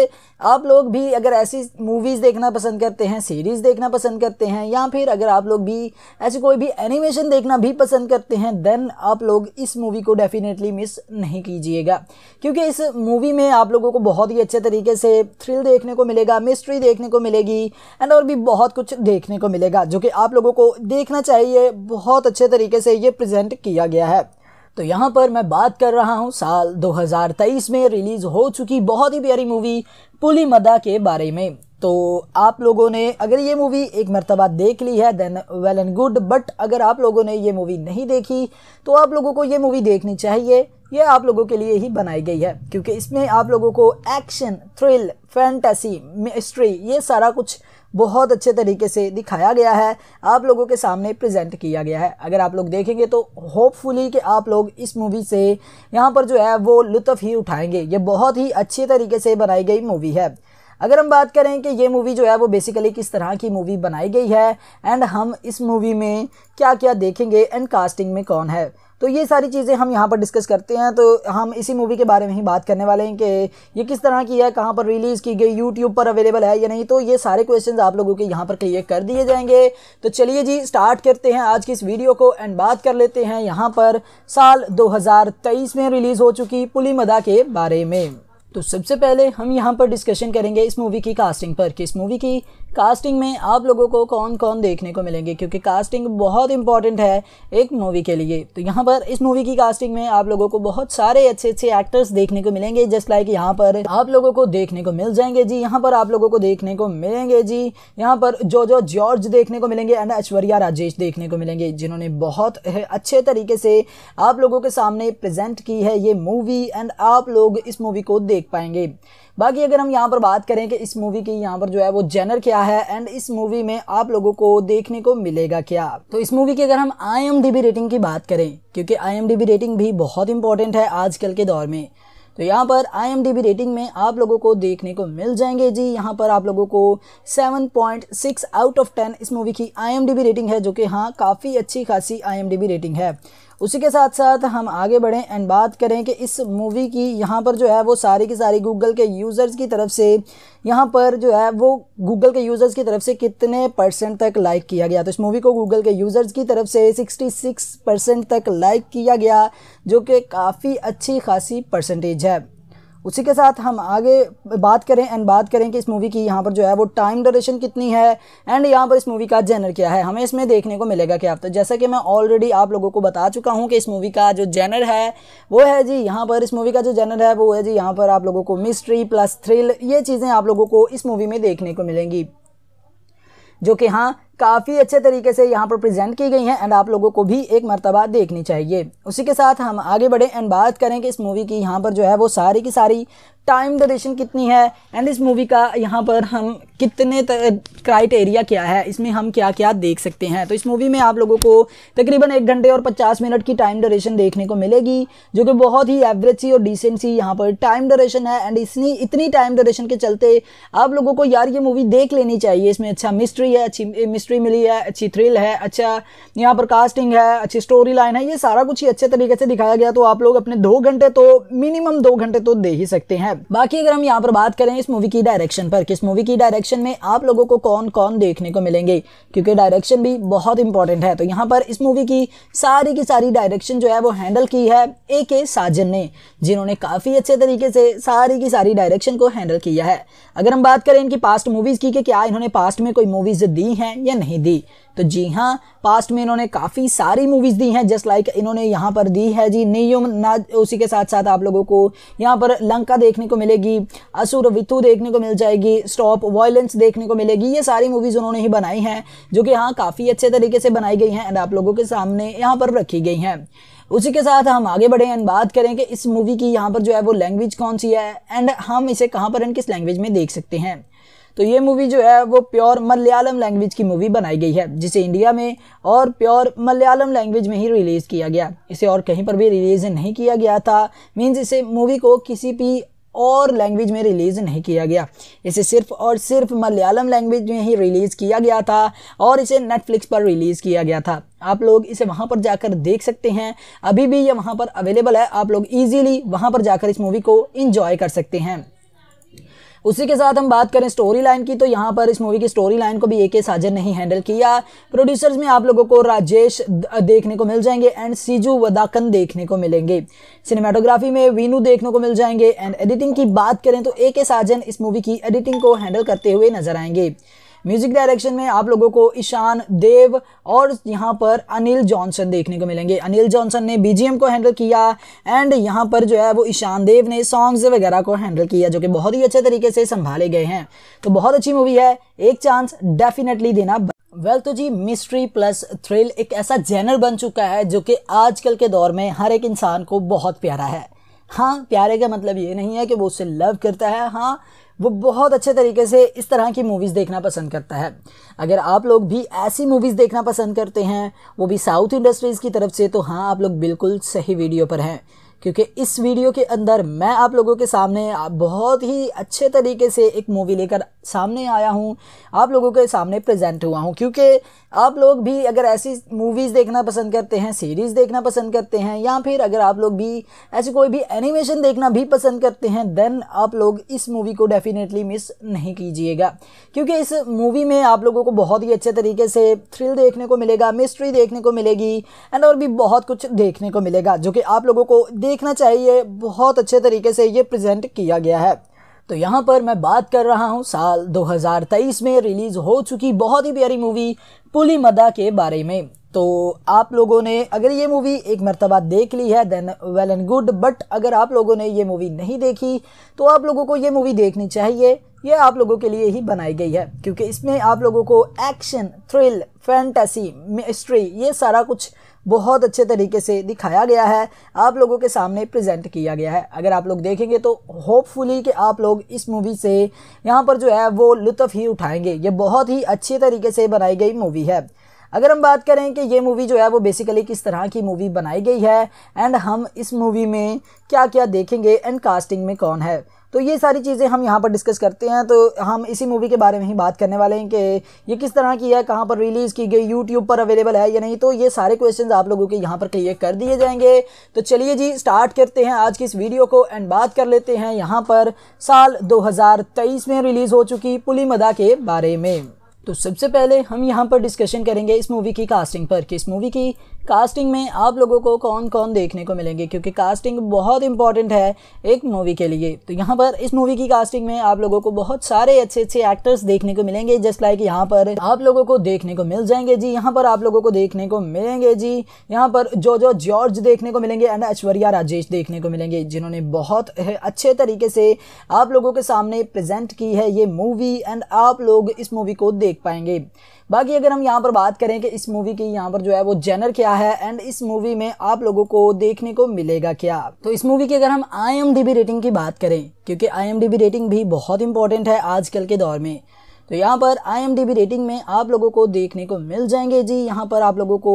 आप लोग भी अगर ऐसी मूवीज़ देखना पसंद करते हैं सीरीज़ देखना पसंद करते हैं या फिर अगर आप लोग भी ऐसी कोई भी एनिमेशन देखना भी पसंद करते हैं देन आप लोग इस मूवी को डेफिनेटली मिस नहीं कीजिएगा क्योंकि इस मूवी में आप लोगों को बहुत ही अच्छे तरीके से थ्रिल देखने को मिलेगा मिस्ट्री देखने को मिलेगी एंड और भी बहुत कुछ देखने को मिलेगा जो कि आप लोगों को देखना चाहिए बहुत अच्छे तरीके से ये प्रजेंट किया गया है तो यहाँ पर मैं बात कर रहा हूँ साल 2023 में रिलीज़ हो चुकी बहुत ही प्यारी मूवी पुली मदा के बारे में तो आप लोगों ने अगर ये मूवी एक मरतबा देख ली है then well and good but अगर आप लोगों ने ये मूवी नहीं देखी तो आप लोगों को ये मूवी देखनी चाहिए ये आप लोगों के लिए ही बनाई गई है क्योंकि इसमें आप लोगों को एक्शन थ्रिल फैंटेसी मिस्ट्री ये सारा कुछ बहुत अच्छे तरीके से दिखाया गया है आप लोगों के सामने प्रेजेंट किया गया है अगर आप लोग देखेंगे तो होपफुली कि आप लोग इस मूवी से यहाँ पर जो है वो लुत्फ़ ही उठाएंगे ये बहुत ही अच्छे तरीके से बनाई गई मूवी है अगर हम बात करें कि ये मूवी जो है वो बेसिकली किस तरह की मूवी बनाई गई है एंड हम इस मूवी में क्या क्या देखेंगे एंड कास्टिंग में कौन है तो ये सारी चीज़ें हम यहाँ पर डिस्कस करते हैं तो हम इसी मूवी के बारे में ही बात करने वाले हैं कि ये किस तरह की है कहाँ पर रिलीज़ की गई यूट्यूब पर अवेलेबल है या नहीं तो ये सारे क्वेश्चंस आप लोगों के यहाँ पर क्लियर कर दिए जाएंगे तो चलिए जी स्टार्ट करते हैं आज की इस वीडियो को एंड बात कर लेते हैं यहाँ पर साल दो में रिलीज़ हो चुकी पुली मदा के बारे में तो सबसे पहले हम यहाँ पर डिस्कशन करेंगे इस मूवी की कास्टिंग पर कि इस मूवी की कास्टिंग में आप लोगों को कौन कौन देखने को मिलेंगे क्योंकि कास्टिंग बहुत इंपॉर्टेंट है एक मूवी के लिए तो यहाँ पर इस मूवी की कास्टिंग में आप लोगों को बहुत सारे अच्छे अच्छे एक्टर्स देखने को मिलेंगे जस्ट लाइक यहाँ पर आप लोगों को देखने को मिल जाएंगे जी यहाँ पर आप लोगों को देखने को मिलेंगे जी यहाँ पर जो जो जॉर्ज देखने को मिलेंगे एंड ऐश्वर्या राजेश देखने को मिलेंगे जिन्होंने बहुत अच्छे तरीके से आप लोगों के सामने प्रेजेंट की है ये मूवी एंड आप लोग इस मूवी को देख देख पाएंगे बाकी अगर हम यहाँ पर बात करें कि इस मूवी की यहाँ पर जो है वो जेनर क्या है एंड इस मूवी में आप लोगों को देखने को मिलेगा क्या तो इस मूवी की अगर हम आई रेटिंग की बात करें क्योंकि आई रेटिंग भी बहुत इंपॉर्टेंट है आजकल के दौर में तो यहाँ पर आई रेटिंग में आप लोगों को देखने को मिल जाएंगे जी यहाँ पर आप लोगों को 7.6 पॉइंट आउट ऑफ 10 इस मूवी की आई रेटिंग है जो कि हाँ काफ़ी अच्छी खासी आई रेटिंग है उसी के साथ साथ हम आगे बढ़ें एंड बात करें कि इस मूवी की यहाँ पर जो है वो सारी की सारी गूगल के यूज़र्स की तरफ से यहाँ पर जो है वो गूगल के यूज़र्स की तरफ से कितने परसेंट तक लाइक किया गया तो इस मूवी को गूगल के यूज़र्स की तरफ से 66 परसेंट तक लाइक किया गया जो कि काफ़ी अच्छी खासी परसेंटेज है उसी के साथ हम आगे बात करें एंड बात करें कि इस मूवी की यहाँ पर जो है वो टाइम ड्यूरेशन कितनी है एंड यहाँ पर इस मूवी का जेनर क्या है हमें इसमें देखने को मिलेगा क्या तो जैसा कि मैं ऑलरेडी आप लोगों को बता चुका हूँ कि इस मूवी का जो जेनर है वो है जी यहाँ पर इस मूवी का जो जेनर है वो है जी यहाँ पर आप लोगों को मिस्ट्री प्लस थ्रिल ये चीज़ें आप लोगों को इस मूवी में देखने को मिलेंगी जो कि हाँ काफ़ी अच्छे तरीके से यहाँ पर प्रेजेंट की गई हैं एंड आप लोगों को भी एक मरतबा देखनी चाहिए उसी के साथ हम आगे बढ़ें एंड बात करें कि इस मूवी की यहाँ पर जो है वो सारी की सारी टाइम ड्यूरेशन कितनी है एंड इस मूवी का यहाँ पर हम कितने क्राइटेरिया क्या है इसमें हम क्या क्या देख सकते हैं तो इस मूवी में आप लोगों को तकरीबन एक घंटे और पचास मिनट की टाइम ड्यूरेशन देखने को मिलेगी जो कि बहुत ही एवरेज सी और डिसेंट सी यहाँ पर टाइम ड्यूरेशन है एंड इसनी इतनी टाइम ड्यूरेशन के चलते आप लोगों को यार ये मूवी देख लेनी चाहिए इसमें अच्छा मिस्ट्री है अच्छी केमिस्ट्री मिली है अच्छी थ्रिल है अच्छा यहाँ पर कास्टिंग है अच्छी स्टोरी लाइन है ये सारा कुछ ही अच्छे तरीके से दिखाया गया तो आप लोग अपने दो घंटे तो मिनिमम दो घंटे तो दे ही सकते हैं बाकी अगर हम यहाँ पर बात करें इस मूवी की डायरेक्शन पर किस मूवी की डायरेक्शन में आप लोगों को कौन कौन देखने को मिलेंगे क्योंकि डायरेक्शन भी बहुत इंपॉर्टेंट है तो यहाँ पर इस मूवी की सारी की सारी डायरेक्शन जो है वो हैंडल की है ए के साजन ने जिन्होंने काफ़ी अच्छे तरीके से सारी की सारी डायरेक्शन को हैंडल किया है अगर हम बात करें इनकी पास्ट मूवीज़ की कि क्या इन्होंने पास्ट में कोई मूवीज़ दी हैं या या नहीं दी तो जी हाँ पास्ट में इन्होंने काफ़ी सारी मूवीज़ दी हैं जस्ट लाइक इन्होंने यहाँ पर दी है जी नियम ना उसी के साथ साथ आप लोगों को यहाँ पर लंका देखने को मिलेगी असुर वितु देखने को मिल जाएगी स्टॉप वॉयलेंस देखने को मिलेगी ये सारी मूवीज़ उन्होंने ही बनाई हैं जो कि हाँ काफ़ी अच्छे तरीके से बनाई गई हैं एंड आप लोगों के सामने यहाँ पर रखी गई हैं उसी के साथ हम आगे बढ़े एंड बात करें कि इस मूवी की यहाँ पर जो है वो लैंग्वेज कौन सी है एंड हम इसे कहाँ पर एंड किस लैंग्वेज में देख सकते हैं तो ये मूवी जो है वो प्योर मलयालम लैंग्वेज की मूवी बनाई गई है जिसे इंडिया में और प्योर मलयालम लैंग्वेज में ही रिलीज़ किया गया इसे और कहीं पर भी रिलीज़ नहीं किया गया था मीन्स इसे मूवी को किसी भी और लैंग्वेज में रिलीज़ नहीं किया गया इसे सिर्फ और सिर्फ मलयालम लैंग्वेज में ही रिलीज़ किया गया था और इसे नेटफ्लिक्स पर रिलीज़ किया गया था आप लोग इसे वहाँ पर जाकर देख सकते हैं अभी भी ये वहाँ पर अवेलेबल है आप लोग ईजिली वहाँ पर जाकर इस मूवी को इन्जॉय कर सकते हैं उसी के साथ हम बात करें स्टोरी लाइन की तो यहाँ पर इस मूवी की स्टोरी लाइन को भी ए के साजन ने ही हैंडल किया प्रोड्यूसर्स में आप लोगों को राजेश देखने को मिल जाएंगे एंड सीजू वदाकन देखने को मिलेंगे सिनेमाटोग्राफी में वीनू देखने को मिल जाएंगे एंड एडिटिंग की बात करें तो ए के साजन इस मूवी की एडिटिंग को हैंडल करते हुए नजर आएंगे म्यूजिक डायरेक्शन में आप लोगों को ईशान देव और यहाँ पर अनिल जॉनसन देखने को मिलेंगे अनिल जॉनसन ने बीजीएम को हैंडल किया एंड यहाँ पर जो है वो ईशान देव ने सॉन्ग्स वगैरह को हैंडल किया जो कि बहुत ही अच्छे तरीके से संभाले गए हैं तो बहुत अच्छी मूवी है एक चांस डेफिनेटली देना वेल well, तो जी मिस्ट्री प्लस थ्रिल एक ऐसा जैनर बन चुका है जो कि आजकल के दौर में हर एक इंसान को बहुत प्यारा है हाँ प्यारे का मतलब ये नहीं है कि वो उससे लव करता है हाँ वो बहुत अच्छे तरीके से इस तरह की मूवीज़ देखना पसंद करता है अगर आप लोग भी ऐसी मूवीज़ देखना पसंद करते हैं वो भी साउथ इंडस्ट्रीज़ की तरफ से तो हाँ आप लोग बिल्कुल सही वीडियो पर हैं क्योंकि इस वीडियो के अंदर मैं आप लोगों के सामने बहुत ही अच्छे तरीके से एक मूवी लेकर सामने आया हूँ आप लोगों के सामने प्रेजेंट हुआ हूँ क्योंकि आप लोग भी अगर ऐसी मूवीज़ देखना पसंद करते हैं सीरीज़ देखना पसंद करते हैं या फिर अगर आप लोग भी ऐसी कोई भी एनिमेशन देखना भी पसंद करते हैं देन आप लोग इस मूवी को डेफिनेटली मिस नहीं कीजिएगा क्योंकि इस मूवी में आप लोगों को बहुत ही अच्छे तरीके से थ्रिल देखने को मिलेगा मिस्ट्री देखने को मिलेगी एंड और भी बहुत कुछ देखने को मिलेगा जो कि आप लोगों को देखना चाहिए बहुत अच्छे तरीके से ये प्रजेंट किया गया है तो यहाँ पर मैं बात कर रहा हूँ साल 2023 में रिलीज़ हो चुकी बहुत ही प्यारी मूवी पुली मदा के बारे में तो आप लोगों ने अगर ये मूवी एक मरतबा देख ली है then well and good but अगर आप लोगों ने ये मूवी नहीं देखी तो आप लोगों को ये मूवी देखनी चाहिए ये आप लोगों के लिए ही बनाई गई है क्योंकि इसमें आप लोगों को एक्शन थ्रिल फैंटेसी मिस्ट्री ये सारा कुछ बहुत अच्छे तरीके से दिखाया गया है आप लोगों के सामने प्रेजेंट किया गया है अगर आप लोग देखेंगे तो होपफुली कि आप लोग इस मूवी से यहाँ पर जो है वो लुत्फ़ ही उठाएंगे ये बहुत ही अच्छे तरीके से बनाई गई मूवी है अगर हम बात करें कि ये मूवी जो है वो बेसिकली किस तरह की मूवी बनाई गई है एंड हम इस मूवी में क्या क्या देखेंगे एंड कास्टिंग में कौन है तो ये सारी चीज़ें हम यहाँ पर डिस्कस करते हैं तो हम इसी मूवी के बारे में ही बात करने वाले हैं कि ये किस तरह की है कहाँ पर रिलीज़ की गई यूट्यूब पर अवेलेबल है या नहीं तो ये सारे क्वेश्चन आप लोगों के यहाँ पर क्लियर कर दिए जाएंगे तो चलिए जी स्टार्ट करते हैं आज की इस वीडियो को एंड बात कर लेते हैं यहाँ पर साल दो में रिलीज़ हो चुकी पुली मदा के बारे में तो सबसे पहले हम यहाँ पर डिस्कशन करेंगे इस मूवी की कास्टिंग पर कि इस मूवी की कास्टिंग में आप लोगों को कौन कौन देखने को मिलेंगे क्योंकि कास्टिंग बहुत इंपॉर्टेंट है एक मूवी के लिए तो यहाँ पर इस मूवी की कास्टिंग में आप लोगों को बहुत सारे अच्छे अच्छे एक्टर्स देखने को मिलेंगे जस्ट लाइक यहाँ पर आप लोगों को देखने को मिल जाएंगे जी यहाँ पर आप लोगों को देखने को मिलेंगे जी यहाँ पर जो जो जॉर्ज देखने को मिलेंगे एंड ऐश्वर्या राजेश देखने को मिलेंगे जिन्होंने बहुत अच्छे तरीके से आप लोगों के सामने प्रेजेंट की है ये मूवी एंड आप लोग इस मूवी को देख देख पाएंगे बाकी अगर हम यहाँ पर बात करें कि इस मूवी की यहाँ पर जो है वो जेनर क्या है एंड इस मूवी में आप लोगों को देखने को मिलेगा क्या तो इस मूवी की अगर हम आई रेटिंग की बात करें क्योंकि आई रेटिंग भी बहुत इंपॉर्टेंट है आजकल के दौर में तो यहाँ पर आई रेटिंग में आप लोगों को देखने को मिल जाएंगे जी यहाँ पर आप लोगों को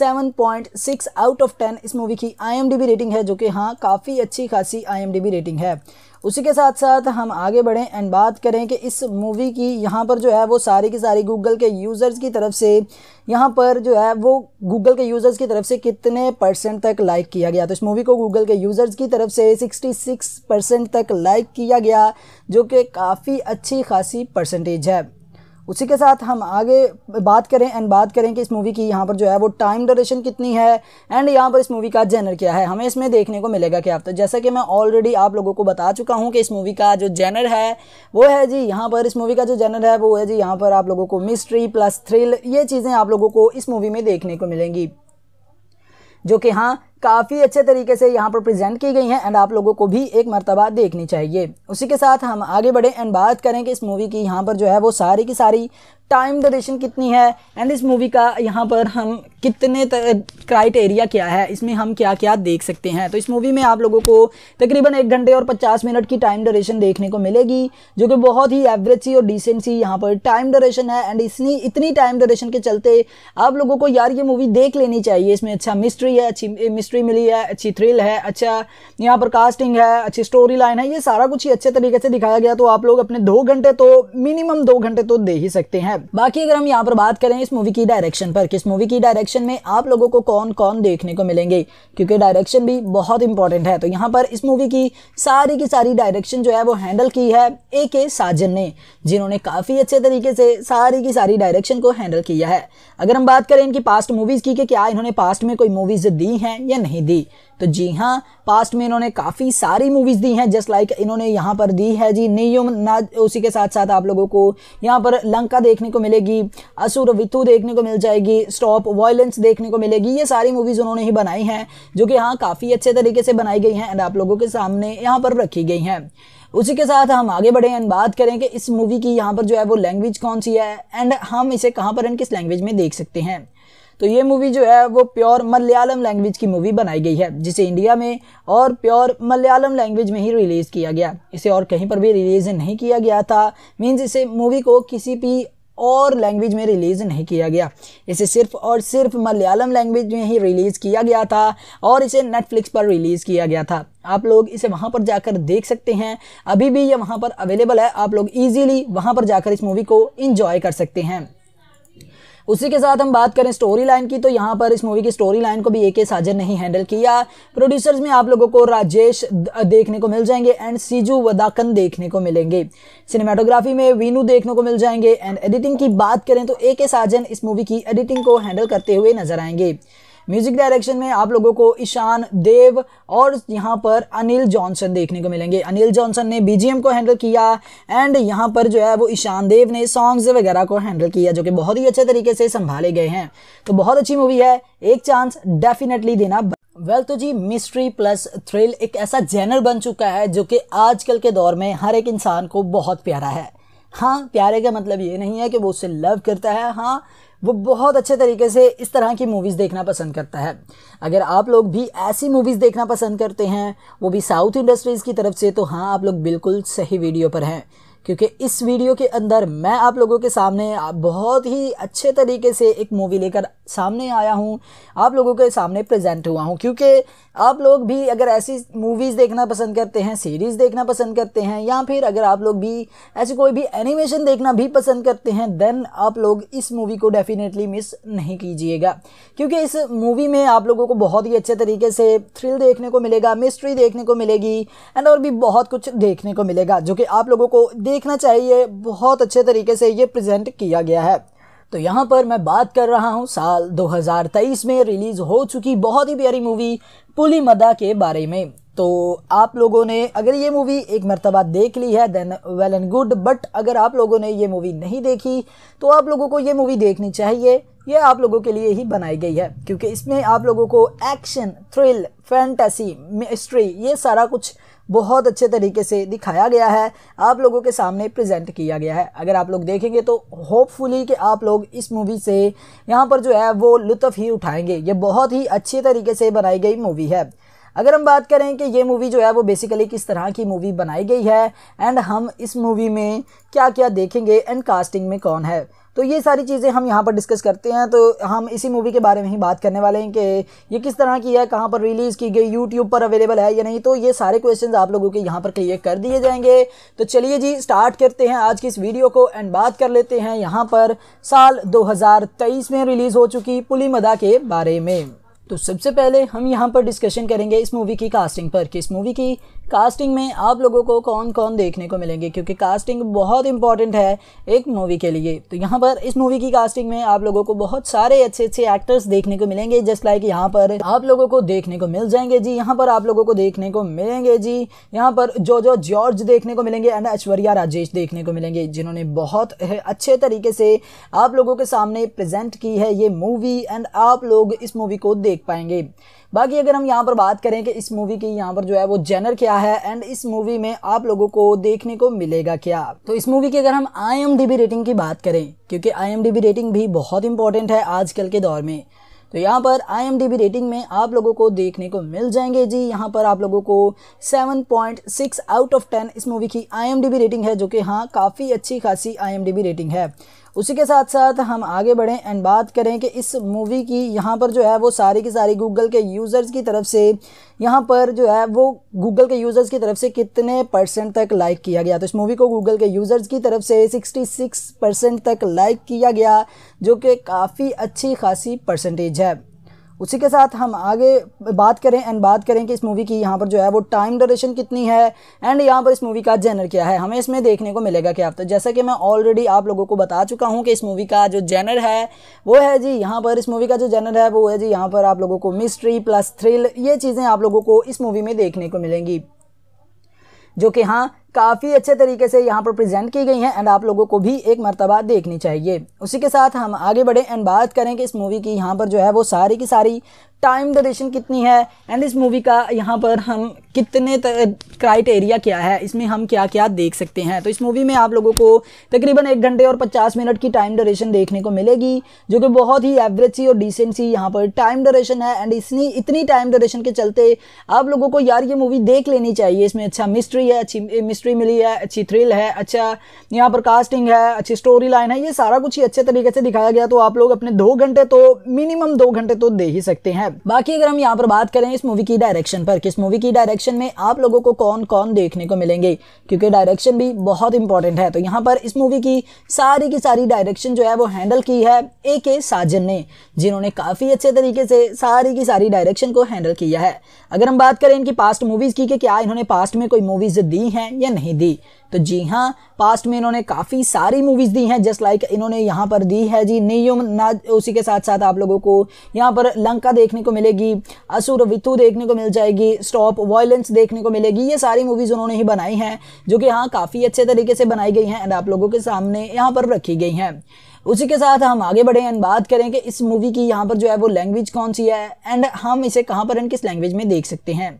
7.6 आउट ऑफ 10 इस मूवी की आई रेटिंग है जो कि हाँ काफ़ी अच्छी खासी आई रेटिंग है उसी के साथ साथ हम आगे बढ़ें एंड बात करें कि इस मूवी की यहाँ पर जो है वो सारी की सारी गूगल के यूज़र्स की तरफ से यहाँ पर जो है वो गूगल के यूज़र्स की तरफ से कितने परसेंट तक लाइक किया गया तो इस मूवी को गूगल के यूज़र्स की तरफ से 66 परसेंट तक लाइक किया गया जो कि काफ़ी अच्छी खासी परसेंटेज है उसी के साथ हम आगे बात करें एंड बात करें कि इस मूवी की यहाँ पर जो है वो टाइम ड्यूरेशन कितनी है एंड यहाँ पर इस मूवी का जेनर क्या है हमें इसमें देखने को मिलेगा क्या तो जैसा कि मैं ऑलरेडी आप लोगों को बता चुका हूँ कि इस मूवी का जो जेनर है वो है जी यहाँ पर इस मूवी का जो जेनर है वो है जी यहाँ पर आप लोगों को मिस्ट्री प्लस थ्रिल ये चीज़ें आप लोगों को इस मूवी में देखने को मिलेंगी जो कि हाँ काफ़ी अच्छे तरीके से यहाँ पर प्रेजेंट की गई हैं एंड आप लोगों को भी एक मरतबा देखनी चाहिए उसी के साथ हम आगे बढ़े एंड बात करें कि इस मूवी की यहाँ पर जो है वो सारी की सारी टाइम ड्यूरेशन कितनी है एंड इस मूवी का यहाँ पर हम कितने क्राइटेरिया क्या है इसमें हम क्या क्या देख सकते हैं तो इस मूवी में आप लोगों को तकरीबन एक घंटे और पचास मिनट की टाइम ड्यूरेशन देखने को मिलेगी जो कि बहुत ही एवरेज सी और डिसेंट सी यहाँ पर टाइम ड्यूरेशन है एंड इसनी इतनी टाइम ड्यूरेशन के चलते आप लोगों को यार ये मूवी देख लेनी चाहिए इसमें अच्छा मिस्ट्री है अच्छी मिस्ट्री केमिस्ट्री मिली है अच्छी थ्रिल है अच्छा यहाँ पर कास्टिंग है अच्छी स्टोरी लाइन है ये सारा कुछ ही अच्छे तरीके से दिखाया गया तो आप लोग अपने दो घंटे तो मिनिमम दो घंटे तो दे ही सकते हैं बाकी अगर हम यहाँ पर बात करें इस मूवी की डायरेक्शन पर किस मूवी की डायरेक्शन में आप लोगों को कौन कौन देखने को मिलेंगे क्योंकि डायरेक्शन भी बहुत इंपॉर्टेंट है तो यहाँ पर इस मूवी की सारी की सारी डायरेक्शन जो है वो हैंडल की है ए के साजन ने जिन्होंने काफ़ी अच्छे तरीके से सारी की सारी डायरेक्शन को हैंडल किया है अगर हम बात करें इनकी पास्ट मूवीज़ की कि क्या इन्होंने पास्ट में कोई मूवीज़ दी हैं या या नहीं दी तो जी हाँ पास्ट में इन्होंने काफ़ी सारी मूवीज़ दी हैं जस्ट लाइक इन्होंने यहाँ पर दी है जी नियम ना उसी के साथ साथ आप लोगों को यहाँ पर लंका देखने को मिलेगी असुर वितु देखने को मिल जाएगी स्टॉप वॉयलेंस देखने को मिलेगी ये सारी मूवीज़ उन्होंने ही बनाई हैं जो कि हाँ काफ़ी अच्छे तरीके से बनाई गई हैं एंड आप लोगों के सामने यहाँ पर रखी गई हैं उसी के साथ हम आगे बढ़े एंड बात करें कि इस मूवी की यहाँ पर जो है वो लैंग्वेज कौन सी है एंड हम इसे कहाँ पर एंड किस लैंग्वेज में देख सकते हैं तो ये मूवी जो है वो प्योर मलयालम लैंग्वेज की मूवी बनाई गई है जिसे इंडिया में और प्योर मलयालम लैंग्वेज में ही रिलीज़ किया गया इसे और कहीं पर भी रिलीज़ नहीं किया गया था मीन्स इसे मूवी को किसी भी और लैंग्वेज में रिलीज़ नहीं किया गया इसे सिर्फ और सिर्फ मलयालम लैंग्वेज में ही रिलीज़ किया गया था और इसे नेटफ्लिक्स पर रिलीज़ किया गया था आप लोग इसे वहाँ पर जाकर देख सकते हैं अभी भी ये वहाँ पर अवेलेबल है आप लोग इजीली वहाँ पर जाकर इस मूवी को इंजॉय कर सकते हैं उसी के साथ हम बात करें स्टोरी लाइन की तो यहाँ पर इस मूवी की स्टोरी लाइन को भी ए के साजन ने ही हैंडल किया प्रोड्यूसर्स में आप लोगों को राजेश देखने को मिल जाएंगे एंड सीजू वदाकन देखने को मिलेंगे सिनेमाटोग्राफी में वीनू देखने को मिल जाएंगे एंड एडिटिंग की बात करें तो ए के साजन इस मूवी की एडिटिंग को हैंडल करते हुए नजर आएंगे म्यूजिक डायरेक्शन में आप लोगों को ईशान देव और यहाँ पर अनिल जॉनसन देखने को मिलेंगे अनिल जॉनसन ने बीजीएम को हैंडल किया एंड यहाँ पर जो है वो ईशान देव ने सॉन्ग्स वगैरह को हैंडल किया जो कि बहुत ही अच्छे तरीके से संभाले गए हैं तो बहुत अच्छी मूवी है एक चांस डेफिनेटली देना वेल well, तो जी मिस्ट्री प्लस थ्रिल एक ऐसा जैनर बन चुका है जो कि आजकल के दौर में हर एक इंसान को बहुत प्यारा है हाँ प्यारे का मतलब ये नहीं है कि वो उससे लव करता है हाँ वो बहुत अच्छे तरीके से इस तरह की मूवीज़ देखना पसंद करता है अगर आप लोग भी ऐसी मूवीज़ देखना पसंद करते हैं वो भी साउथ इंडस्ट्रीज़ की तरफ से तो हाँ आप लोग बिल्कुल सही वीडियो पर हैं क्योंकि इस वीडियो के अंदर मैं आप लोगों के सामने बहुत ही अच्छे तरीके से एक मूवी लेकर सामने आया हूँ आप लोगों के सामने प्रेजेंट हुआ हूँ क्योंकि आप लोग भी अगर ऐसी मूवीज़ देखना पसंद करते हैं सीरीज़ देखना पसंद करते हैं या फिर अगर आप लोग भी ऐसी कोई भी एनिमेशन देखना भी पसंद करते हैं देन आप लोग इस मूवी को डेफिनेटली मिस नहीं कीजिएगा क्योंकि इस मूवी में आप लोगों को बहुत ही अच्छे तरीके से थ्रिल देखने को मिलेगा मिस्ट्री देखने को मिलेगी एंड और भी बहुत कुछ देखने को मिलेगा जो कि आप लोगों को देखना चाहिए बहुत अच्छे तरीके से ये प्रजेंट किया गया है तो यहाँ पर मैं बात कर रहा हूँ साल 2023 में रिलीज़ हो चुकी बहुत ही प्यारी मूवी पुली मदा के बारे में तो आप लोगों ने अगर ये मूवी एक मरतबा देख ली है then well and good but अगर आप लोगों ने ये मूवी नहीं देखी तो आप लोगों को ये मूवी देखनी चाहिए ये आप लोगों के लिए ही बनाई गई है क्योंकि इसमें आप लोगों को एक्शन थ्रिल फैंटेसी मिस्ट्री ये सारा कुछ बहुत अच्छे तरीके से दिखाया गया है आप लोगों के सामने प्रेजेंट किया गया है अगर आप लोग देखेंगे तो होपफुली कि आप लोग इस मूवी से यहाँ पर जो है वो लुत्फ़ ही उठाएंगे ये बहुत ही अच्छे तरीके से बनाई गई मूवी है अगर हम बात करें कि ये मूवी जो है वो बेसिकली किस तरह की मूवी बनाई गई है एंड हम इस मूवी में क्या क्या देखेंगे एंड कास्टिंग में कौन है तो ये सारी चीज़ें हम यहाँ पर डिस्कस करते हैं तो हम इसी मूवी के बारे में ही बात करने वाले हैं कि ये किस तरह की है कहाँ पर रिलीज़ की गई यूट्यूब पर अवेलेबल है या नहीं तो ये सारे क्वेश्चन आप लोगों के यहाँ पर क्लियर कर दिए जाएंगे तो चलिए जी स्टार्ट करते हैं आज की इस वीडियो को एंड बात कर लेते हैं यहाँ पर साल दो में रिलीज़ हो चुकी पुली मदा के बारे में तो सबसे पहले हम यहाँ पर डिस्कशन करेंगे इस मूवी की कास्टिंग पर कि इस मूवी की कास्टिंग में आप लोगों को कौन कौन देखने को मिलेंगे क्योंकि कास्टिंग बहुत इंपॉर्टेंट है एक मूवी के लिए तो यहाँ पर इस मूवी की कास्टिंग में आप लोगों को बहुत सारे अच्छे अच्छे एक्टर्स देखने को मिलेंगे जस्ट लाइक यहाँ पर आप लोगों को देखने को मिल जाएंगे जी यहाँ पर आप लोगों को देखने को मिलेंगे जी यहाँ पर जो जो जॉर्ज देखने को मिलेंगे एंड ऐश्वर्या राजेश देखने को मिलेंगे जिन्होंने बहुत अच्छे तरीके से आप लोगों के सामने प्रजेंट की है ये मूवी एंड आप लोग इस मूवी को देख देख पाएंगे बाकी अगर हम यहाँ पर बात करें कि इस मूवी की यहाँ पर जो है वो जेनर क्या है एंड इस मूवी में आप लोगों को देखने को मिलेगा क्या तो इस मूवी की अगर हम आई रेटिंग की बात करें क्योंकि आई रेटिंग भी बहुत इंपॉर्टेंट है आजकल के दौर में तो यहाँ पर आई रेटिंग में आप लोगों को देखने को मिल जाएंगे जी यहाँ पर आप लोगों को 7.6 आउट ऑफ 10 इस मूवी की आई रेटिंग है जो कि हाँ काफ़ी अच्छी खासी आई रेटिंग है उसी के साथ साथ हम आगे बढ़ें एंड बात करें कि इस मूवी की यहाँ पर जो है वो सारी की सारी गूगल के यूज़र्स की तरफ से यहाँ पर जो है वो गूगल के यूज़र्स की तरफ से कितने परसेंट तक लाइक किया गया तो इस मूवी को गूगल के यूज़र्स की तरफ से 66 परसेंट तक लाइक किया गया जो कि काफ़ी अच्छी खासी परसेंटेज है उसी के साथ हम आगे बात करें एंड बात करें कि इस मूवी की यहाँ पर जो है वो टाइम ड्यूरेशन कितनी है एंड यहाँ पर इस मूवी का जेनर क्या है हमें इसमें देखने को मिलेगा क्या तो जैसा कि मैं ऑलरेडी आप लोगों को बता चुका हूँ कि इस मूवी का जो जेनर है वो है जी यहाँ पर इस मूवी का जो जेनर है वो है जी यहाँ पर आप लोगों को मिस्ट्री प्लस थ्रिल ये चीज़ें आप लोगों को इस मूवी में देखने को मिलेंगी जो कि हाँ काफ़ी अच्छे तरीके से यहाँ पर प्रेजेंट की गई हैं एंड आप लोगों को भी एक मरतबा देखनी चाहिए उसी के साथ हम आगे बढ़े एंड बात करें कि इस मूवी की यहाँ पर जो है वो सारी की सारी टाइम ड्यूरेशन कितनी है एंड इस मूवी का यहाँ पर हम कितने क्राइटेरिया क्या है इसमें हम क्या क्या देख सकते हैं तो इस मूवी में आप लोगों को तकरीबन एक घंटे और पचास मिनट की टाइम ड्यूरेशन देखने को मिलेगी जो कि बहुत ही एवरेज सी और डिसेंट सी यहाँ पर टाइम ड्यूरेशन है एंड इसनी इतनी टाइम ड्यूरेशन के चलते आप लोगों को यार ये मूवी देख लेनी चाहिए इसमें अच्छा मिस्ट्री है अच्छी केमिस्ट्री मिली है अच्छी थ्रिल है अच्छा यहाँ पर कास्टिंग है अच्छी स्टोरी लाइन है ये सारा कुछ ही अच्छे तरीके से दिखाया गया तो आप लोग अपने दो घंटे तो मिनिमम दो घंटे तो दे ही सकते हैं बाकी अगर हम यहाँ पर बात करें इस मूवी की डायरेक्शन पर किस मूवी की डायरेक्शन में आप लोगों को कौन कौन देखने को मिलेंगे क्योंकि डायरेक्शन भी बहुत इंपॉर्टेंट है तो यहाँ पर इस मूवी की सारी की सारी डायरेक्शन जो है वो हैंडल की है ए के साजन ने जिन्होंने काफ़ी अच्छे तरीके से सारी की सारी डायरेक्शन को हैंडल किया है अगर हम बात करें इनकी पास्ट मूवीज़ की कि क्या इन्होंने पास्ट में कोई मूवीज़ दी हैं या नहीं दी तो जी हाँ पास्ट में इन्होंने काफ़ी सारी मूवीज़ दी हैं जस्ट लाइक इन्होंने यहाँ पर दी है जी नियम ना उसी के साथ साथ आप लोगों को यहाँ पर लंका देखने को मिलेगी असुर वितु देखने को मिल जाएगी स्टॉप वायलेंस देखने को मिलेगी ये सारी मूवीज़ उन्होंने ही बनाई हैं जो कि हाँ काफ़ी अच्छे तरीके से बनाई गई हैं एंड आप लोगों के सामने यहाँ पर रखी गई हैं उसी के साथ हम आगे बढ़े एंड बात करें कि इस मूवी की यहाँ पर जो है वो लैंग्वेज कौन सी है एंड हम इसे कहाँ पर एंड किस लैंग्वेज में देख सकते हैं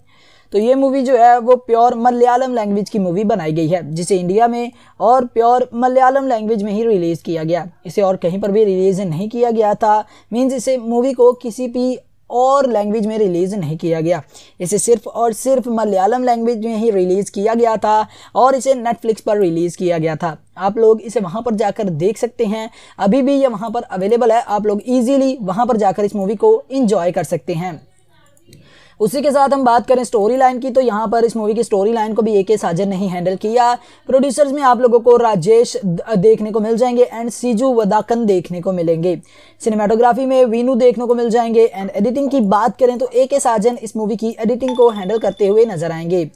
तो ये मूवी जो है वो प्योर मलयालम लैंग्वेज की मूवी बनाई गई है जिसे इंडिया में और प्योर मलयालम लैंग्वेज में ही रिलीज़ किया गया इसे और कहीं पर भी रिलीज़ नहीं किया गया था मीन्स इसे मूवी को किसी भी और लैंग्वेज में रिलीज़ नहीं किया गया इसे सिर्फ और सिर्फ मलयालम लैंग्वेज में ही रिलीज़ किया गया था और इसे नेटफ्लिक्स पर रिलीज़ किया गया था आप लोग इसे वहाँ पर जाकर देख सकते हैं अभी भी ये वहाँ पर अवेलेबल है आप लोग ईजिली वहाँ पर जाकर इस मूवी को इन्जॉय कर सकते हैं उसी के साथ हम बात करें स्टोरी लाइन की तो यहाँ पर इस मूवी की स्टोरी लाइन को भी ए के साजन ने ही हैंडल किया प्रोड्यूसर्स में आप लोगों को राजेश देखने को मिल जाएंगे एंड सीजू वदाकन देखने को मिलेंगे सिनेमाटोग्राफी में वीनू देखने को मिल जाएंगे एंड एडिटिंग की बात करें तो ए के साजन इस मूवी की एडिटिंग को हैंडल करते हुए नजर आएंगे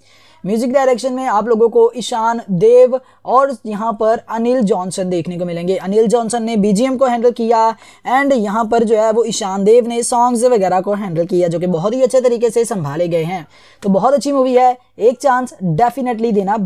म्यूजिक डायरेक्शन में आप लोगों को ईशान देव और यहाँ पर अनिल जॉनसन देखने को मिलेंगे अनिल जॉनसन ने बीजीएम को हैंडल किया एंड यहाँ पर जो है वो ईशान देव ने सॉन्ग्स वगैरह को हैंडल किया जो कि बहुत ही अच्छे तरीके से संभाले गए हैं तो बहुत अच्छी मूवी है एक चांस डेफिनेटली देना